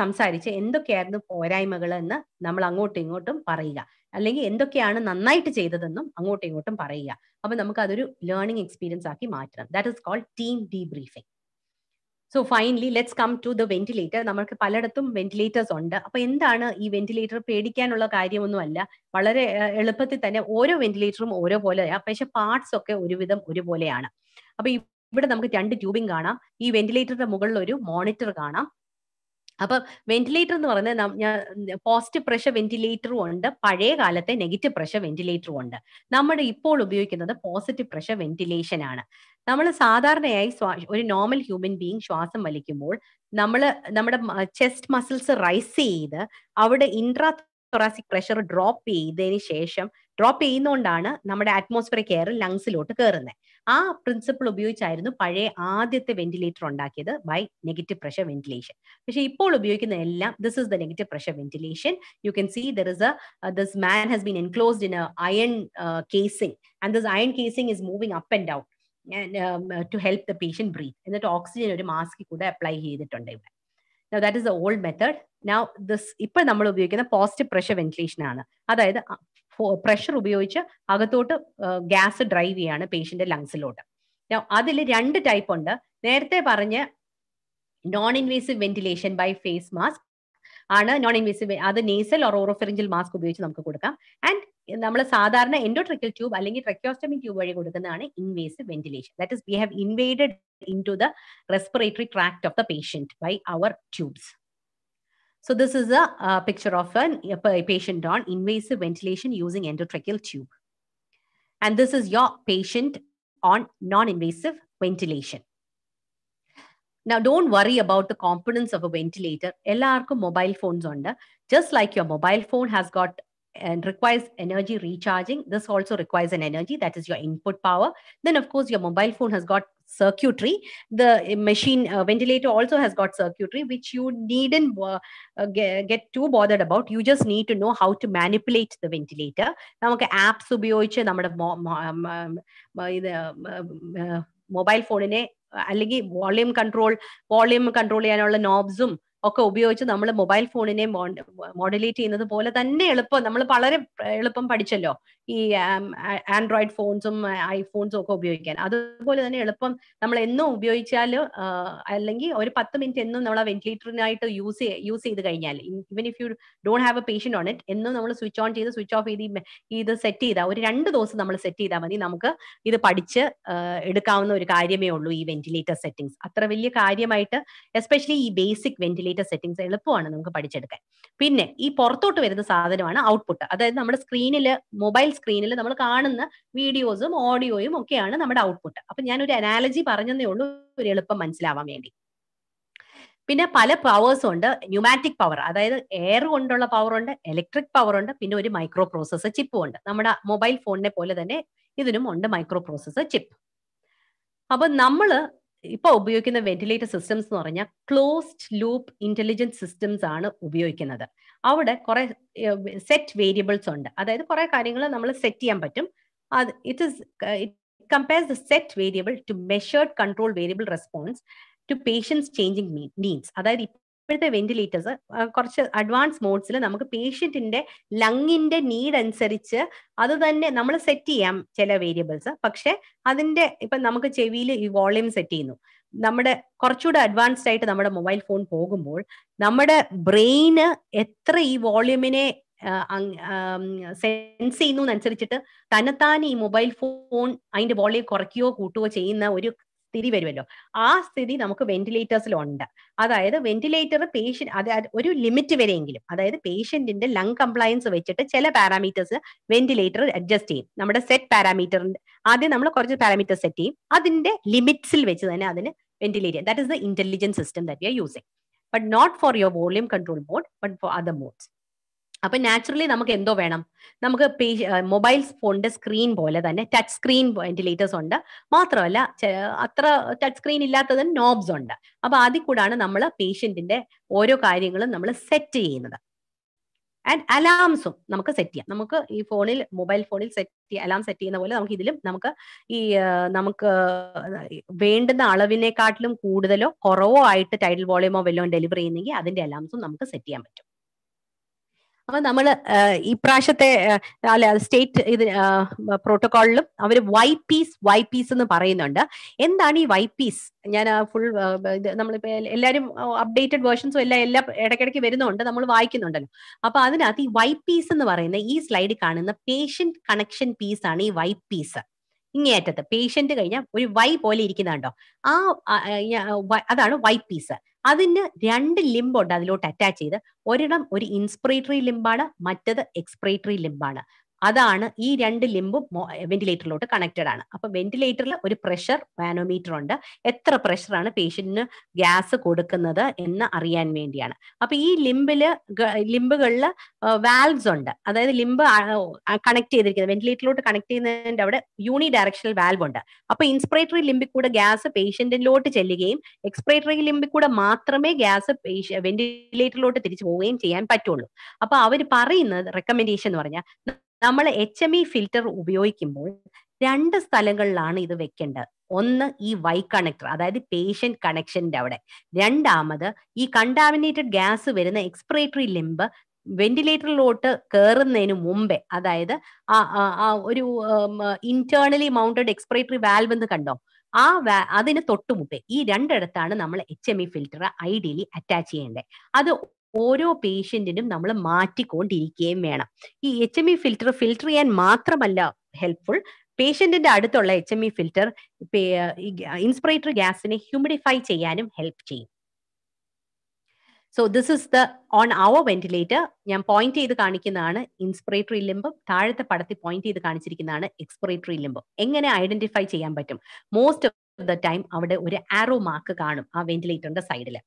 സംസാരിച്ച് എന്തൊക്കെയായിരുന്നു പോരായ്മകൾ എന്ന് നമ്മൾ അങ്ങോട്ടും ഇങ്ങോട്ടും പറയുക അല്ലെങ്കിൽ എന്തൊക്കെയാണ് നന്നായിട്ട് ചെയ്തതെന്നും അങ്ങോട്ടും ഇങ്ങോട്ടും പറയുക അപ്പൊ നമുക്ക് അതൊരു ലേണിംഗ് എക്സ്പീരിയൻസ് ആക്കി മാറ്റണം that is called team debriefing so finally let's come to the ventilator നമുക്ക് പലയിടത്തും വെന്റിലേറ്റേഴ്സ് ഉണ്ട് അപ്പൊ എന്താണ് ഈ വെന്റിലേറ്റർ പേടിക്കാനുള്ള കാര്യമൊന്നുമല്ല വളരെ എളുപ്പത്തിൽ തന്നെ ഓരോ വെന്റിലേറ്ററും ഓരോ പോലെ പക്ഷെ പാർട്സ് ഒക്കെ ഒരുവിധം ഒരുപോലെയാണ് അപ്പൊ ഇവിടെ നമുക്ക് രണ്ട് ട്യൂബിംഗ് കാണാം ഈ വെന്റിലേറ്ററിന്റെ മുകളിൽ ഒരു മോണിറ്റർ കാണാം അപ്പൊ വെന്റിലേറ്റർ എന്ന് പറയുന്നത് ഞാൻ പോസിറ്റീവ് പ്രഷർ വെന്റിലേറ്ററും ഉണ്ട് പഴയ കാലത്തെ നെഗറ്റീവ് പ്രഷർ വെന്റിലേറ്ററും ഉണ്ട് നമ്മുടെ ഇപ്പോൾ ഉപയോഗിക്കുന്നത് പോസിറ്റീവ് പ്രഷർ വെന്റിലേഷൻ ആണ് നമ്മൾ സാധാരണയായി ഒരു നോർമൽ ഹ്യൂമൻ ബീങ് ശ്വാസം വലിക്കുമ്പോൾ നമ്മൾ നമ്മുടെ ചെസ്റ്റ് മസിൽസ് റൈസ് ചെയ്ത് അവിടെ ഇൻട്രാ തൊറാസിക് പ്രഷർ ഡ്രോപ്പ് ചെയ്തതിന് ശേഷം ഡ്രോപ്പ് ചെയ്യുന്നതുകൊണ്ടാണ് നമ്മുടെ അറ്റ്മോസ്ഫിയറിക് എയർ ലങ്സിലോട്ട് കയറുന്നത് ആ പ്രിൻസിപ്പിൾ ഉപയോഗിച്ചായിരുന്നു പഴയ ആദ്യത്തെ വെന്റിലേറ്റർ ഉണ്ടാക്കിയത് ബൈ നെഗറ്റീവ് പ്രഷർ വെന്റിലേഷൻ പക്ഷേ ഇപ്പോൾ ഉപയോഗിക്കുന്ന എല്ലാം this is the negative pressure ventilation you can see there is a this man has been enclosed in iron casing and this iron casing is moving up and down to help the patient breathe എന്നിട്ട് oxygen ഒരു mask കൂടെ apply ചെയ്തിട്ടുണ്ട് ഇവിടെ that is the old method now this ഇപ്പൊ നമ്മൾ ഉപയോഗിക്കുന്ന positive pressure ventilation ആണ് അതായത് പ്രഷർ ഉപയോഗിച്ച് അകത്തോട്ട് ഗ്യാസ് ഡ്രൈവ് ചെയ്യാണ് പേഷ്യന്റ് ലങ്സിലോട്ട് അതിൽ രണ്ട് ടൈപ്പ് ഉണ്ട് നേരത്തെ പറഞ്ഞ non invasive ventilation by face mask ആണ് നോൺ ഇൻവേസീവ് അത് നേസൽ ഓർ ഓറോഫെറിഞ്ചൽ മാസ്ക് ഉപയോഗിച്ച് നമുക്ക് കൊടുക്കാം ആൻഡ് നമ്മൾ സാധാരണ എൻഡോട്രക്കൽ ട്യൂബ് അല്ലെങ്കിൽ ട്രക്യോസ്റ്റമിക് ട്യൂബ് വഴി കൊടുക്കുന്നതാണ് invasive ventilation that is we have invaded into the respiratory tract of the patient by our tubes So this is a, a picture of an, a patient on invasive ventilation using endotracheal tube. And this is your patient on non-invasive ventilation. Now, don't worry about the components of a ventilator. LRK mobile phones on just like your mobile phone has got and requires energy recharging. This also requires an energy that is your input power. Then, of course, your mobile phone has got circuitry. The machine uh, ventilator also has got circuitry, which you needn't uh, get, get too bothered about. You just need to know how to manipulate the ventilator. നമുക്ക് apps ഉപയോഗിച്ച് നമ്മുടെ ഇത് mobile ഫോണിനെ അല്ലെങ്കിൽ volume control volume control ചെയ്യാനുള്ള നോബ്സും ഒക്കെ ഉപയോഗിച്ച് നമ്മൾ മൊബൈൽ ഫോണിനെ മോഡലേറ്റ് ചെയ്യുന്നത് പോലെ തന്നെ എളുപ്പം നമ്മൾ വളരെ എളുപ്പം പഠിച്ചല്ലോ ഈ ആൻഡ്രോയിഡ് ഫോൺസും ഐഫോൺസും ഒക്കെ ഉപയോഗിക്കാൻ അതുപോലെ തന്നെ എളുപ്പം നമ്മൾ എന്നും ഉപയോഗിച്ചാൽ അല്ലെങ്കിൽ ഒരു പത്ത് മിനിറ്റ് എന്നും നമ്മൾ ആ വെന്റിലേറ്ററിനായിട്ട് യൂസ് യൂസ് ചെയ്ത് കഴിഞ്ഞാൽ even if you don't have a patient on it എന്നും നമ്മൾ സ്വിച്ച് ഓൺ ചെയ്ത് സ്വിച്ച് ഓഫ് ചെയ്ത് ഇത് സെറ്റ് ചെയ്താൽ ഒരു രണ്ട് ദിവസം നമ്മൾ സെറ്റ് ചെയ്താൽ മതി നമുക്ക് ഇത് പഠിച്ച് എടുക്കാവുന്ന ഒരു കാര്യമേ ഉള്ളൂ ഈ വെന്റിലേറ്റർ സെറ്റിംഗ്സ് അത്ര വലിയ കാര്യമായിട്ട് എസ്പെഷ്യലി ഈ ബേസിക് വെന്റിലേറ്റർ സെറ്റിംഗ്സ് എളുപ്പമാണ് നമുക്ക് പഠിച്ചെടുക്കാൻ പിന്നെ ഈ പുറത്തോട്ട് വരുന്ന സാധനമാണ് ഔട്ട്പുട്ട് അതായത് നമ്മുടെ സ്ക്രീനിൽ മൊബൈൽ സ്ക്രീനിൽ നമ്മൾ കാണുന്ന വീഡിയോസും ഓഡിയോയും ഒക്കെയാണ് നമ്മുടെ ഔട്ട്പുട്ട് അപ്പൊ ഞാൻ ഒരു അനാലജി പറഞ്ഞതേ ഉള്ളൂ ഒരു എളുപ്പം മനസ്സിലാവാൻ വേണ്ടി പിന്നെ പല പവേഴ്സും ഉണ്ട് ന്യൂമാറ്റിക് പവർ അതായത് എയർ കൊണ്ടുള്ള പവർ ഉണ്ട് ഇലക്ട്രിക് പവർ ഉണ്ട് പിന്നെ ഒരു മൈക്രോ പ്രോസസ്സർ ചിപ്പും ഉണ്ട് നമ്മുടെ മൊബൈൽ ഫോണിനെ പോലെ തന്നെ ഇതിനും ഉണ്ട് മൈക്രോ പ്രോസസ്സർ ചിപ്പ് അപ്പൊ നമ്മൾ ഇപ്പോൾ ഉപയോഗിക്കുന്ന വെന്റിലേറ്റർ സിസ്റ്റംസ് എന്ന് പറഞ്ഞാൽ ക്ലോസ്ഡ് ലൂപ്പ് ഇന്റലിജൻസ് സിസ്റ്റംസ് ആണ് ഉപയോഗിക്കുന്നത് അവിടെ കുറെ സെറ്റ് വേരിയബിൾസ് ഉണ്ട് അതായത് കുറെ കാര്യങ്ങൾ നമ്മൾ സെറ്റ് ചെയ്യാൻ പറ്റും അത് it is compares the set variable to measured control variable response to patients changing needs അതായത് ഇപ്പോഴത്തെ വെന്റിലേറ്റേഴ്സ് കുറച്ച് അഡ്വാൻസ് മോഡ്സിൽ നമുക്ക് പേഷ്യന്റിന്റെ ലങ്ങിന്റെ നീഡ് അനുസരിച്ച് അത് തന്നെ നമ്മൾ സെറ്റ് ചെയ്യാം ചില വേരിയബിൾസ് പക്ഷെ അതിന്റെ ഇപ്പൊ നമുക്ക് ചെവിയിൽ ഈ വോളിയം സെറ്റ് ചെയ്യുന്നു നമ്മുടെ കുറച്ചുകൂടെ അഡ്വാൻസ്ഡ് ആയിട്ട് നമ്മുടെ മൊബൈൽ ഫോൺ പോകുമ്പോൾ നമ്മുടെ ബ്രെയിന് എത്ര ഈ വോള്യൂമിനെ സെൻസ് അനുസരിച്ചിട്ട് തന്നെത്താൻ ഈ മൊബൈൽ ഫോൺ അതിന്റെ വോളിയം കുറയ്ക്കുകയോ കൂട്ടുകയോ ചെയ്യുന്ന ഒരു സ്ഥിതി വരുമല്ലോ ആ സ്ഥിതി നമുക്ക് വെന്റിലേറ്റേഴ്സിലുണ്ട് അതായത് വെന്റിലേറ്റർ പേഷ്യൻ അത് ഒരു ലിമിറ്റ് വരെയെങ്കിലും അതായത് പേഷ്യന്റിന്റെ ലങ് കംപ്ലയൻസ് വെച്ചിട്ട് ചില പാരാമീറ്റേഴ്സ് വെന്റിലേറ്റർ അഡ്ജസ്റ്റ് ചെയ്യും നമ്മുടെ സെറ്റ് പാരാമീറ്ററിന്റെ ആദ്യം നമ്മൾ കുറച്ച് പാരാമീറ്റർ സെറ്റ് ചെയ്യും അതിന്റെ ലിമിറ്റ്സിൽ വെച്ച് തന്നെ അതിന് ventilate that is the intelligence system that you are using but not for your volume control board but for other modes അപ്പൊ നാച്ചുറലി നമുക്ക് എന്തോ വേണം നമുക്ക് മൊബൈൽ ഫോണിന്റെ സ്ക്രീൻ പോലെ തന്നെ ടച്ച് സ്ക്രീൻ വെന്റിലേറ്റേഴ്സ് ഉണ്ട് മാത്രമല്ല അത്ര ടച്ച് സ്ക്രീൻ ഇല്ലാത്തതിന് നോബ്സ് ഉണ്ട് അപ്പൊ അതിൽ കൂടാണ് നമ്മൾ പേഷ്യന്റിന്റെ ഓരോ കാര്യങ്ങളും നമ്മൾ സെറ്റ് ചെയ്യുന്നത് ആൻഡ് അലാംസും നമുക്ക് സെറ്റ് ചെയ്യാം നമുക്ക് ഈ ഫോണിൽ മൊബൈൽ ഫോണിൽ സെറ്റ് അലാം സെറ്റ് ചെയ്യുന്ന പോലെ നമുക്ക് ഇതിലും നമുക്ക് ഈ നമുക്ക് വേണ്ടുന്ന അളവിനെക്കാട്ടിലും കൂടുതലോ കുറവോ ആയിട്ട് ടൈഡൽ വോളിയമോ വല്ലതും ഡെലിവർ ചെയ്യുന്നെങ്കിൽ അതിന്റെ അലാംസും നമുക്ക് സെറ്റ് ചെയ്യാൻ പറ്റും അപ്പൊ നമ്മൾ ഇപ്രാവശ്യത്തെ അല്ല സ്റ്റേറ്റ് ഇത് പ്രോട്ടോകോളിലും അവർ വൈ പീസ് വൈ പീസ് എന്ന് പറയുന്നുണ്ട് എന്താണ് ഈ വൈ പീസ് ഞാൻ ഫുൾ നമ്മളിപ്പോ എല്ലാരും അപ്ഡേറ്റഡ് വേർഷൻസും എല്ലാം എല്ലാ ഇടയ്ക്കിടയ്ക്ക് വരുന്നുണ്ട് നമ്മൾ വായിക്കുന്നുണ്ടല്ലോ അപ്പൊ അതിനകത്ത് ഈ വൈ പീസ് എന്ന് പറയുന്ന ഈ സ്ലൈഡിൽ കാണുന്ന പേഷ്യന്റ് കണക്ഷൻ പീസ് ആണ് ഈ വൈ പീസ് ഇങ്ങേയറ്റത്ത് പേഷ്യന്റ് കഴിഞ്ഞാൽ ഒരു വൈ പോലെ ഇരിക്കുന്നുണ്ടോ ആ അതാണ് വൈ പീസ് അതിന് രണ്ട് ലിംബുണ്ട് അതിലോട്ട് അറ്റാച്ച് ചെയ്ത് ഒരിടം ഒരു ഇൻസ്പിറേറ്ററി ലിംബാണ് മറ്റത് എക്സ്പിറേറ്ററി ലിംബാണ് അതാണ് ഈ രണ്ട് ലിംബും വെന്റിലേറ്ററിലോട്ട് കണക്റ്റഡ് ആണ് അപ്പൊ വെന്റിലേറ്ററിൽ ഒരു പ്രഷർ വാനോമീറ്റർ ഉണ്ട് എത്ര പ്രഷറാണ് പേഷ്യന്റിന് ഗ്യാസ് കൊടുക്കുന്നത് എന്ന് അറിയാൻ വേണ്ടിയാണ് അപ്പൊ ഈ ലിംബില് ലിംബുകളിൽ വാൽവ്സ് ഉണ്ട് അതായത് ലിംബ് കണക്ട് ചെയ്തിരിക്കുന്നത് വെന്റിലേറ്ററിലോട്ട് കണക്ട് ചെയ്യുന്നതിന്റെ അവിടെ യൂണി ഡയറക്ഷണൽ വാൽവ് ഉണ്ട് അപ്പൊ ഇൻസ്പിറേറ്ററി ലിംബിൽ കൂടെ ഗ്യാസ് പേഷ്യന്റിലോട്ട് ചെല്ലുകയും എക്സ്പിറേറ്ററി ലിംബിൽ കൂടെ മാത്രമേ ഗ്യാസ് വെന്റിലേറ്ററിലോട്ട് തിരിച്ചു പോവുകയും ചെയ്യാൻ പറ്റുള്ളൂ അപ്പൊ അവർ പറയുന്നത് റെക്കമെൻഡേഷൻ എന്ന് പറഞ്ഞാൽ നമ്മൾ എച്ച് എം ഇ ഫിൽറ്റർ ഉപയോഗിക്കുമ്പോൾ രണ്ട് സ്ഥലങ്ങളിലാണ് ഇത് വെക്കേണ്ടത് ഒന്ന് ഈ വൈ കണക്ടർ അതായത് പേഷ്യന്റ് കണക്ഷന്റെ അവിടെ രണ്ടാമത് ഈ കണ്ടാമിനേറ്റഡ് ഗ്യാസ് വരുന്ന എക്സ്പിറേറ്ററി ലിംബ് വെന്റിലേറ്ററിലോട്ട് കയറുന്നതിന് മുമ്പേ അതായത് ഒരു ഇന്റേണലി മൗണ്ടഡ് എക്സ്പിറേറ്ററി വാൽവ് എന്ന് കണ്ടോ ആ അതിന് തൊട്ടുമുട്ടേ ഈ രണ്ടിടത്താണ് നമ്മൾ H M E filter ideally attach ചെയ്യേണ്ടത് അത് ഓരോ പേഷ്യന്റിനും നമ്മൾ മാറ്റിക്കൊണ്ടിരിക്കുകയും വേണം ഈ H M E filter filter ചെയ്യാൻ മാത്രമല്ല ഹെൽപ്ഫുൾ പേഷ്യന്റിന്റെ അടുത്തുള്ള H M E filter inspiratory ഗ്യാസിനെ ഹ്യൂമിഡിഫൈ ചെയ്യാനും ഹെൽപ്പ് ചെയ്യും so this is the on our ventilator ഞാൻ പോയിന്റ് ചെയ്ത് കാണിക്കുന്നതാണ് ഇൻസ്പിറേറ്ററി ലിംബം താഴത്തെ പടത്തിൽ പോയിന്റ് ചെയ്ത് കാണിച്ചിരിക്കുന്നതാണ് എക്സ്പിറേറ്ററി ലിംബം എങ്ങനെ ഐഡന്റിഫൈ ചെയ്യാൻ പറ്റും മോസ്റ്റ് ഓഫ് ദ ടൈം അവിടെ ഒരു ആരോ മാർക്ക് കാണും ആ വെന്റിലേറ്ററിന്റെ സൈഡിൽ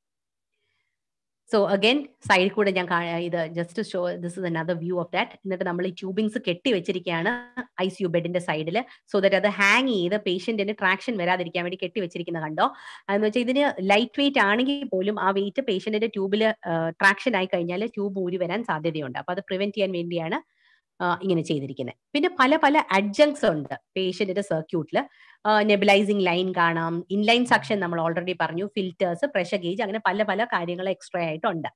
സോ അഗൈൻ സൈഡിൽ കൂടെ ഞാൻ ഇത് just show this is another view of that എന്നിട്ട് നമ്മൾ ഈ ട്യൂബിങ്സ് കെട്ടി വെച്ചിരിക്കുകയാണ് ഐ സി യു ബെഡിന്റെ സൈഡിൽ സോ ദാറ്റ് അത് ഹാങ് ചെയ്ത് പേഷ്യന്റിന് ട്രാക്ഷൻ വരാതിരിക്കാൻ വേണ്ടി കെട്ടി വെച്ചിരിക്കുന്ന കണ്ടോ എന്ന് വെച്ചാൽ ഇതിന് ലൈറ്റ് വെയിറ്റ് ആണെങ്കിൽ പോലും ആ വെയിറ്റ് പേഷ്യന്റിന്റെ ട്യൂബിൽ ട്രാക്ഷൻ ആയി കഴിഞ്ഞാൽ ട്യൂബ് ഊരി വരാൻ സാധ്യതയുണ്ട് അപ്പൊ അത് പ്രിവെന്റ് ചെയ്യാൻ വേണ്ടിയാണ് ഇങ്ങനെ ചെയ്തിരിക്കുന്നത് പിന്നെ പല പല അഡ്ജങ്സ് ഉണ്ട് പേഷ്യന്റിന്റെ സർക്യൂട്ടിൽ നെബിലൈസിങ് ലൈൻ കാണാം ഇൻലൈൻ സക്ഷൻ നമ്മൾ ഓൾറെഡി പറഞ്ഞു ഫിൽറ്റേഴ്സ് പ്രഷർ ഗേജ് അങ്ങനെ പല പല കാര്യങ്ങൾ എക്സ്ട്രാ ആയിട്ടുണ്ട്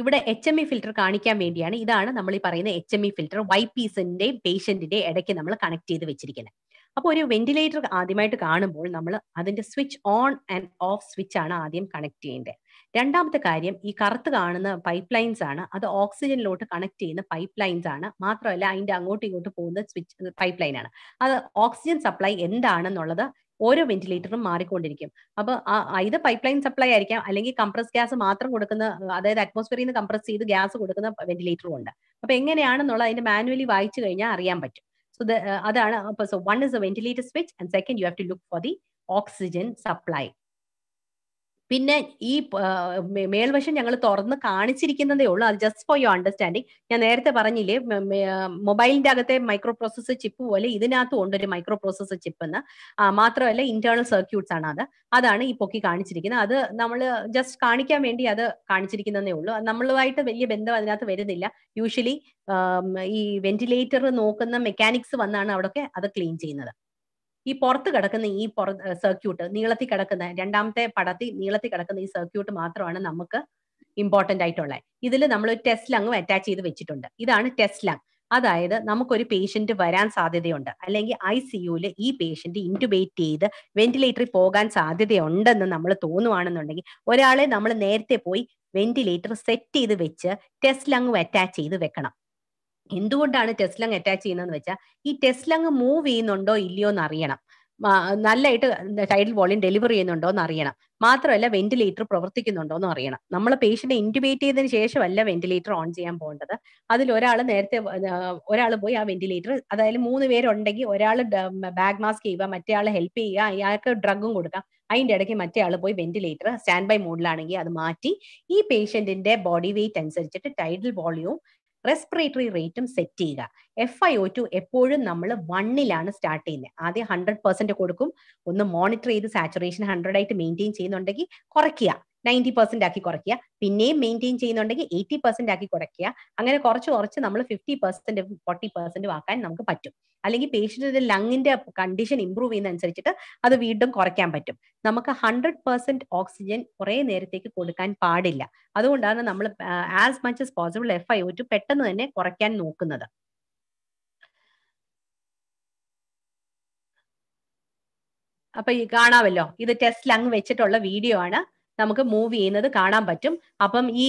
ഇവിടെ എച്ച് എം ഇ ഫിൽറ്റർ കാണിക്കാൻ വേണ്ടിയാണ് ഇതാണ് നമ്മൾ ഈ പറയുന്ന H M E filter Y പീസിന്റെ പേഷ്യന്റിന്റെ ഇടയ്ക്ക് നമ്മൾ കണക്ട് ചെയ്ത് വെച്ചിരിക്കുന്നത് അപ്പോൾ ഒരു വെന്റിലേറ്റർ ആദ്യമായിട്ട് കാണുമ്പോൾ നമ്മൾ അതിന്റെ switch on and off switch ആണ് ആദ്യം കണക്ട് ചെയ്യേണ്ടത് രണ്ടാമത്തെ കാര്യം ഈ കറുത്ത് കാണുന്ന പൈപ്പ് ലൈൻസ് ആണ് അത് ഓക്സിജനിലോട്ട് കണക്ട് ചെയ്യുന്ന പൈപ്പ് ലൈൻസ് ആണ് മാത്രമല്ല അതിന്റെ അങ്ങോട്ടും ഇങ്ങോട്ടും പോകുന്ന സ്വിച്ച് പൈപ്പ് ലൈൻ ആണ് അത് ഓക്സിജൻ സപ്ലൈ എന്താണെന്നുള്ളത് ഓരോ വെന്റിലേറ്ററും മാറിക്കൊണ്ടിരിക്കും അപ്പോൾ ഇത് പൈപ്പ് ലൈൻ സപ്ലൈ ആയിരിക്കാം അല്ലെങ്കിൽ കംപ്രസ് ഗ്യാസ് മാത്രം കൊടുക്കുന്ന അതായത് അറ്റ്മോസ്ഫിയറിൽ നിന്ന് കംപ്രസ് ചെയ്ത് ഗ്യാസ് കൊടുക്കുന്ന വെന്റിലേറ്ററും ഉണ്ട് അപ്പോൾ എങ്ങനെയാണെന്നുള്ള അതിന്റെ മാനുവലി വായിച്ചു കഴിഞ്ഞാൽ അറിയാൻ പറ്റും സോ അതാണ് അപ്പോൾ so one is a ventilator switch and second you have to look for the oxygen supply പിന്നെ ഈ മേൽവശം ഞങ്ങൾ തുറന്ന് കാണിച്ചിരിക്കുന്നതേ ഉള്ളൂ അത് ജസ്റ്റ് ഫോർ യുവർ അണ്ടർസ്റ്റാൻഡിങ് ഞാൻ നേരത്തെ പറഞ്ഞില്ലേ മൊബൈലിന്റെ അകത്തെ മൈക്രോ പ്രോസസ്സർ ചിപ്പ് പോലെ ഇതിനകത്തും ഉണ്ട് ഒരു മൈക്രോ പ്രോസസ്സർ ചിപ്പ് എന്ന് മാത്രമല്ല ഇന്റേണൽ സർക്യൂട്ട്സ് ആണ് അത് അതാണ് ഈ പൊക്കി കാണിച്ചിരിക്കുന്നത് അത് നമ്മൾ ജസ്റ്റ് കാണിക്കാൻ വേണ്ടി അത് കാണിച്ചിരിക്കുന്നതേ ഉള്ളൂ നമ്മളുമായിട്ട് വലിയ ബന്ധം അതിനകത്ത് വരുന്നില്ല യൂഷ്വലി ഈ വെന്റിലേറ്റർ നോക്കുന്ന മെക്കാനിക്സ് വന്നാണ് ഒക്കെ അത് ക്ലീൻ ചെയ്യുന്നത് ഈ പുറത്ത് കിടക്കുന്ന ഈ പുറ സർക്യൂട്ട് നീളത്തിൽ കിടക്കുന്ന രണ്ടാമത്തെ പടത്തിൽ നീളത്തിൽ കിടക്കുന്ന ഈ സർക്യൂട്ട് മാത്രമാണ് നമുക്ക് ഇമ്പോർട്ടൻ്റ് ആയിട്ടുള്ളത് ഇതിൽ നമ്മൾ ഒരു ടെസ്റ്റ് ലങ്ങും അറ്റാച്ച് ചെയ്ത് വെച്ചിട്ടുണ്ട് ഇതാണ് ടെസ്റ്റ് ലങ് അതായത് നമുക്കൊരു പേഷ്യന്റ് വരാൻ സാധ്യതയുണ്ട് അല്ലെങ്കിൽ ഐ സിയുവിൽ ഈ പേഷ്യന്റ് ഇൻറ്റുബേറ്റ് ചെയ്ത് വെന്റിലേറ്ററിൽ പോകാൻ സാധ്യതയുണ്ടെന്ന് നമ്മൾ തോന്നുവാണെന്നുണ്ടെങ്കിൽ ഒരാളെ നമ്മൾ നേരത്തെ പോയി വെന്റിലേറ്റർ സെറ്റ് ചെയ്ത് വെച്ച് ടെസ്റ്റ് ലങ്ങും അറ്റാച്ച് ചെയ്ത് വെക്കണം എന്തുകൊണ്ടാണ് ലങ് അറ്റാച്ച് ചെയ്യുന്നതെന്ന് വെച്ചാൽ ഈ ലങ് മൂവ് ചെയ്യുന്നുണ്ടോ ഇല്ലയോ എന്ന് അറിയണം നല്ലതായിട്ട് ടൈഡൽ വോളിയം ഡെലിവർ ചെയ്യുന്നുണ്ടോ എന്ന് അറിയണം മാത്രമല്ല വെന്റിലേറ്റർ പ്രവർത്തിക്കുന്നുണ്ടോ എന്ന് അറിയണം നമ്മൾ പേഷ്യന്റ് ഇൻറ്റുബേറ്റ് ചെയ്തതിന് ശേഷമല്ല വെന്റിലേറ്റർ ഓൺ ചെയ്യാൻ പോകേണ്ടത് അതിൽ ഒരാൾ നേരത്തെ ഒരാൾ പോയി ആ വെന്റിലേറ്റർ അതായത് മൂന്ന് പേരുണ്ടെങ്കിൽ ഒരാൾ ബാഗ് മാസ്ക് ചെയ്യുക മറ്റേ ആൾ ഹെൽപ്പ് ചെയ്യുക അയാൾക്ക് ഡ്രഗും കൊടുക്കാം അതിൻ്റെ ഇടയ്ക്ക് മറ്റേ ആൾ പോയി വെന്റിലേറ്റർ സ്റ്റാൻഡ് ബൈ മോഡിലാണെങ്കിൽ അത് മാറ്റി ഈ പേഷ്യന്റിന്റെ ബോഡി വെയിറ്റ് അനുസരിച്ചിട്ട് ടൈഡൽ വോളിയവും റെസ്പിറേറ്ററി റേറ്റും സെറ്റ് ചെയ്യുക എഫ് ഐ ഒ ടു എപ്പോഴും നമ്മൾ വണ്ണിലാണ് സ്റ്റാർട്ട് ചെയ്യുന്നത് ആദ്യം ഹൺഡ്രഡ് പെർസെന്റ് കൊടുക്കും ഒന്ന് മോണിറ്റർ ചെയ്ത് സാച്ചുറേഷൻ ഹൺഡ്രഡ് ആയിട്ട് മെയിൻറ്റെയിൻ ചെയ്യുന്നുണ്ടെങ്കിൽ കുറയ്ക്കുക നയൻറ്റി പെർസെന്റ് ആക്കി കുറയ്ക്കുക പിന്നെയും മെയിൻറ്റെയിൻ ചെയ്യുന്നുണ്ടെങ്കിൽ എയ്റ്റി പെർസെന്റ് ആക്കി കുറയ്ക്കുക അങ്ങനെ കുറച്ച് കുറച്ച് നമ്മൾ ഫിഫ്റ്റി പെർസെന്റ് ഫോർട്ടി പെർസെന്റ് ആക്കാൻ നമുക്ക് പറ്റും അല്ലെങ്കിൽ പേഷ്യന്റിന്റെ ലങ്ങിന്റെ കണ്ടീഷൻ ഇമ്പ്രൂവ് ചെയ്യുന്ന അനുസരിച്ചിട്ട് അത് വീണ്ടും കുറയ്ക്കാൻ പറ്റും നമുക്ക് ഹൺഡ്രഡ് പെർസെന്റ് ഓക്സിജൻ കുറെ നേരത്തേക്ക് കൊടുക്കാൻ പാടില്ല അതുകൊണ്ടാണ് നമ്മൾ as much as possible F I O പെട്ടെന്ന് തന്നെ കുറയ്ക്കാൻ നോക്കുന്നത് അപ്പൊ ഈ കാണാമല്ലോ ഇത് ടെസ്റ്റ് ലങ് വെച്ചിട്ടുള്ള വീഡിയോ ആണ് നമുക്ക് മൂവ് ചെയ്യുന്നത് കാണാൻ പറ്റും അപ്പം ഈ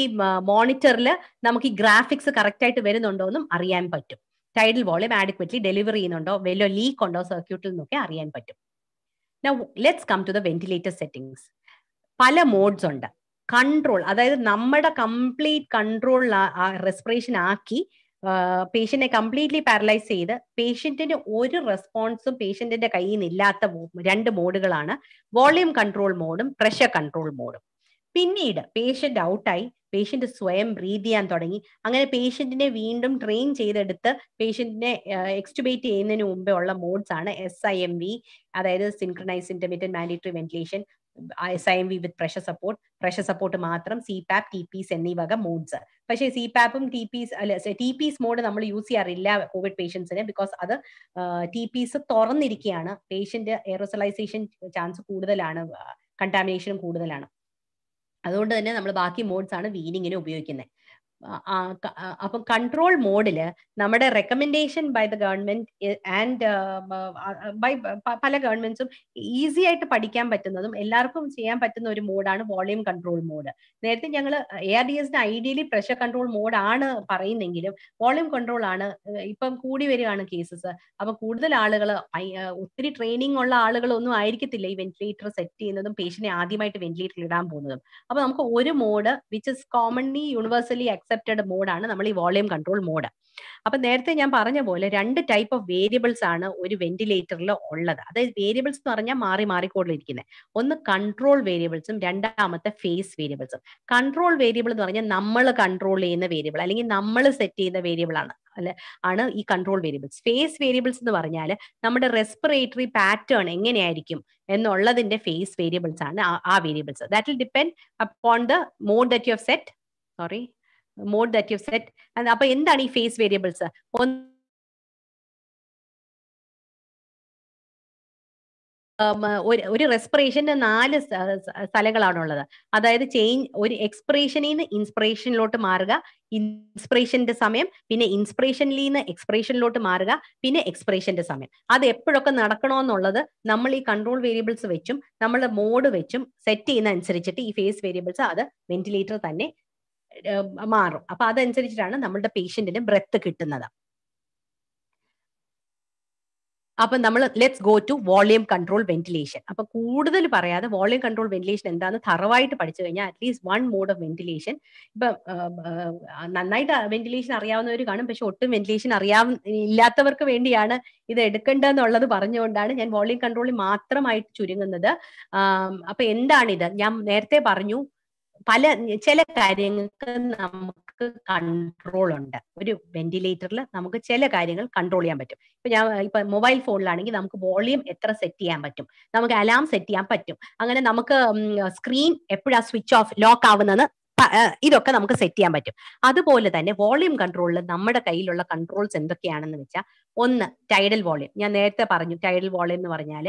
മോണിറ്ററിൽ നമുക്ക് ഈ ഗ്രാഫിക്സ് കറക്റ്റ് ആയിട്ട് വരുന്നുണ്ടോ എന്നും അറിയാൻ പറ്റും ടൈഡൽ വോളിയം ആഡിക്വറ്റ്ലി ഡെലിവർ ചെയ്യുന്നുണ്ടോ വല്ല ലീക്ക് ഉണ്ടോ സർക്യൂട്ടിൽ നിന്നൊക്കെ അറിയാൻ പറ്റും now let's come to the ventilator settings പല മോഡ്സ് ഉണ്ട് കൺട്രോൾ അതായത് നമ്മുടെ കംപ്ലീറ്റ് കൺട്രോൾ റെസ്പിറേഷൻ ആക്കി പേഷ്യന്റിനെ കംപ്ലീറ്റ്ലി പാരലൈസ് ചെയ്ത് പേഷ്യന്റിന് ഒരു റെസ്പോൺസും പേഷ്യന്റിന്റെ കയ്യിൽ ഇല്ലാത്ത രണ്ട് മോഡുകളാണ് വോളിയം കൺട്രോൾ മോഡും പ്രഷർ കൺട്രോൾ മോഡും പിന്നീട് പേഷ്യന്റ് ഔട്ടായി പേഷ്യന്റ് സ്വയം ബ്രീത് ചെയ്യാൻ തുടങ്ങി അങ്ങനെ പേഷ്യന്റിനെ വീണ്ടും ട്രെയിൻ ചെയ്തെടുത്ത് പേഷ്യന്റിനെ എക്സ്റ്റുബേറ്റ് ചെയ്യുന്നതിന് മുമ്പേ ഉള്ള മോഡ്സ് ആണ് എസ് ഐ എം വി അതായത് synchronise intermediate mandatory ventilation I S I M V with pressure support pressure support മാത്രം സി പാപ്പ് ടി പിസ് എന്നീ വക മോഡ്സ് പക്ഷേ സി പാപ്പും ടി പീസ് അല്ല ടി പിസ് മോഡ് നമ്മൾ യൂസ് ചെയ്യാറില്ല കോവിഡ് പേഷ്യൻസിന് ബിക്കോസ് അത് ടി പിസ് തുറന്നിരിക്കുകയാണ് പേഷ്യന്റ് എയറോസലൈസേഷൻ ചാൻസ് കൂടുതലാണ് കണ്ടാമിനേഷനും കൂടുതലാണ് അതുകൊണ്ട് തന്നെ നമ്മൾ ബാക്കി മോഡ്സ് ആണ് വീനിങ്ങിന് ഉപയോഗിക്കുന്നത് അപ്പൊ കൺട്രോൾ മോഡില് നമ്മുടെ recommendation by the government and by പല ഗവൺമെന്റ്സും ഈസി ആയിട്ട് പഠിക്കാൻ പറ്റുന്നതും എല്ലാവർക്കും ചെയ്യാൻ പറ്റുന്ന ഒരു മോഡാണ് വോളിയം കൺട്രോൾ മോഡ് നേരത്തെ ഞങ്ങൾ എ ആർ ഡി എസിന് ഐഡിയലി പ്രഷർ കൺട്രോൾ മോഡ് ആണ് പറയുന്നെങ്കിലും വോളിയം കൺട്രോൾ ആണ് ഇപ്പം കൂടി വരികയാണ് കേസസ് അപ്പൊ കൂടുതൽ ആളുകൾ ഒത്തിരി ട്രെയിനിങ് ഉള്ള ആളുകളൊന്നും ആയിരിക്കത്തില്ല ഈ വെന്റിലേറ്റർ സെറ്റ് ചെയ്യുന്നതും പേഷ്യന്റിനെ ആദ്യമായിട്ട് വെന്റിലേറ്ററിൽ ഇടാൻ പോകുന്നതും അപ്പൊ നമുക്ക് ഒരു mode which is commonly universally accepted മോഡാണ് നമ്മൾ ഈ വോളിയം കൺട്രോൾ മോഡ് അപ്പൊ നേരത്തെ ഞാൻ പറഞ്ഞ പോലെ രണ്ട് ടൈപ്പ് ഓഫ് വേരിയബിൾസ് ആണ് ഒരു വെന്റിലേറ്ററിൽ ഉള്ളത് അതായത് വേരിയബിൾസ് എന്ന് പറഞ്ഞാൽ മാറി മാറിക്കൊണ്ടിരിക്കുന്നത് ഒന്ന് കൺട്രോൾ വേരിയബിൾസും രണ്ടാമത്തെ ഫേസ് വേരിയബിൾസും കൺട്രോൾ വേരിയബിൾ എന്ന് പറഞ്ഞാൽ നമ്മൾ കൺട്രോൾ ചെയ്യുന്ന വേരിയബിൾ അല്ലെങ്കിൽ നമ്മൾ സെറ്റ് ചെയ്യുന്ന വേരിയബിൾ ആണ് അല്ലെ ആണ് ഈ കൺട്രോൾ വേരിയബിൾസ് ഫേസ് വേരിയബിൾസ് എന്ന് പറഞ്ഞാൽ നമ്മുടെ റെസ്പിറേറ്ററി പാറ്റേൺ എങ്ങനെയായിരിക്കും എന്നുള്ളതിന്റെ ഫേസ് വേരിയബിൾസ് ആണ് ആ variables that will depend upon the mode that you have set sorry mode that you set അപ്പൊ എന്താണ് ഈ ഫേസ് വേരിയബിൾസ് ഒരു റെസ്പിറേഷന്റെ നാല് സ്ഥലങ്ങളാണുള്ളത് അതായത് ചേഞ്ച് ഒരു എക്സ്പിറേഷനിൽ നിന്ന് ഇൻസ്പിറേഷനിലോട്ട് മാറുക ഇൻസ്പിറേഷന്റെ സമയം പിന്നെ ഇൻസ്പിറേഷനിൽ നിന്ന് എക്സ്പ്രേഷനിലോട്ട് മാറുക പിന്നെ എക്സ്പിറേഷന്റെ സമയം അത് എപ്പോഴൊക്കെ നടക്കണമെന്നുള്ളത് നമ്മൾ ഈ കൺട്രോൾ വേരിയബിൾസ് വെച്ചും നമ്മൾ മോഡ് വെച്ചും സെറ്റ് ചെയ്യുന്ന അനുസരിച്ചിട്ട് ഈ ഫേസ് വേരിയബിൾസ് അത് വെന്റിലേറ്റർ തന്നെ മാറും അപ്പൊ അതനുസരിച്ചിട്ടാണ് നമ്മളുടെ പേഷ്യന്റിന് ബ്രെത്ത് കിട്ടുന്നത് അപ്പൊ നമ്മൾ let's go to volume control ventilation അപ്പൊ കൂടുതൽ പറയാതെ വോളിയം കൺട്രോൾ വെന്റിലേഷൻ എന്താന്ന് തറവായിട്ട് പഠിച്ചു കഴിഞ്ഞാൽ at least one mode of ventilation ഇപ്പൊ നന്നായിട്ട് വെന്റിലേഷൻ അറിയാവുന്നവർ കാണും പക്ഷെ ഒട്ടും വെന്റിലേഷൻ അറിയാവുന്ന ഇല്ലാത്തവർക്ക് വേണ്ടിയാണ് ഇത് എടുക്കേണ്ടതെന്നുള്ളത് പറഞ്ഞുകൊണ്ടാണ് ഞാൻ വോളിയം കൺട്രോളിൽ മാത്രമായിട്ട് ചുരുങ്ങുന്നത് അപ്പൊ എന്താണിത് ഞാൻ നേരത്തെ പറഞ്ഞു പല ചില കാര്യങ്ങൾക്ക് നമുക്ക് കൺട്രോൾ ഉണ്ട് ഒരു വെന്റിലേറ്ററിൽ നമുക്ക് ചില കാര്യങ്ങൾ കൺട്രോൾ ചെയ്യാൻ പറ്റും ഇപ്പൊ ഞാൻ ഇപ്പൊ മൊബൈൽ ഫോണിലാണെങ്കിൽ നമുക്ക് വോളിയം എത്ര സെറ്റ് ചെയ്യാൻ പറ്റും നമുക്ക് അലാം സെറ്റ് ചെയ്യാൻ പറ്റും അങ്ങനെ നമുക്ക് സ്ക്രീൻ എപ്പോഴാ സ്വിച്ച് ഓഫ് ലോക്ക് ആവുന്നത് ഇതൊക്കെ നമുക്ക് സെറ്റ് ചെയ്യാൻ പറ്റും അതുപോലെ തന്നെ വോളിയം കൺട്രോളിൽ നമ്മുടെ കയ്യിലുള്ള കൺട്രോൾസ് എന്തൊക്കെയാണെന്ന് വെച്ചാൽ ഒന്ന് ടൈഡൽ വോളിയം ഞാൻ നേരത്തെ പറഞ്ഞു ടൈഡൽ വോളിയം എന്ന് പറഞ്ഞാൽ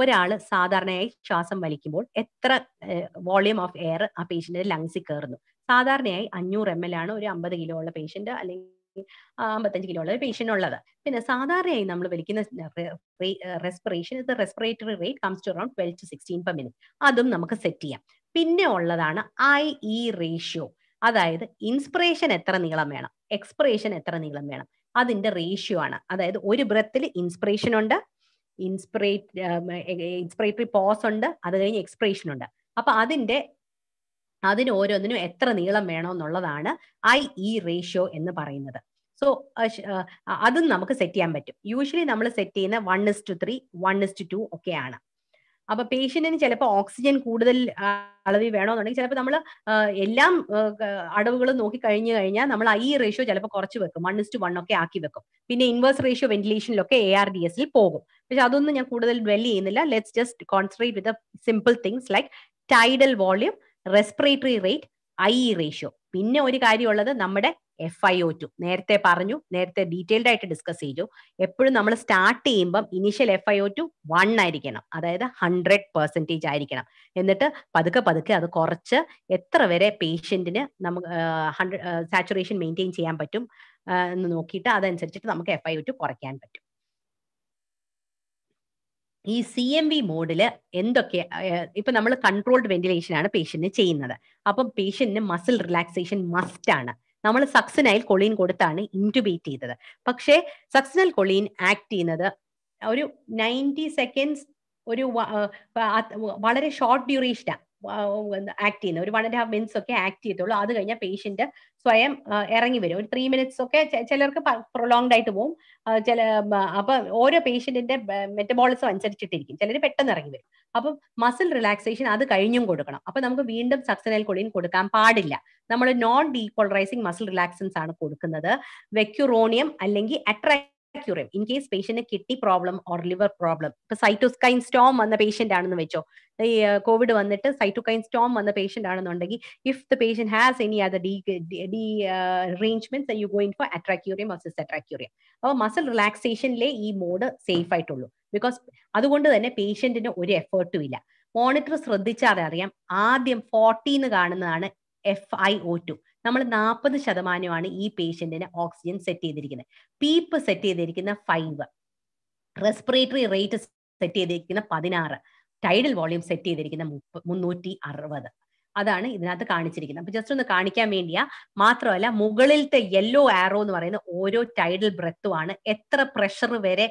ഒരാൾ സാധാരണയായി ശ്വാസം വലിക്കുമ്പോൾ എത്ര വോളിയം ഓഫ് എയർ ആ പേഷ്യന്റിന്റെ ലങ്സിൽ കയറുന്നു സാധാരണയായി അഞ്ഞൂറ് എം എൽ ആണ് ഒരു അമ്പത് കിലോ ഉള്ള പേഷ്യന്റ് അല്ലെങ്കിൽ അമ്പത്തഞ്ച് കിലോ ഉള്ള ഒരു പേഷ്യൻ്റ് ഉള്ളത് പിന്നെ സാധാരണയായി നമ്മൾ വലിക്കുന്ന റെസ്പിറേഷൻ ഇത് respiratory rate comes to around twelve to sixteen per minute അതും നമുക്ക് സെറ്റ് ചെയ്യാം പിന്നെ ഉള്ളതാണ് ഐ ഇ റേഷ്യോ അതായത് ഇൻസ്പിറേഷൻ എത്ര നീളം വേണം എക്സ്പിറേഷൻ എത്ര നീളം വേണം അതിന്റെ റേഷ്യോ ആണ് അതായത് ഒരു ബ്രത്തിൽ ഇൻസ്പിറേഷൻ ഉണ്ട് ഇൻസ്പിറേറ്റ് ഇൻസ്പിറേറ്ററി പോസ് ഉണ്ട് അത് കഴിഞ്ഞ് എക്സ്പ്രേഷൻ ഉണ്ട് അപ്പൊ അതിന്റെ അതിന് ഓരോന്നിനും എത്ര നീളം വേണമെന്നുള്ളതാണ് ഐ ഇ റേഷ്യോ എന്ന് പറയുന്നത് സോ അതും നമുക്ക് സെറ്റ് ചെയ്യാൻ പറ്റും യൂഷ്വലി നമ്മൾ സെറ്റ് ചെയ്യുന്ന one is to three one is to two ഒക്കെയാണ് അപ്പൊ പേഷ്യന്റിന് ചിലപ്പോൾ ഓക്സിജൻ കൂടുതൽ അളവിൽ വേണമെന്നുണ്ടെങ്കിൽ ചിലപ്പോൾ നമ്മൾ എല്ലാം അടവുകളും നോക്കി കഴിഞ്ഞു കഴിഞ്ഞാൽ നമ്മൾ ഐ റേഷ്യോ e ചിലപ്പോൾ കുറച്ച് വെക്കും വൺ ഇസ് ടു വൺ ഒക്കെ ആക്കി വെക്കും പിന്നെ ഇൻവേഴ്സ് റേഷ്യോ വെന്റിലേഷനിലൊക്കെ എ ആർ ഡി എസിൽ പോകും പക്ഷെ അതൊന്നും ഞാൻ കൂടുതൽ ഡ്വെൽ ചെയ്യുന്നില്ല let's just concentrate with simple things like tidal volume respiratory rate I ratio പിന്നെ ഒരു കാര്യമുള്ളത് നമ്മുടെ എഫ് ഐ ഒ ടു നേരത്തെ പറഞ്ഞു നേരത്തെ ഡീറ്റെയിൽഡ് ആയിട്ട് ഡിസ്കസ് ചെയ്തു എപ്പോഴും നമ്മൾ സ്റ്റാർട്ട് ചെയ്യുമ്പം initial F I O two one ആയിരിക്കണം അതായത് ഹൺഡ്രഡ് പെർസെൻറ്റേജ് ആയിരിക്കണം എന്നിട്ട് പതുക്കെ പതുക്കെ അത് കുറച്ച് എത്ര വരെ പേഷ്യൻറ്റിന് നമുക്ക് ഹൺഡ്രഡ് സാച്ചുറേഷൻ മെയിൻറ്റെയിൻ ചെയ്യാൻ പറ്റും എന്ന് നോക്കിയിട്ട് അതനുസരിച്ചിട്ട് നമുക്ക് എഫ് ഐ ഒ ടു കുറയ്ക്കാൻ പറ്റും ഈ സി എം വി മോഡിൽ എന്തൊക്കെ ഇപ്പൊ നമ്മൾ കൺട്രോൾഡ് വെന്റിലേഷൻ ആണ് പേഷ്യന്റിന് ചെയ്യുന്നത് അപ്പം പേഷ്യന്റിന് മസിൽ റിലാക്സേഷൻ മസ്റ്റ് ആണ് നമ്മൾ സക്സിനൈൽ കൊളീൻ കൊടുത്താണ് ഇൻറ്റുബേറ്റ് ചെയ്തത് പക്ഷേ സക്സനൈൽ കൊളീൻ ആക്ട് ചെയ്യുന്നത് ഒരു നയൻറ്റി സെക്കൻഡ്സ് ഒരു വളരെ ഷോർട്ട് ഡ്യൂറേഷനാണ് ആക്ട് ചെയ്യുന്നത് ഒരു വൺ ആൻഡ് ഹാഫ് മിനിറ്റ്സ് ഒക്കെ ആക്ട് ചെയ്തോളൂ അത് കഴിഞ്ഞാൽ പേഷ്യന്റ് സ്വയം ഇറങ്ങി വരും ഒരു ത്രീ മിനിറ്റ്സ് ഒക്കെ ചിലർക്ക് പ്രൊലോങ്ഡ് ആയിട്ട് പോകും ചില അപ്പൊ ഓരോ പേഷ്യന്റിന്റെ മെറ്റബോളിസം അനുസരിച്ചിട്ടിരിക്കും ചിലർ പെട്ടെന്ന് ഇറങ്ങി വരും അപ്പം മസിൽ റിലാക്സേഷൻ അത് കഴിഞ്ഞും കൊടുക്കണം അപ്പൊ നമുക്ക് വീണ്ടും സക്സനൽ കൊളിൻ കൊടുക്കാൻ പാടില്ല നമ്മൾ നോൺ ഡീപോളറൈസിങ് മസിൽ റിലാക്സൻസ് ആണ് കൊടുക്കുന്നത് വെക്യുറോണിയം അല്ലെങ്കിൽ അട്രാക്ട് ക്യൂറിയം ഇൻ കേസ് പേഷ്യന്റിന് kidney problem or liver problem ഇപ്പൊ സൈറ്റോസ്കൈൻ സ്റ്റോം വന്ന പേഷ്യന്റ് ആണെന്ന് വെച്ചോ ഈ കോവിഡ് വന്നിട്ട് സൈറ്റോകൈൻ സ്റ്റോം വന്ന പേഷ്യന്റ് ആണെന്നുണ്ടെങ്കിൽ if the patient has any other D D arrangement you going for atracurium muscle atracurium അപ്പോൾ മസിൽ റിലാക്സേഷനിലെ ഈ മോഡ് സേഫ് ആയിട്ടുള്ളൂ ബിക്കോസ് അതുകൊണ്ട് തന്നെ പേഷ്യന്റിന് ഒരു എഫേർട്ടും ഇല്ല മോണിറ്റർ ശ്രദ്ധിച്ചാൽ അറിയാം ആദ്യം ഫോർട്ടീന്ന് കാണുന്നതാണ് എഫ് ഐ ഒ ടു നമ്മൾ നാൽപ്പത് ശതമാനമാണ് ഈ പേഷ്യന്റിന് ഓക്സിജൻ സെറ്റ് ചെയ്തിരിക്കുന്നത് പീപ്പ് സെറ്റ് ചെയ്തിരിക്കുന്ന ഫൈവ് റെസ്പിറേറ്ററി റേറ്റ് സെറ്റ് ചെയ്തിരിക്കുന്ന പതിനാറ് ടൈഡൽ വോളിയം സെറ്റ് ചെയ്തിരിക്കുന്ന മുന്നൂറ്റി അറുപത് അതാണ് ഇതിനകത്ത് കാണിച്ചിരിക്കുന്നത് അപ്പൊ ജസ്റ്റ് ഒന്ന് കാണിക്കാൻ വേണ്ടിയാ മാത്രമല്ല മുകളിലത്തെ യെല്ലോ ആറോ എന്ന് പറയുന്ന ഓരോ ടൈഡൽ ബ്രത്തുമാണ് എത്ര പ്രഷർ വരെ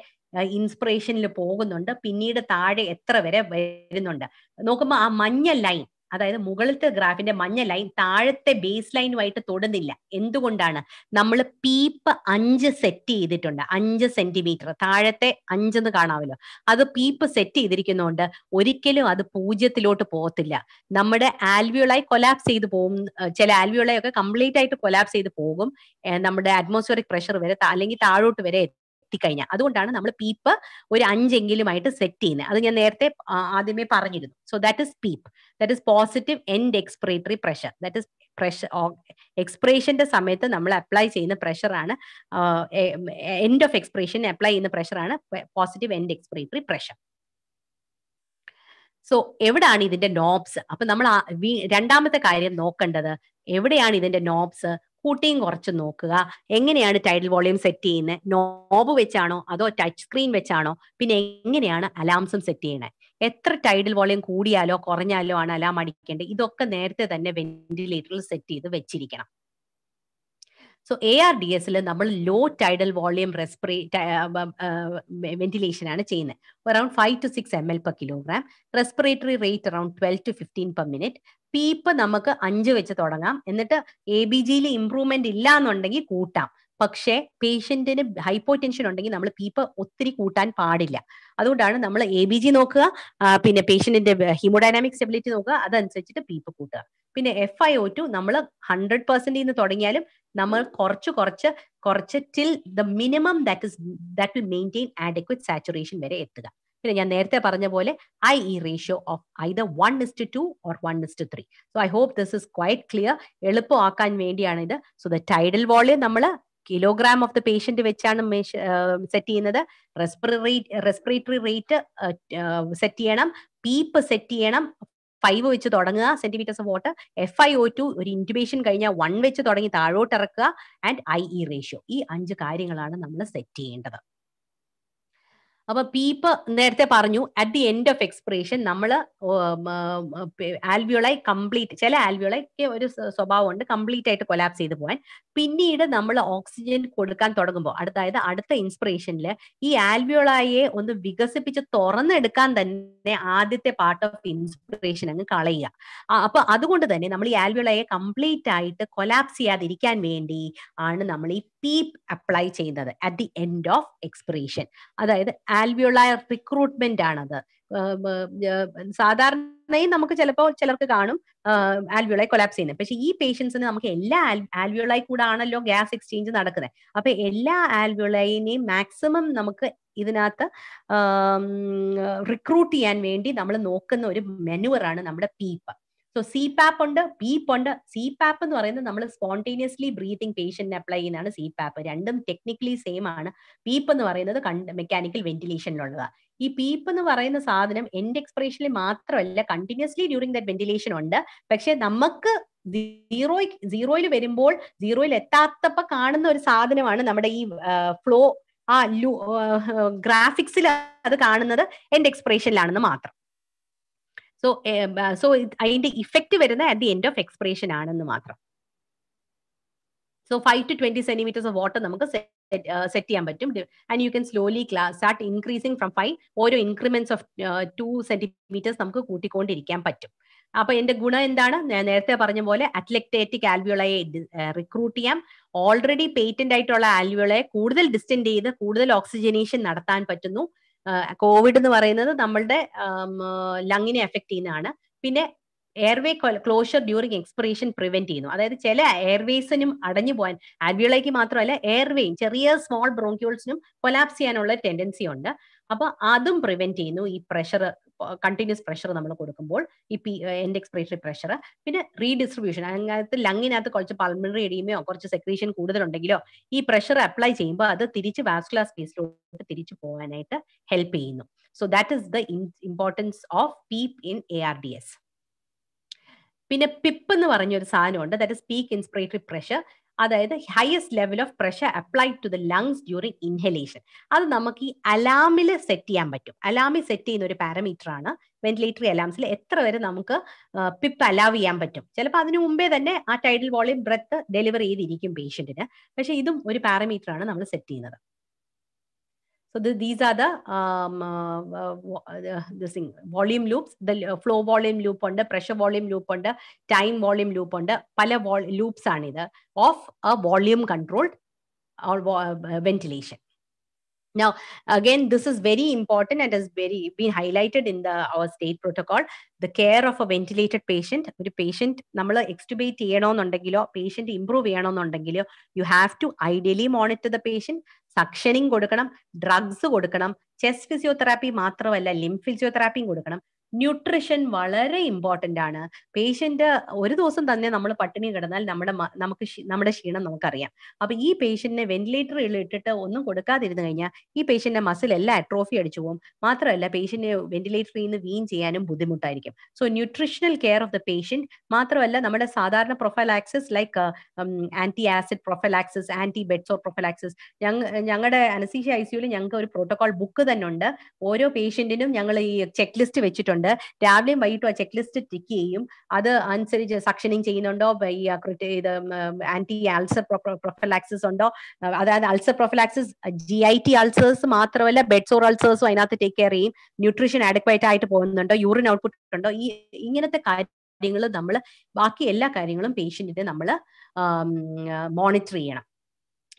ഇൻസ്പിറേഷനിൽ പോകുന്നുണ്ട് പിന്നീട് താഴെ എത്ര വരെ വരുന്നുണ്ട് നോക്കുമ്പോൾ ആ മഞ്ഞ ലൈൻ അതായത് മുകളിലത്തെ ഗ്രാഫിന്റെ മഞ്ഞ ലൈൻ താഴത്തെ ബേസ് ലൈനുമായിട്ട് തൊടുന്നില്ല എന്തുകൊണ്ടാണ് നമ്മൾ പീപ്പ് അഞ്ച് സെറ്റ് ചെയ്തിട്ടുണ്ട് അഞ്ച് സെന്റിമീറ്റർ താഴത്തെ അഞ്ചെന്ന് കാണാമല്ലോ അത് പീപ്പ് സെറ്റ് ചെയ്തിരിക്കുന്നതുകൊണ്ട് ഒരിക്കലും അത് പൂജ്യത്തിലോട്ട് പോകത്തില്ല നമ്മുടെ ആൽവിയോളായി കൊലാപ്സ് ചെയ്ത് പോകും ചില ആൽവിയോളായി ഒക്കെ കംപ്ലീറ്റ് ആയിട്ട് കൊലാപ്സ് ചെയ്ത് പോകും നമ്മുടെ അറ്റ്മോസ്ഫിയറിക് പ്രഷർ വരെ അല്ലെങ്കിൽ താഴോട്ട് വരെ എത്തിക്കഴിഞ്ഞാൽ അതുകൊണ്ടാണ് നമ്മൾ പീപ്പ് ഒരു അഞ്ചെങ്കിലുമായിട്ട് സെറ്റ് ചെയ്യുന്നത് അത് ഞാൻ നേരത്തെ ആദ്യമേ പറഞ്ഞിരുന്നു so that is PEEP that is positive end expiratory pressure that is pressure എക്സ്പ്രേഷന്റെ സമയത്ത് നമ്മൾ അപ്ലൈ ചെയ്യുന്ന പ്രഷറാണ് എൻഡ് ഓഫ് എക്സ്പ്രേഷൻ അപ്ലൈ ചെയ്യുന്ന പ്രഷറാണ് positive end expiratory pressure so എവിടാണ് ഇതിന്റെ നോബ്സ് അപ്പൊ നമ്മൾ രണ്ടാമത്തെ കാര്യം നോക്കേണ്ടത് എവിടെയാണ് ഇതിന്റെ നോബ്സ് കൂട്ടിയും കുറച്ച് നോക്കുക എങ്ങനെയാണ് ടൈഡൽ വോളിയം സെറ്റ് ചെയ്യുന്നത് നോബ് വെച്ചാണോ അതോ ടച്ച് സ്ക്രീൻ വെച്ചാണോ പിന്നെ എങ്ങനെയാണ് അലാംസും സെറ്റ് ചെയ്യണേ എത്ര ടൈഡൽ വോളിയം കൂടിയാലോ കുറഞ്ഞാലോ ആണ് അലാം അടിക്കേണ്ടത് ഇതൊക്കെ നേരത്തെ തന്നെ വെന്റിലേറ്ററിൽ സെറ്റ് ചെയ്ത് വെച്ചിരിക്കണം സോ എ ആർ ഡി എസിൽ നമ്മൾ ലോ ടൈഡൽ വോളിയം റെസ്പിറേ വെന്റിലേഷൻ ആണ് ചെയ്യുന്നത് around five to six M L per kilogram respiratory rate around twelve to fifteen per minute PEEP നമുക്ക് അഞ്ച് വെച്ച് തുടങ്ങാം എന്നിട്ട് എ ബി ജിയിൽ ഇംപ്രൂവ്മെന്റ് ഇല്ല എന്നുണ്ടെങ്കിൽ കൂട്ടാം പക്ഷേ പേഷ്യന്റിന് ഹൈപ്പോ ടെൻഷൻ ഉണ്ടെങ്കിൽ നമ്മൾ പീപ്പ് e ഒത്തിരി കൂട്ടാൻ പാടില്ല അതുകൊണ്ടാണ് നമ്മൾ എ ബി ജി നോക്കുക പിന്നെ പേഷ്യന്റിന്റെ ഹിമോഡൈനാമിക് സ്റ്റെബിലിറ്റി നോക്കുക അതനുസരിച്ചിട്ട് പീപ്പ് e കൂട്ടുക പിന്നെ എഫ് ഐ ഒ ടു നമ്മൾ ഹൺഡ്രഡ് പെർസെന്റ് തുടങ്ങിയാലും നമ്മൾ കുറച്ച് കുറച്ച് കുറച്ച് till the minimum that is that will maintain adequate saturation വരെ എത്തുക പിന്നെ ഞാൻ നേരത്തെ പറഞ്ഞ പോലെ I E ratio of I the one is to or one is three so I hope this is quite clear എളുപ്പമാക്കാൻ വേണ്ടിയാണ് ഇത് സോ ദ ടൈഡൽ വോളിയം നമ്മൾ കിലോഗ്രാം ഓഫ് ദ പേഷ്യന്റ് വെച്ചാണ് സെറ്റ് ചെയ്യുന്നത് റെസ്പിറേറ്റ് റെസ്പിറേറ്ററി റേറ്റ് സെറ്റ് ചെയ്യണം PEEP set e ചെയ്യണം five വെച്ച് തുടങ്ങുക centimetres of water F I O two ഒരു ഇൻറ്റുബേഷൻ കഴിഞ്ഞാൽ വൺ വെച്ച് തുടങ്ങി താഴോട്ട് ഇറക്കുക and I E e ratio ഈ അഞ്ച് കാര്യങ്ങളാണ് നമ്മൾ സെറ്റ് ചെയ്യേണ്ടത് അപ്പൊ പീപ്പ് നേരത്തെ പറഞ്ഞു at the end of expiration നമ്മൾ ആൽവിയോളായി കംപ്ലീറ്റ് ചില ആൽവിയോളയ്ക്ക് ഒരു സ്വഭാവമുണ്ട് കംപ്ലീറ്റ് ആയിട്ട് കൊലാപ്സ് ചെയ്ത് പോകാൻ പിന്നീട് നമ്മൾ ഓക്സിജൻ കൊടുക്കാൻ തുടങ്ങുമ്പോൾ അതായത് അടുത്ത ഇൻസ്പിറേഷനിൽ ഈ ആൽവിയോളായെ ഒന്ന് വികസിപ്പിച്ച് തുറന്നെടുക്കാൻ തന്നെ ആദ്യത്തെ പാർട്ട് ഓഫ് ഇൻസ്പിറേഷൻ അങ്ങ് കളയുക അപ്പൊ അതുകൊണ്ട് തന്നെ നമ്മൾ ഈ ആൽവിയോളയെ കംപ്ലീറ്റ് ആയിട്ട് കൊലാപ്സ് ചെയ്യാതിരിക്കാൻ വേണ്ടി ആണ് നമ്മൾ ഈ പീപ്പ് അപ്ലൈ ചെയ്യുന്നത് at the end of expiration അതായത് ആൽവിയുളായർ റിക്രൂട്ട്മെന്റ് ആണത് സാധാരണയായി നമുക്ക് ചിലപ്പോൾ ചിലർക്ക് കാണും ആൽവിയോളായി കൊലാപ്സ് ചെയ്യുന്നത് പക്ഷെ ഈ പേഷ്യൻസിന് നമുക്ക് എല്ലാ ആൽവിയോളായി കൂടെ ആണല്ലോ ഗ്യാസ് എക്സ്ചേഞ്ച് നടക്കുന്നത് അപ്പൊ എല്ലാ ആൽവിയോളൈനെയും മാക്സിമം നമുക്ക് ഇതിനകത്ത് റിക്രൂട്ട് ചെയ്യാൻ വേണ്ടി നമ്മൾ നോക്കുന്ന ഒരു മെനുവറാണ് നമ്മുടെ പീപ്പ് സോ സി പാപ്പ് ഉണ്ട് പീപ്പ് ഉണ്ട് സി പാപ്പ് എന്ന് പറയുന്നത് നമ്മൾ സ്പോണ്ടേനിയസ്ലി ബ്രീതിങ് പേഷ്യന്റിന് അപ്ലൈ ചെയ്യുന്നതാണ് സി പാപ്പ് രണ്ടും ടെക്നിക്കലി സെയിം ആണ് പീപ്പ് എന്ന് പറയുന്നത് കണ്ട് മെക്കാനിക്കൽ വെന്റിലേഷനിലുള്ളതാണ് ഈ പീപ്പ് എന്ന് പറയുന്ന സാധനം എൻഡ് എക്സ്പ്രേഷനിൽ മാത്രമല്ല കണ്ടിന്യൂസ്ലി ഡ്യൂറിങ് ദറ്റ് വെന്റിലേഷൻ ഉണ്ട് പക്ഷെ നമുക്ക് സീറോ സീറോയിൽ വരുമ്പോൾ സീറോയിൽ എത്താത്തപ്പോ കാണുന്ന ഒരു സാധനമാണ് നമ്മുടെ ഈ ഫ്ലോ ആ ഗ്രാഫിക്സിൽ അത് കാണുന്നത് എൻഡ് എക്സ്പ്രേഷനിലാണെന്ന് മാത്രം സോ സോ അതിന്റെ ഇഫക്റ്റ് വരുന്നത് at the end of expiration ആണെന്ന് മാത്രം so five to twenty centimetres of water നമുക്ക് സെറ്റ് eh, ചെയ്യാൻ പറ്റും and you can slowly class start increasing from five ഓരോ ഇൻക്രിമെന്റ്സ് ഓഫ് ടു സെന്റിമീറ്റേഴ്സ് നമുക്ക് കൂട്ടിക്കൊണ്ടിരിക്കാൻ പറ്റും അപ്പൊ എന്റെ ഗുണം എന്താണ് ഞാൻ നേരത്തെ പറഞ്ഞ പോലെ അത്ലക്റ്റേറ്റിക് ആൽവിയോളയെ റിക്രൂട്ട് ചെയ്യാം ഓൾറെഡി പേറ്റന്റ് ആയിട്ടുള്ള ആൽവിയോളയെ കൂടുതൽ ഡിസ്റ്റന്റ് ചെയ്ത് കൂടുതൽ ഓക്സിജനേഷൻ നടത്താൻ പറ്റുന്നു കോവിഡ് എന്ന് പറയുന്നത് നമ്മളുടെ ലങ്ങിനെ എഫക്ട് ചെയ്യുന്നതാണ് പിന്നെ airway closure during expiration prevent ചെയ്യുന്നു അതായത് ചില എയർവേസിനും അടഞ്ഞു പോകാൻ ആൽവിയോളയ്ക്ക് മാത്രമല്ല എയർവേയും ചെറിയ സ്മോൾ ബ്രോങ്ക്യൂൾസിനും കൊലാപ്സ് ചെയ്യാനുള്ള ടെൻഡൻസി ഉണ്ട് അപ്പൊ അതും പ്രിവെന്റ് ചെയ്യുന്നു ഈ പ്രഷർ കണ്ടിന്യൂസ് പ്രഷർ നമ്മൾ കൊടുക്കുമ്പോൾ ഈ പി എൻഡ് എക്സ്പിറേറ്ററി പ്രഷർ പിന്നെ റീഡിസ്ട്രിബ്യൂഷൻ അതിനകത്ത് ലങ്ങിനകത്ത് കുറച്ച് പൾമണറി എടിയുമോ കുറച്ച് സെക്രീഷൻ കൂടുതലുണ്ടെങ്കിലോ ഈ പ്രഷർ അപ്ലൈ ചെയ്യുമ്പോൾ അത് തിരിച്ച് വാസ്കുലാർ സ്പേസിലോട്ട് തിരിച്ചു പോകാനായിട്ട് ഹെൽപ്പ് ചെയ്യുന്നു so that is the importance of PEEP in A R D S പിന്നെ പിപ്പ് എന്ന് പറഞ്ഞൊരു സാധനമുണ്ട് that is peak inspiratory pressure അതായത് highest level of pressure apply to the lungs during inhalation അത് നമുക്ക് ഈ അലാമിൽ സെറ്റ് ചെയ്യാൻ പറ്റും അലാമിൽ സെറ്റ് ചെയ്യുന്ന ഒരു പാരമീറ്റർ ആണ് വെന്റിലേറ്ററി അലാംസിൽ എത്ര വരെ നമുക്ക് പിപ്പ് അലാവ് ചെയ്യാൻ പറ്റും ചിലപ്പോൾ അതിനു മുമ്പേ തന്നെ ആ ടൈഡൽ വോളിയം ബ്രെത്ത് ഡെലിവർ ചെയ്തിരിക്കും പേഷ്യന്റിന് പക്ഷേ ഇതും ഒരു പാരമീറ്റർ ആണ് നമ്മൾ സെറ്റ് ചെയ്യുന്നത് So the, these are the, um, uh, uh, the thing, volume loops, the uh, flow volume loop under, pressure volume loop under, time volume loop under the pala vol loops of a volume controlled or uh, ventilation. Now, again, this is very important and has very been highlighted in the our state protocol. The care of a ventilated patient, ഒരു patient നമ്മൾ extubate ചെയ്യണമെന്നുണ്ടെങ്കിലോ patient under ചെയ്യണമെന്നുണ്ടെങ്കിലോ You have to ideally monitor the patient. Suctioning കൊടുക്കണം drugs കൊടുക്കണം chest physiotherapy മാത്രമല്ല limb ഫിസിയോതെറാപ്പിയും കൊടുക്കണം nutrition വളരെ important ആണ് പേഷ്യൻ്റ് ഒരു ദിവസം തന്നെ നമ്മൾ പട്ടിണി കിടന്നാൽ നമ്മുടെ നമുക്ക് നമ്മുടെ ക്ഷീണം നമുക്കറിയാം അപ്പൊ ഈ പേഷ്യന്റിനെ വെന്റിലേറ്ററിൽ ഇട്ടിട്ട് ഒന്നും കൊടുക്കാതിരുന്നു കഴിഞ്ഞാൽ ഈ പേഷ്യന്റിന്റെ മസിൽ എല്ലാം അട്രോഫി അടിച്ചു പോകും മാത്രമല്ല പേഷ്യന്റിനെ വെന്റിലേറ്ററിൽ നിന്ന് വീൻ ചെയ്യാനും ബുദ്ധിമുട്ടായിരിക്കും so nutritional care of the patient മാത്രമല്ല നമ്മുടെ സാധാരണ prophylaxis like anti acid prophylaxis anti bedsore prophylaxis ഞങ്ങളുടെ അനസീഷ്യ ഐ സിയുയിൽ ഞങ്ങൾക്ക് ഒരു പ്രോട്ടോകോൾ ബുക്ക് തന്നെ ഉണ്ട് ഓരോ പേഷ്യന്റിനും ഞങ്ങൾ ഈ ചെക്ക് ലിസ്റ്റ് വെച്ചിട്ടുണ്ട് ചെയ്യുന്നുണ്ട് രാവിലെയും വൈകിട്ടും ആ ചെക്ക് ലിസ്റ്റ് ടിക്ക് ചെയ്യും അത് അനുസരിച്ച് സക്ഷനിങ് ചെയ്യുന്നുണ്ടോ ഈ ഇത് ആന്റി ആൾസർ പ്രൊഫലാക്സിസ് ഉണ്ടോ അതായത് ulcer prophylaxis G I T ulcers മാത്രമല്ല ബെഡ്സോർ അൾസേഴ്സും അതിനകത്ത് ടേക്ക് കെയർ ചെയ്യും ന്യൂട്രീഷൻ അഡക്വേറ്റ് ആയിട്ട് പോകുന്നുണ്ടോ യൂറിൻ ഔട്ട്പുട്ട് ഉണ്ടോ ഈ ഇങ്ങനത്തെ കാര്യങ്ങൾ നമ്മൾ ബാക്കി എല്ലാ കാര്യങ്ങളും പേഷ്യന്റിനെ നമ്മൾ മോണിറ്റർ ചെയ്യണം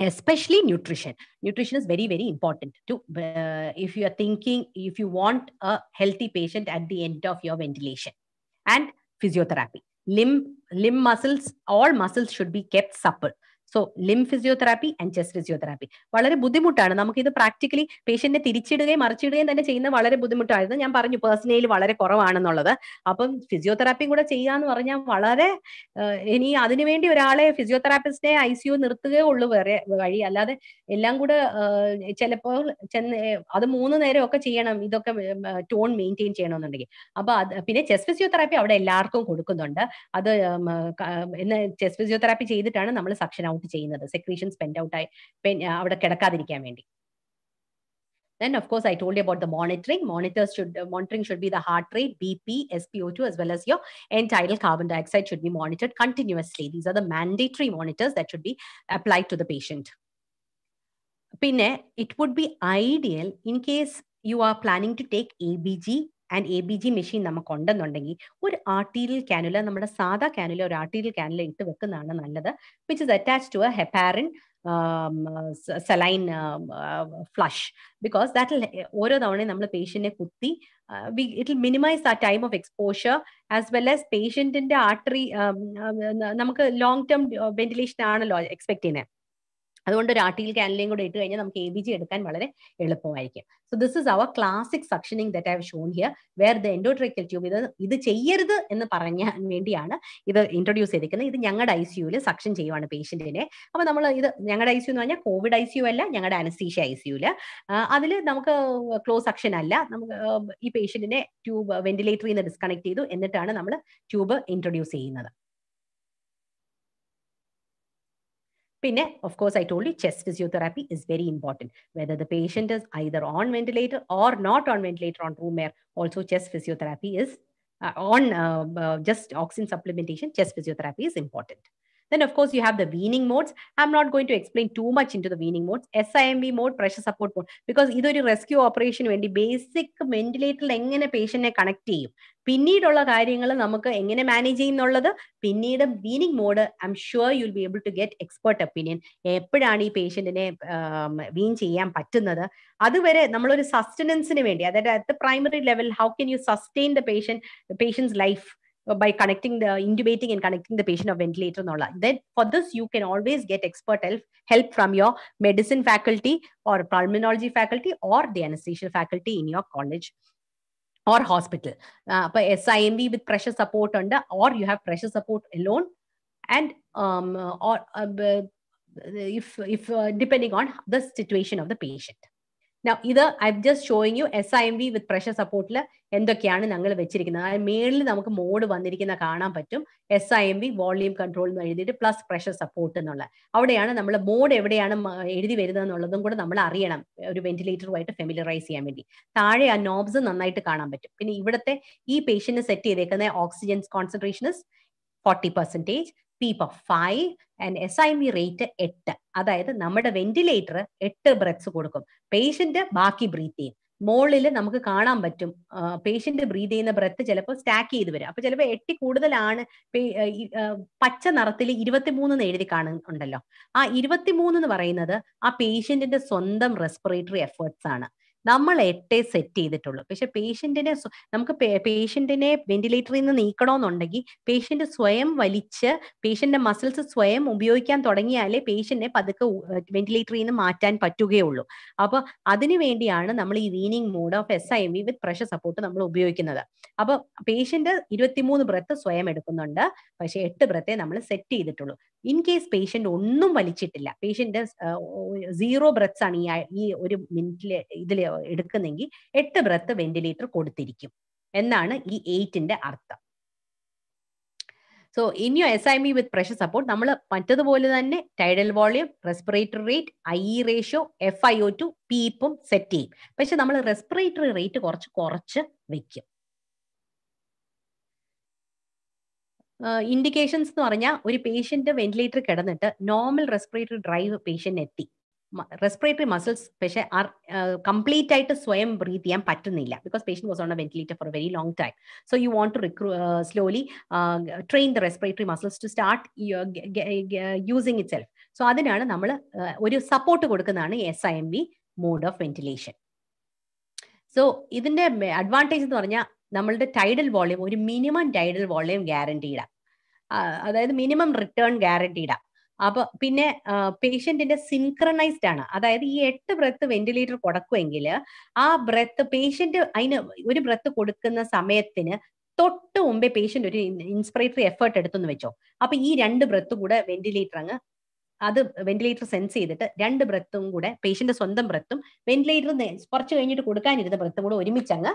especially nutrition nutrition is very very important to uh, if you are thinking if you want a healthy patient at the end of your ventilation and physiotherapy limb limb muscles all muscles should be kept supple so limb physiotherapy and chest physiotherapy വളരെ ബുദ്ധിമുട്ടാണ് നമുക്ക് ഇത് practically പേഷ്യന്റിനെ തിരിച്ചിടുകയും മറിച്ചിടുകയും തന്നെ ചെയ്യുന്ന വളരെ ബുദ്ധിമുട്ടായിരുന്നു ഞാൻ പറഞ്ഞു പേഴ്സണലി വളരെ കുറവാണെന്നുള്ളത് അപ്പം ഫിസിയോതെറാപ്പി കൂടെ ചെയ്യുക എന്ന് പറഞ്ഞാൽ വളരെ ഇനി അതിനുവേണ്ടി ഒരാളെ ഫിസിയോതെറാപ്പിസ്റ്റിനെ ഐ സിയു നിർത്തുകയേ ഉള്ളൂ വേറെ വഴി അല്ലാതെ എല്ലാം കൂടെ ചിലപ്പോൾ ചെന്ന് അത് മൂന്ന് നേരം ഒക്കെ ചെയ്യണം ഇതൊക്കെ ടോൺ മെയിൻറ്റെയിൻ ചെയ്യണമെന്നുണ്ടെങ്കിൽ അപ്പൊ പിന്നെ ചെസ് ഫിസിയോതെറാപ്പി അവിടെ എല്ലാവർക്കും കൊടുക്കുന്നുണ്ട് അത് ചെസ് ഫിസിയോതെറാപ്പി ചെയ്തിട്ടാണ് നമ്മൾ സക്ഷൻ ഔട്ട് ചെയ്യുന്നത് സെക്രീഷൻ സ്പെൻഡ് out. ആയി അവിടെ കിടക്കാതിരിക്കാൻ വേണ്ടി Then, of course, I told you about the monitoring. Monitors should uh, monitoring should be the heart rate, BP, SpO2, as well as your end carbon dioxide should be monitored continuously. These are the mandatory monitors that should be applied to the patient. Pinne, it would be ideal in case you are planning to take ABG and A B G machine നമുക്ക് ഉണ്ടെന്നുണ്ടെങ്കിൽ ഒരു arterial cannula നമ്മുടെ സാധാ cannula ഒരു arterial cannula ഇട്ട് വെക്കുന്നതാണ് നല്ലത് which is attach to a heparin saline flush because that ഓരോ തവണയും നമ്മൾ പേഷ്യന്റിനെ കുത്തി ഇറ്റ് വിൽ മിനിമൈസ് ആ time of exposure as well as പേഷ്യന്റിന്റെ ആർട്ടറി നമുക്ക് ലോങ് ടേം വെന്റിലേഷൻ ആണല്ലോ എക്സ്പെക്ട് ചെയ്യുന്നത് അതുകൊണ്ട് ആർട്ടിക്കൽ കാനലിയും കൂടെ ഇട്ട് കഴിഞ്ഞാൽ നമുക്ക് എ ബി ജി എടുക്കാൻ വളരെ എളുപ്പമായിരിക്കും so this is our classic suctioning that have shown here where the endotracheal tube ഇത് ഇത് ചെയ്യരുത് എന്ന് പറഞ്ഞാൽ വേണ്ടിയാണ് ഇത് ഇൻട്രൊഡ്യൂസ് ചെയ്തിരിക്കുന്നത് ഇത് ഞങ്ങളുടെ ഐ സിയുയിൽ സക്ഷൻ ചെയ്യുവാണ് പേഷ്യന്റിനെ അപ്പൊ നമ്മൾ ഇത് ഞങ്ങളുടെ ഐ സിയു എന്ന് പറഞ്ഞാൽ കോവിഡ് ഐ സിയു അല്ല ഞങ്ങളുടെ അനസ്തീഷ്യ ഐ സിയുയിൽ അതിൽ നമുക്ക് ക്ലോസ് സക്ഷൻ അല്ല നമുക്ക് ഈ പേഷ്യന്റിനെ ട്യൂബ് വെന്റിലേറ്ററിൽ നിന്ന് ഡിസ്കണക്ട് ചെയ്തു എന്നിട്ടാണ് നമ്മൾ ട്യൂബ് ഇൻട്രൊഡ്യൂസ് ചെയ്യുന്നത് പിന്നെ of course I told chest physiotherapy is very important whether the patient is either on ventilator or not on ventilator on room air also chest physiotherapy is on just oxygen supplementation chest physiotherapy is important Then of course you have the weaning modes. I'm not going to explain too much into the weaning modes. SIMV mode, pressure support mode. Because ഇതൊരു rescue ഓപ്പറേഷന് വേണ്ടി basic വെന്റിലേറ്ററിൽ എങ്ങനെ പേഷ്യന്റിനെ connect ചെയ്യും പിന്നീടുള്ള കാര്യങ്ങൾ നമുക്ക് എങ്ങനെ മാനേജ് ചെയ്യും എന്നുള്ളത് പിന്നീട് weaning mode I'm sure you'll be able to get expert opinion എപ്പോഴാണ് ഈ പേഷ്യന്റിനെ വീൻ ചെയ്യാൻ പറ്റുന്നത് അതുവരെ നമ്മളൊരു സസ്റ്റനൻസിന് വേണ്ടി അതായത് at the primary level how can you sustain the patient patient's life Uh, by connecting the intubating and connecting the patient of ventilator and all that. Then for this, you can always get expert help, help from your medicine faculty or pulmonology faculty or the anesthesia faculty in your college or hospital. Uh, but SIMV with pressure support under, or you have pressure support alone, and um, or uh, if if uh, depending on the situation of the patient. ഇത് I just showing you S I M V with pressure സപ്പോർട്ടിൽ എന്തൊക്കെയാണ് ഞങ്ങൾ വെച്ചിരിക്കുന്നത് അതായത് മേളിൽ നമുക്ക് mode വന്നിരിക്കുന്ന കാണാൻ പറ്റും S I M V volume control എന്ന് എഴുതിയിട്ട് പ്ലസ് പ്രഷർ സപ്പോർട്ട് എന്നുള്ള അവിടെയാണ് നമ്മൾ മോഡ് എവിടെയാണ് എഴുതി വരുന്നത് എന്നുള്ളതും കൂടെ നമ്മൾ അറിയണം ഒരു വെന്റിലേറ്ററുമായിട്ട് ഫെമിലറൈസ് ചെയ്യാൻ വേണ്ടി താഴെ ആ നോബ്സ് നന്നായിട്ട് കാണാൻ പറ്റും പിന്നെ ഇവിടുത്തെ ഈ പേഷ്യന്റിന് സെറ്റ് ചെയ്തേക്കുന്ന oxygen concentration forty percentage P ഇപ്പൊ five and S I M rate എട്ട് അതായത് നമ്മുടെ വെന്റിലേറ്റർ എട്ട് ബ്രെത്ത്സ് കൊടുക്കും പേഷ്യന്റ് ബാക്കി ബ്രീത്ത് ചെയ്യും മോളിൽ നമുക്ക് കാണാൻ പറ്റും പേഷ്യന്റ് ബ്രീത്ത് ചെയ്യുന്ന ബ്രെത്ത് ചിലപ്പോൾ സ്റ്റാക്ക് ചെയ്ത് വരും അപ്പൊ ചിലപ്പോൾ എട്ടി കൂടുതലാണ് പച്ച നിറത്തിൽ ഇരുപത്തി എന്ന് എഴുതി കാണുന്നുണ്ടല്ലോ ആ ഇരുപത്തിമൂന്ന് എന്ന് പറയുന്നത് ആ പേഷ്യന്റിന്റെ സ്വന്തം റെസ്പിറേറ്ററി എഫേർട്സ് ആണ് നമ്മൾ എട്ടേ സെറ്റ് ചെയ്തിട്ടുള്ളൂ പക്ഷെ പേഷ്യന്റിനെ നമുക്ക് പേഷ്യന്റിനെ വെന്റിലേറ്ററിൽ നിന്ന് നീക്കണമെന്നുണ്ടെങ്കിൽ പേഷ്യന്റ് സ്വയം വലിച്ച് പേഷ്യന്റിന്റെ മസിൽസ് സ്വയം ഉപയോഗിക്കാൻ തുടങ്ങിയാലേ പേഷ്യന്റിനെ പതുക്കെ വെന്റിലേറ്ററിൽ നിന്ന് മാറ്റാൻ പറ്റുകയുള്ളൂ അപ്പോൾ അതിനു വേണ്ടിയാണ് നമ്മൾ ഈ weaning mode of S I M V with pressure support നമ്മൾ ഉപയോഗിക്കുന്നത് അപ്പോൾ പേഷ്യന്റ് ഇരുപത്തിമൂന്ന് ബ്രത്ത് സ്വയം എടുക്കുന്നുണ്ട് പക്ഷേ എട്ട് ബ്രത്തെ നമ്മൾ സെറ്റ് ചെയ്തിട്ടുള്ളൂ ഇൻ കേസ് പേഷ്യന്റ് ഒന്നും വലിച്ചിട്ടില്ല പേഷ്യന്റ് സീറോ ബ്രത്ത്സ് ആണ് ഈ ഒരു മിനിറ്റിലെ ഇതിലെ എടുക്കുന്നെങ്കിൽ എട്ട് ബ്രത്ത് വെന്റിലേറ്റർ കൊടുത്തിരിക്കും എന്നാണ് ഈ എയ്റ്റിന്റെ അർത്ഥം സോ ഇൻ യു S I M with pressure support നമ്മൾ മറ്റതുപോലെ തന്നെ tidal volume respiratory rate I E ratio F I O two പീപ്പും സെറ്റ് ചെയ്യും പക്ഷെ നമ്മൾ റെസ്പിറേറ്ററി റേറ്റ് കുറച്ച് കുറച്ച് വെക്കും ഇൻഡിക്കേഷൻസ് എന്ന് പറഞ്ഞാൽ ഒരു പേഷ്യന്റ് വെന്റിലേറ്റർ കിടന്നിട്ട് നോർമൽ റെസ്പിറേറ്ററി ഡ്രൈവ് പേഷ്യന്റ് എത്തി റെസ്പിറേറ്ററി മസിൽസ് പക്ഷേ ആർ കംപ്ലീറ്റ് ആയിട്ട് സ്വയം ബ്രീത്ത് ചെയ്യാൻ പറ്റുന്നില്ല because patient was on a ventilator for very long time so you want to റിക്രൂ slowly train the respiratory muscles to start using itself so അതിനാണ് നമ്മൾ ഒരു സപ്പോർട്ട് കൊടുക്കുന്നതാണ് S I M V mode of ventilation so ഇതിന്റെ advantage എന്ന് പറഞ്ഞാൽ നമ്മളുടെ tidal volume ഒരു മിനിമം ടൈഡൽ വോളിയം ഗ്യാരണ്ടീഡാണ് അതായത് മിനിമം റിട്ടേൺ ഗ്യാരണ്ടീഡാണ് അപ്പൊ പിന്നെ പേഷ്യന്റിന്റെ സിൻക്രണൈസ്ഡ് ആണ് അതായത് ഈ എട്ട് ബ്രത്ത് വെന്റിലേറ്റർ കൊടുക്കുമെങ്കിൽ ആ ബ്രത്ത് പേഷ്യന്റ് അതിന് ഒരു ബ്രത്ത് കൊടുക്കുന്ന സമയത്തിന് തൊട്ട് മുമ്പേ പേഷ്യന്റ് ഒരു ഇൻസ്പിറേറ്ററി എഫേർട്ട് എടുത്തു എന്ന് വെച്ചോ അപ്പൊ ഈ രണ്ട് ബ്രത്ത് കൂടെ വെന്റിലേറ്റർ അങ്ങ് അത് വെന്റിലേറ്റർ സെൻസ് ചെയ്തിട്ട് രണ്ട് ബ്രത്തും കൂടെ പേഷ്യന്റ് സ്വന്തം ബ്രത്തും വെന്റിലേറ്റർ കുറച്ച് കഴിഞ്ഞിട്ട് കൊടുക്കാനിരുന്ന ബ്രത്തും കൂടെ ഒരുമിച്ചങ്ങ്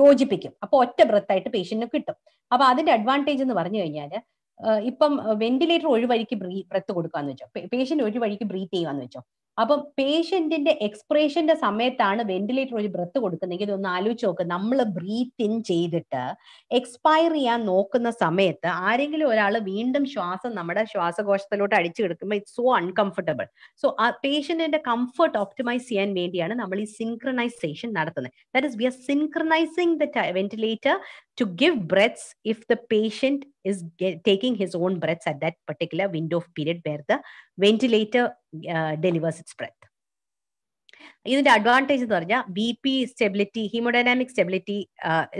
യോജിപ്പിക്കും അപ്പൊ ഒറ്റ ബ്രത്തായിട്ട് പേഷ്യന്റിന് കിട്ടും അപ്പൊ അതിന്റെ അഡ്വാൻറ്റേജ് എന്ന് പറഞ്ഞു കഴിഞ്ഞാൽ ഇപ്പം വെന്റിലേറ്റർ ഒരു വഴിക്ക് ബ്രീ ബ്രത്ത് കൊടുക്കാന്ന് വെച്ചോ പേഷ്യന്റ് ഒരു വഴിക്ക് ബ്രീത്ത് ചെയ്യുകയെന്ന് വെച്ചോ അപ്പം പേഷ്യന്റിന്റെ എക്സ്പ്രേഷന്റെ സമയത്താണ് വെന്റിലേറ്റർ ഒരു ബ്രത്ത് കൊടുക്കുന്നെങ്കിൽ ഇതൊന്ന് ആലോചിച്ച് നോക്ക് നമ്മൾ ബ്രീത്ത് ഇൻ ചെയ്തിട്ട് എക്സ്പയർ ചെയ്യാൻ നോക്കുന്ന സമയത്ത് ആരെങ്കിലും ഒരാൾ വീണ്ടും ശ്വാസം നമ്മുടെ ശ്വാസകോശത്തിലോട്ട് അടിച്ചു കിടക്കുമ്പോൾ ഇറ്റ്സ് സോ അൺകംഫർട്ടബിൾ സോ ആ പേഷ്യന്റിന്റെ കംഫർട്ട് ഓപ്റ്റിമൈസ് ചെയ്യാൻ വേണ്ടിയാണ് നമ്മൾ ഈ സിൻക്രണൈസേഷൻ നടത്തുന്നത് that is we are synchronising the ventilator to give breaths if the patient is get, taking his own breaths at that particular window of period where the ventilator uh, delivers its breath. ഇതിന്റെ advantage എന്ന് പറഞ്ഞാൽ B P stability haemodynamic stability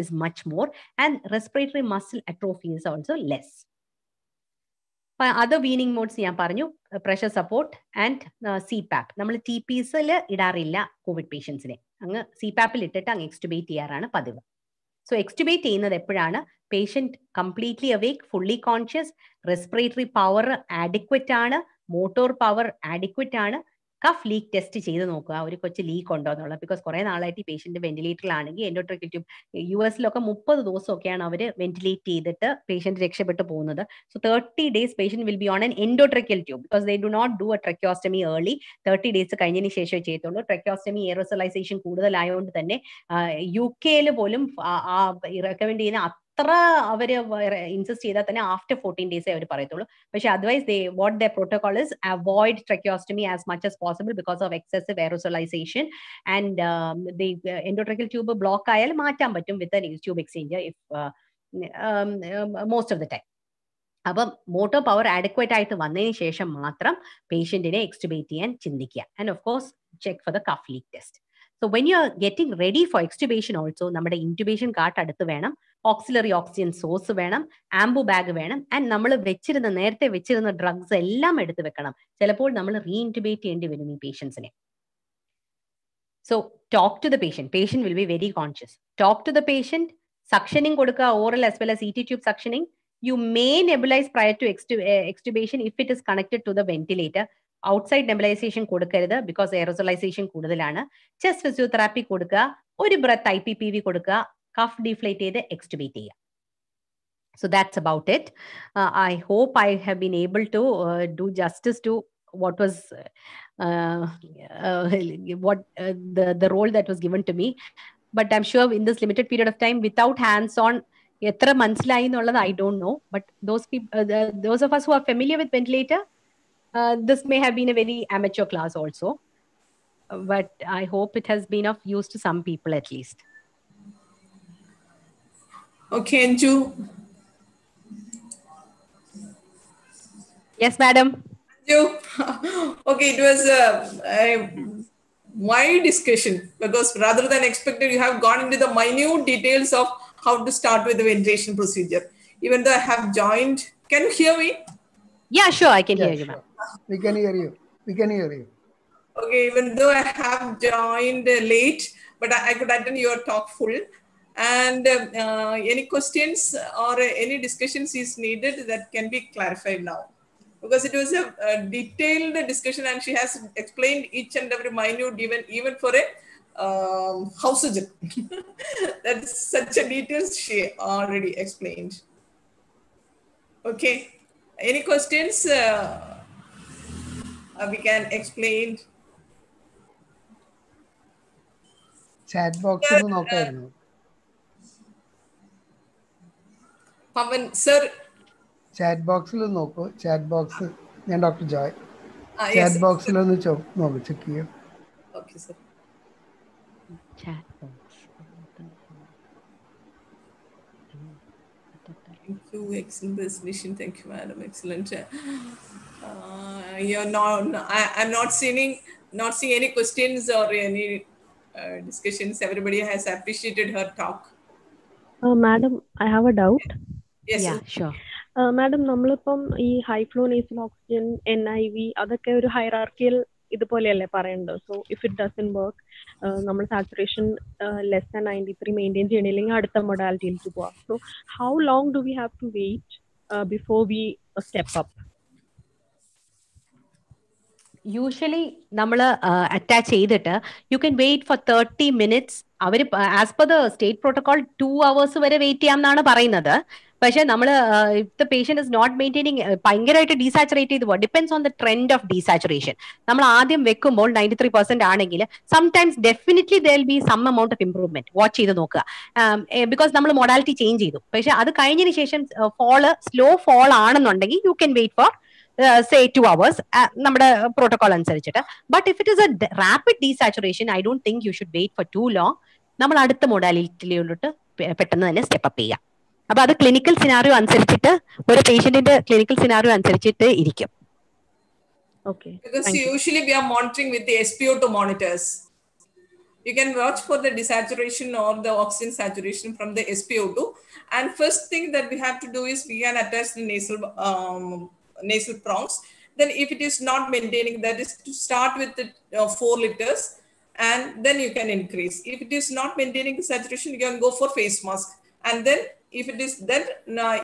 is much more and respiratory muscle atrophy is also less other weaning modes ഞാൻ പറഞ്ഞു pressure support and CPAP നമ്മൾ T പീസിൽ ഇടാറില്ല Covid പേഷ്യൻസിനെ അങ്ങ് C പാപ്പിൽ ഇട്ടിട്ട് അങ്ങ് എക്സ്റ്റുബേറ്റ് ചെയ്യാറാണ് പതിവ് സോ എക്സ്റ്റുബേറ്റ് ചെയ്യുന്നത് എപ്പോഴാണ് patient completely awake fully conscious respiratory power adequate ആണ് മോട്ടോർ പവർ ആഡിക്വറ്റ് ആണ് കഫ് ലീക്ക് ടെസ്റ്റ് ചെയ്ത് നോക്കുക ഒരു കൊച്ച് ലീക്ക് ഉണ്ടോ എന്നുള്ളത് ബിക്കോസ് കുറെ നാളായിട്ട് ഈ പേഷ്യന്റ് വെന്റിലേറ്ററിലാണെങ്കിൽ എൻഡോട്രക്കിൽ ട്യൂബ് യു എസിലൊക്കെ മുപ്പത് ദിവസമൊക്കെയാണ് അവർ വെന്റിലേറ്റ് ചെയ്തിട്ട് പേഷ്യന്റ് രക്ഷപ്പെട്ടു പോകുന്നത് so thirty days patient will be on an endotracheal tube because they do not do a tracheostomy early thirty days കഴിഞ്ഞതിന് ശേഷമേ ചെയ്യത്തുള്ളൂ ട്രക്യോസ്റ്റമി എയറോസലൈസേഷൻ കൂടുതലായതുകൊണ്ട് തന്നെ യു കെയിൽ പോലും റെക്കമെൻഡ് ചെയ്യുന്ന എത്ര അവർ ഇൻസിസ്റ്റ് ചെയ്താൽ തന്നെ ആഫ്റ്റർ ഫോർട്ടീൻ ഡേയ്സേ അവർ പറയത്തുള്ളൂ പക്ഷെ otherwise they what the protocol is avoid tracheostomy as much as possible because of excessive aerosolisation and endotracheal tube block ആയാൽ മാറ്റാൻ പറ്റും with tube exchange if most of the time അപ്പം motor power adequate ആയിട്ട് വന്നതിന് ശേഷം മാത്രം പേഷ്യന്റിനെ extubate ചെയ്യാൻ ചിന്തിക്കുക and of course check for the cuff leak test so when you are getting ready for extubation also നമ്മുടെ ഇൻറ്റുബേഷൻ കാർട്ട് അടുത്ത് വേണം ഓക്സിലറി ഓക്സിജൻ സോഴ്സ് വേണം ആംബു ബാഗ് വേണം ആൻഡ് നമ്മൾ വെച്ചിരുന്ന നേരത്തെ വെച്ചിരുന്ന ഡ്രഗ്സ് എല്ലാം എടുത്തു വെക്കണം ചിലപ്പോൾ നമ്മൾ റീഇൻറ്റുബേറ്റ് ചെയ്യേണ്ടി വരും ഈ പേഷ്യൻസിനെ so talk to the patient patient will be very conscious talk to the patient suctioning കൊടുക്കുക oral as well as E T tube suctioning you may nebulise prior to extubation if it is connected to the ventilator outside nebulisation കൊടുക്കരുത് because aerosolisation കൂടുതലാണ് chest physiotherapy കൊടുക്കുക ഒരു breath I P P V കൊടുക്കുക cuff deflate the extremity. So that's about it. Uh, I hope I have been able to uh, do justice to what was uh, what the the role that was given to me. But I'm sure in this limited period of time, without hands on, etra months I don't know. But those people, those of us who are familiar with ventilator, this may have been a very amateur class also. But I hope it has been of use to some people at least. Okay, Anju. Yes, madam. Anju. okay, it was a, a wide discussion because rather than expected, you have gone into the minute details of how to start with the ventilation procedure. Even though I have joined, can you hear me? Yeah, sure, I can yeah, hear you. We can hear you. We can hear you. Okay, even though I have joined late, but I, I could attend your talk full and um, uh, any questions or any discussions is needed that can be clarified now because it was a, a detailed discussion and she has explained each and every minute even even for a um, house agent that's such a details she already explained okay any questions uh, uh we can explain chat box yeah, uh, Pavan sir chat ബോക്സിൽ നോക്കൂ chat box ഞാൻ doctor Joy chat ബോക്സിൽ ഒന്ന് നോക്കൂ check ചെയ്യും okay sir Thank you, excellent presentation. Thank you, madam. Excellent. Uh, you're not. I, I'm not seeing, not seeing any questions or any uh, discussions. Everybody has appreciated her talk. Uh, madam, I have a doubt. Madam uh, നമ്മളിപ്പം ഈ high flow nasal oxygen N I V അതൊക്കെ ഒരു hierarchical ഇതുപോലെയല്ലേ പറയേണ്ടത് so if it doesn't work നമ്മൾ saturation less than ninety three maintain ചെയ്യണില്ലെങ്കിൽ അടുത്ത മൊഡാലിറ്റിയിലേക്ക് പോവാം so how long do we have to wait before we step up usually നമ്മൾ അറ്റാച്ച് ചെയ്തിട്ട് you can wait for thirty minutes or as per the state protocol two hours വരെ wait ചെയ്യാം എന്നാണ് പറയുന്നത് പക്ഷെ നമ്മൾ if the patient is not maintaining ഭയങ്കരമായിട്ട് desaturate ചെയ്ത് പോകും depends on the trend of desaturation നമ്മൾ ആദ്യം വെക്കുമ്പോൾ നയൻറ്റി ത്രീ പെർസെന്റ് ആണെങ്കിൽ sometimes definitely there be some amount of improvement watch ചെയ്ത് നോക്കുക ബിക്കോസ് നമ്മൾ മൊഡാലിറ്റി ചേഞ്ച് ചെയ്തു പക്ഷെ അത് കഴിഞ്ഞതിന് ശേഷം ഫോള് സ്ലോ ഫോൾ ആണെന്നുണ്ടെങ്കിൽ you can wait for say two hours നമ്മുടെ പ്രോട്ടോകോൾ അനുസരിച്ചിട്ട് but if it is a rapid desaturation I don't think you should wait for too long നമ്മൾ അടുത്ത മൊഡാലിറ്റിയിലോട്ട് പെട്ടെന്ന് തന്നെ സ്റ്റെപ്പ് അപ്പ് ചെയ്യാം അപ്പൊ അത് ക്ലിനിക്കൽ സിനാറിയോ അനുസരിച്ചിട്ട് ഒരു പേഷ്യന്റിന്റെ ക്ലിനിക്കൽ സിനാറിയോ അനുസരിച്ചിട്ട് ഇരിക്കും Okay. Because usually we are monitoring with the SpO2 monitors. You can watch for the desaturation or the oxygen saturation from the SpO2. And first thing that we have to do is we can attach the nasal um, nasal prongs. Then if it is not maintaining, that is to start with the uh, four liters and then you can increase. If it is not maintaining the saturation, you can go for face mask. And then if it is then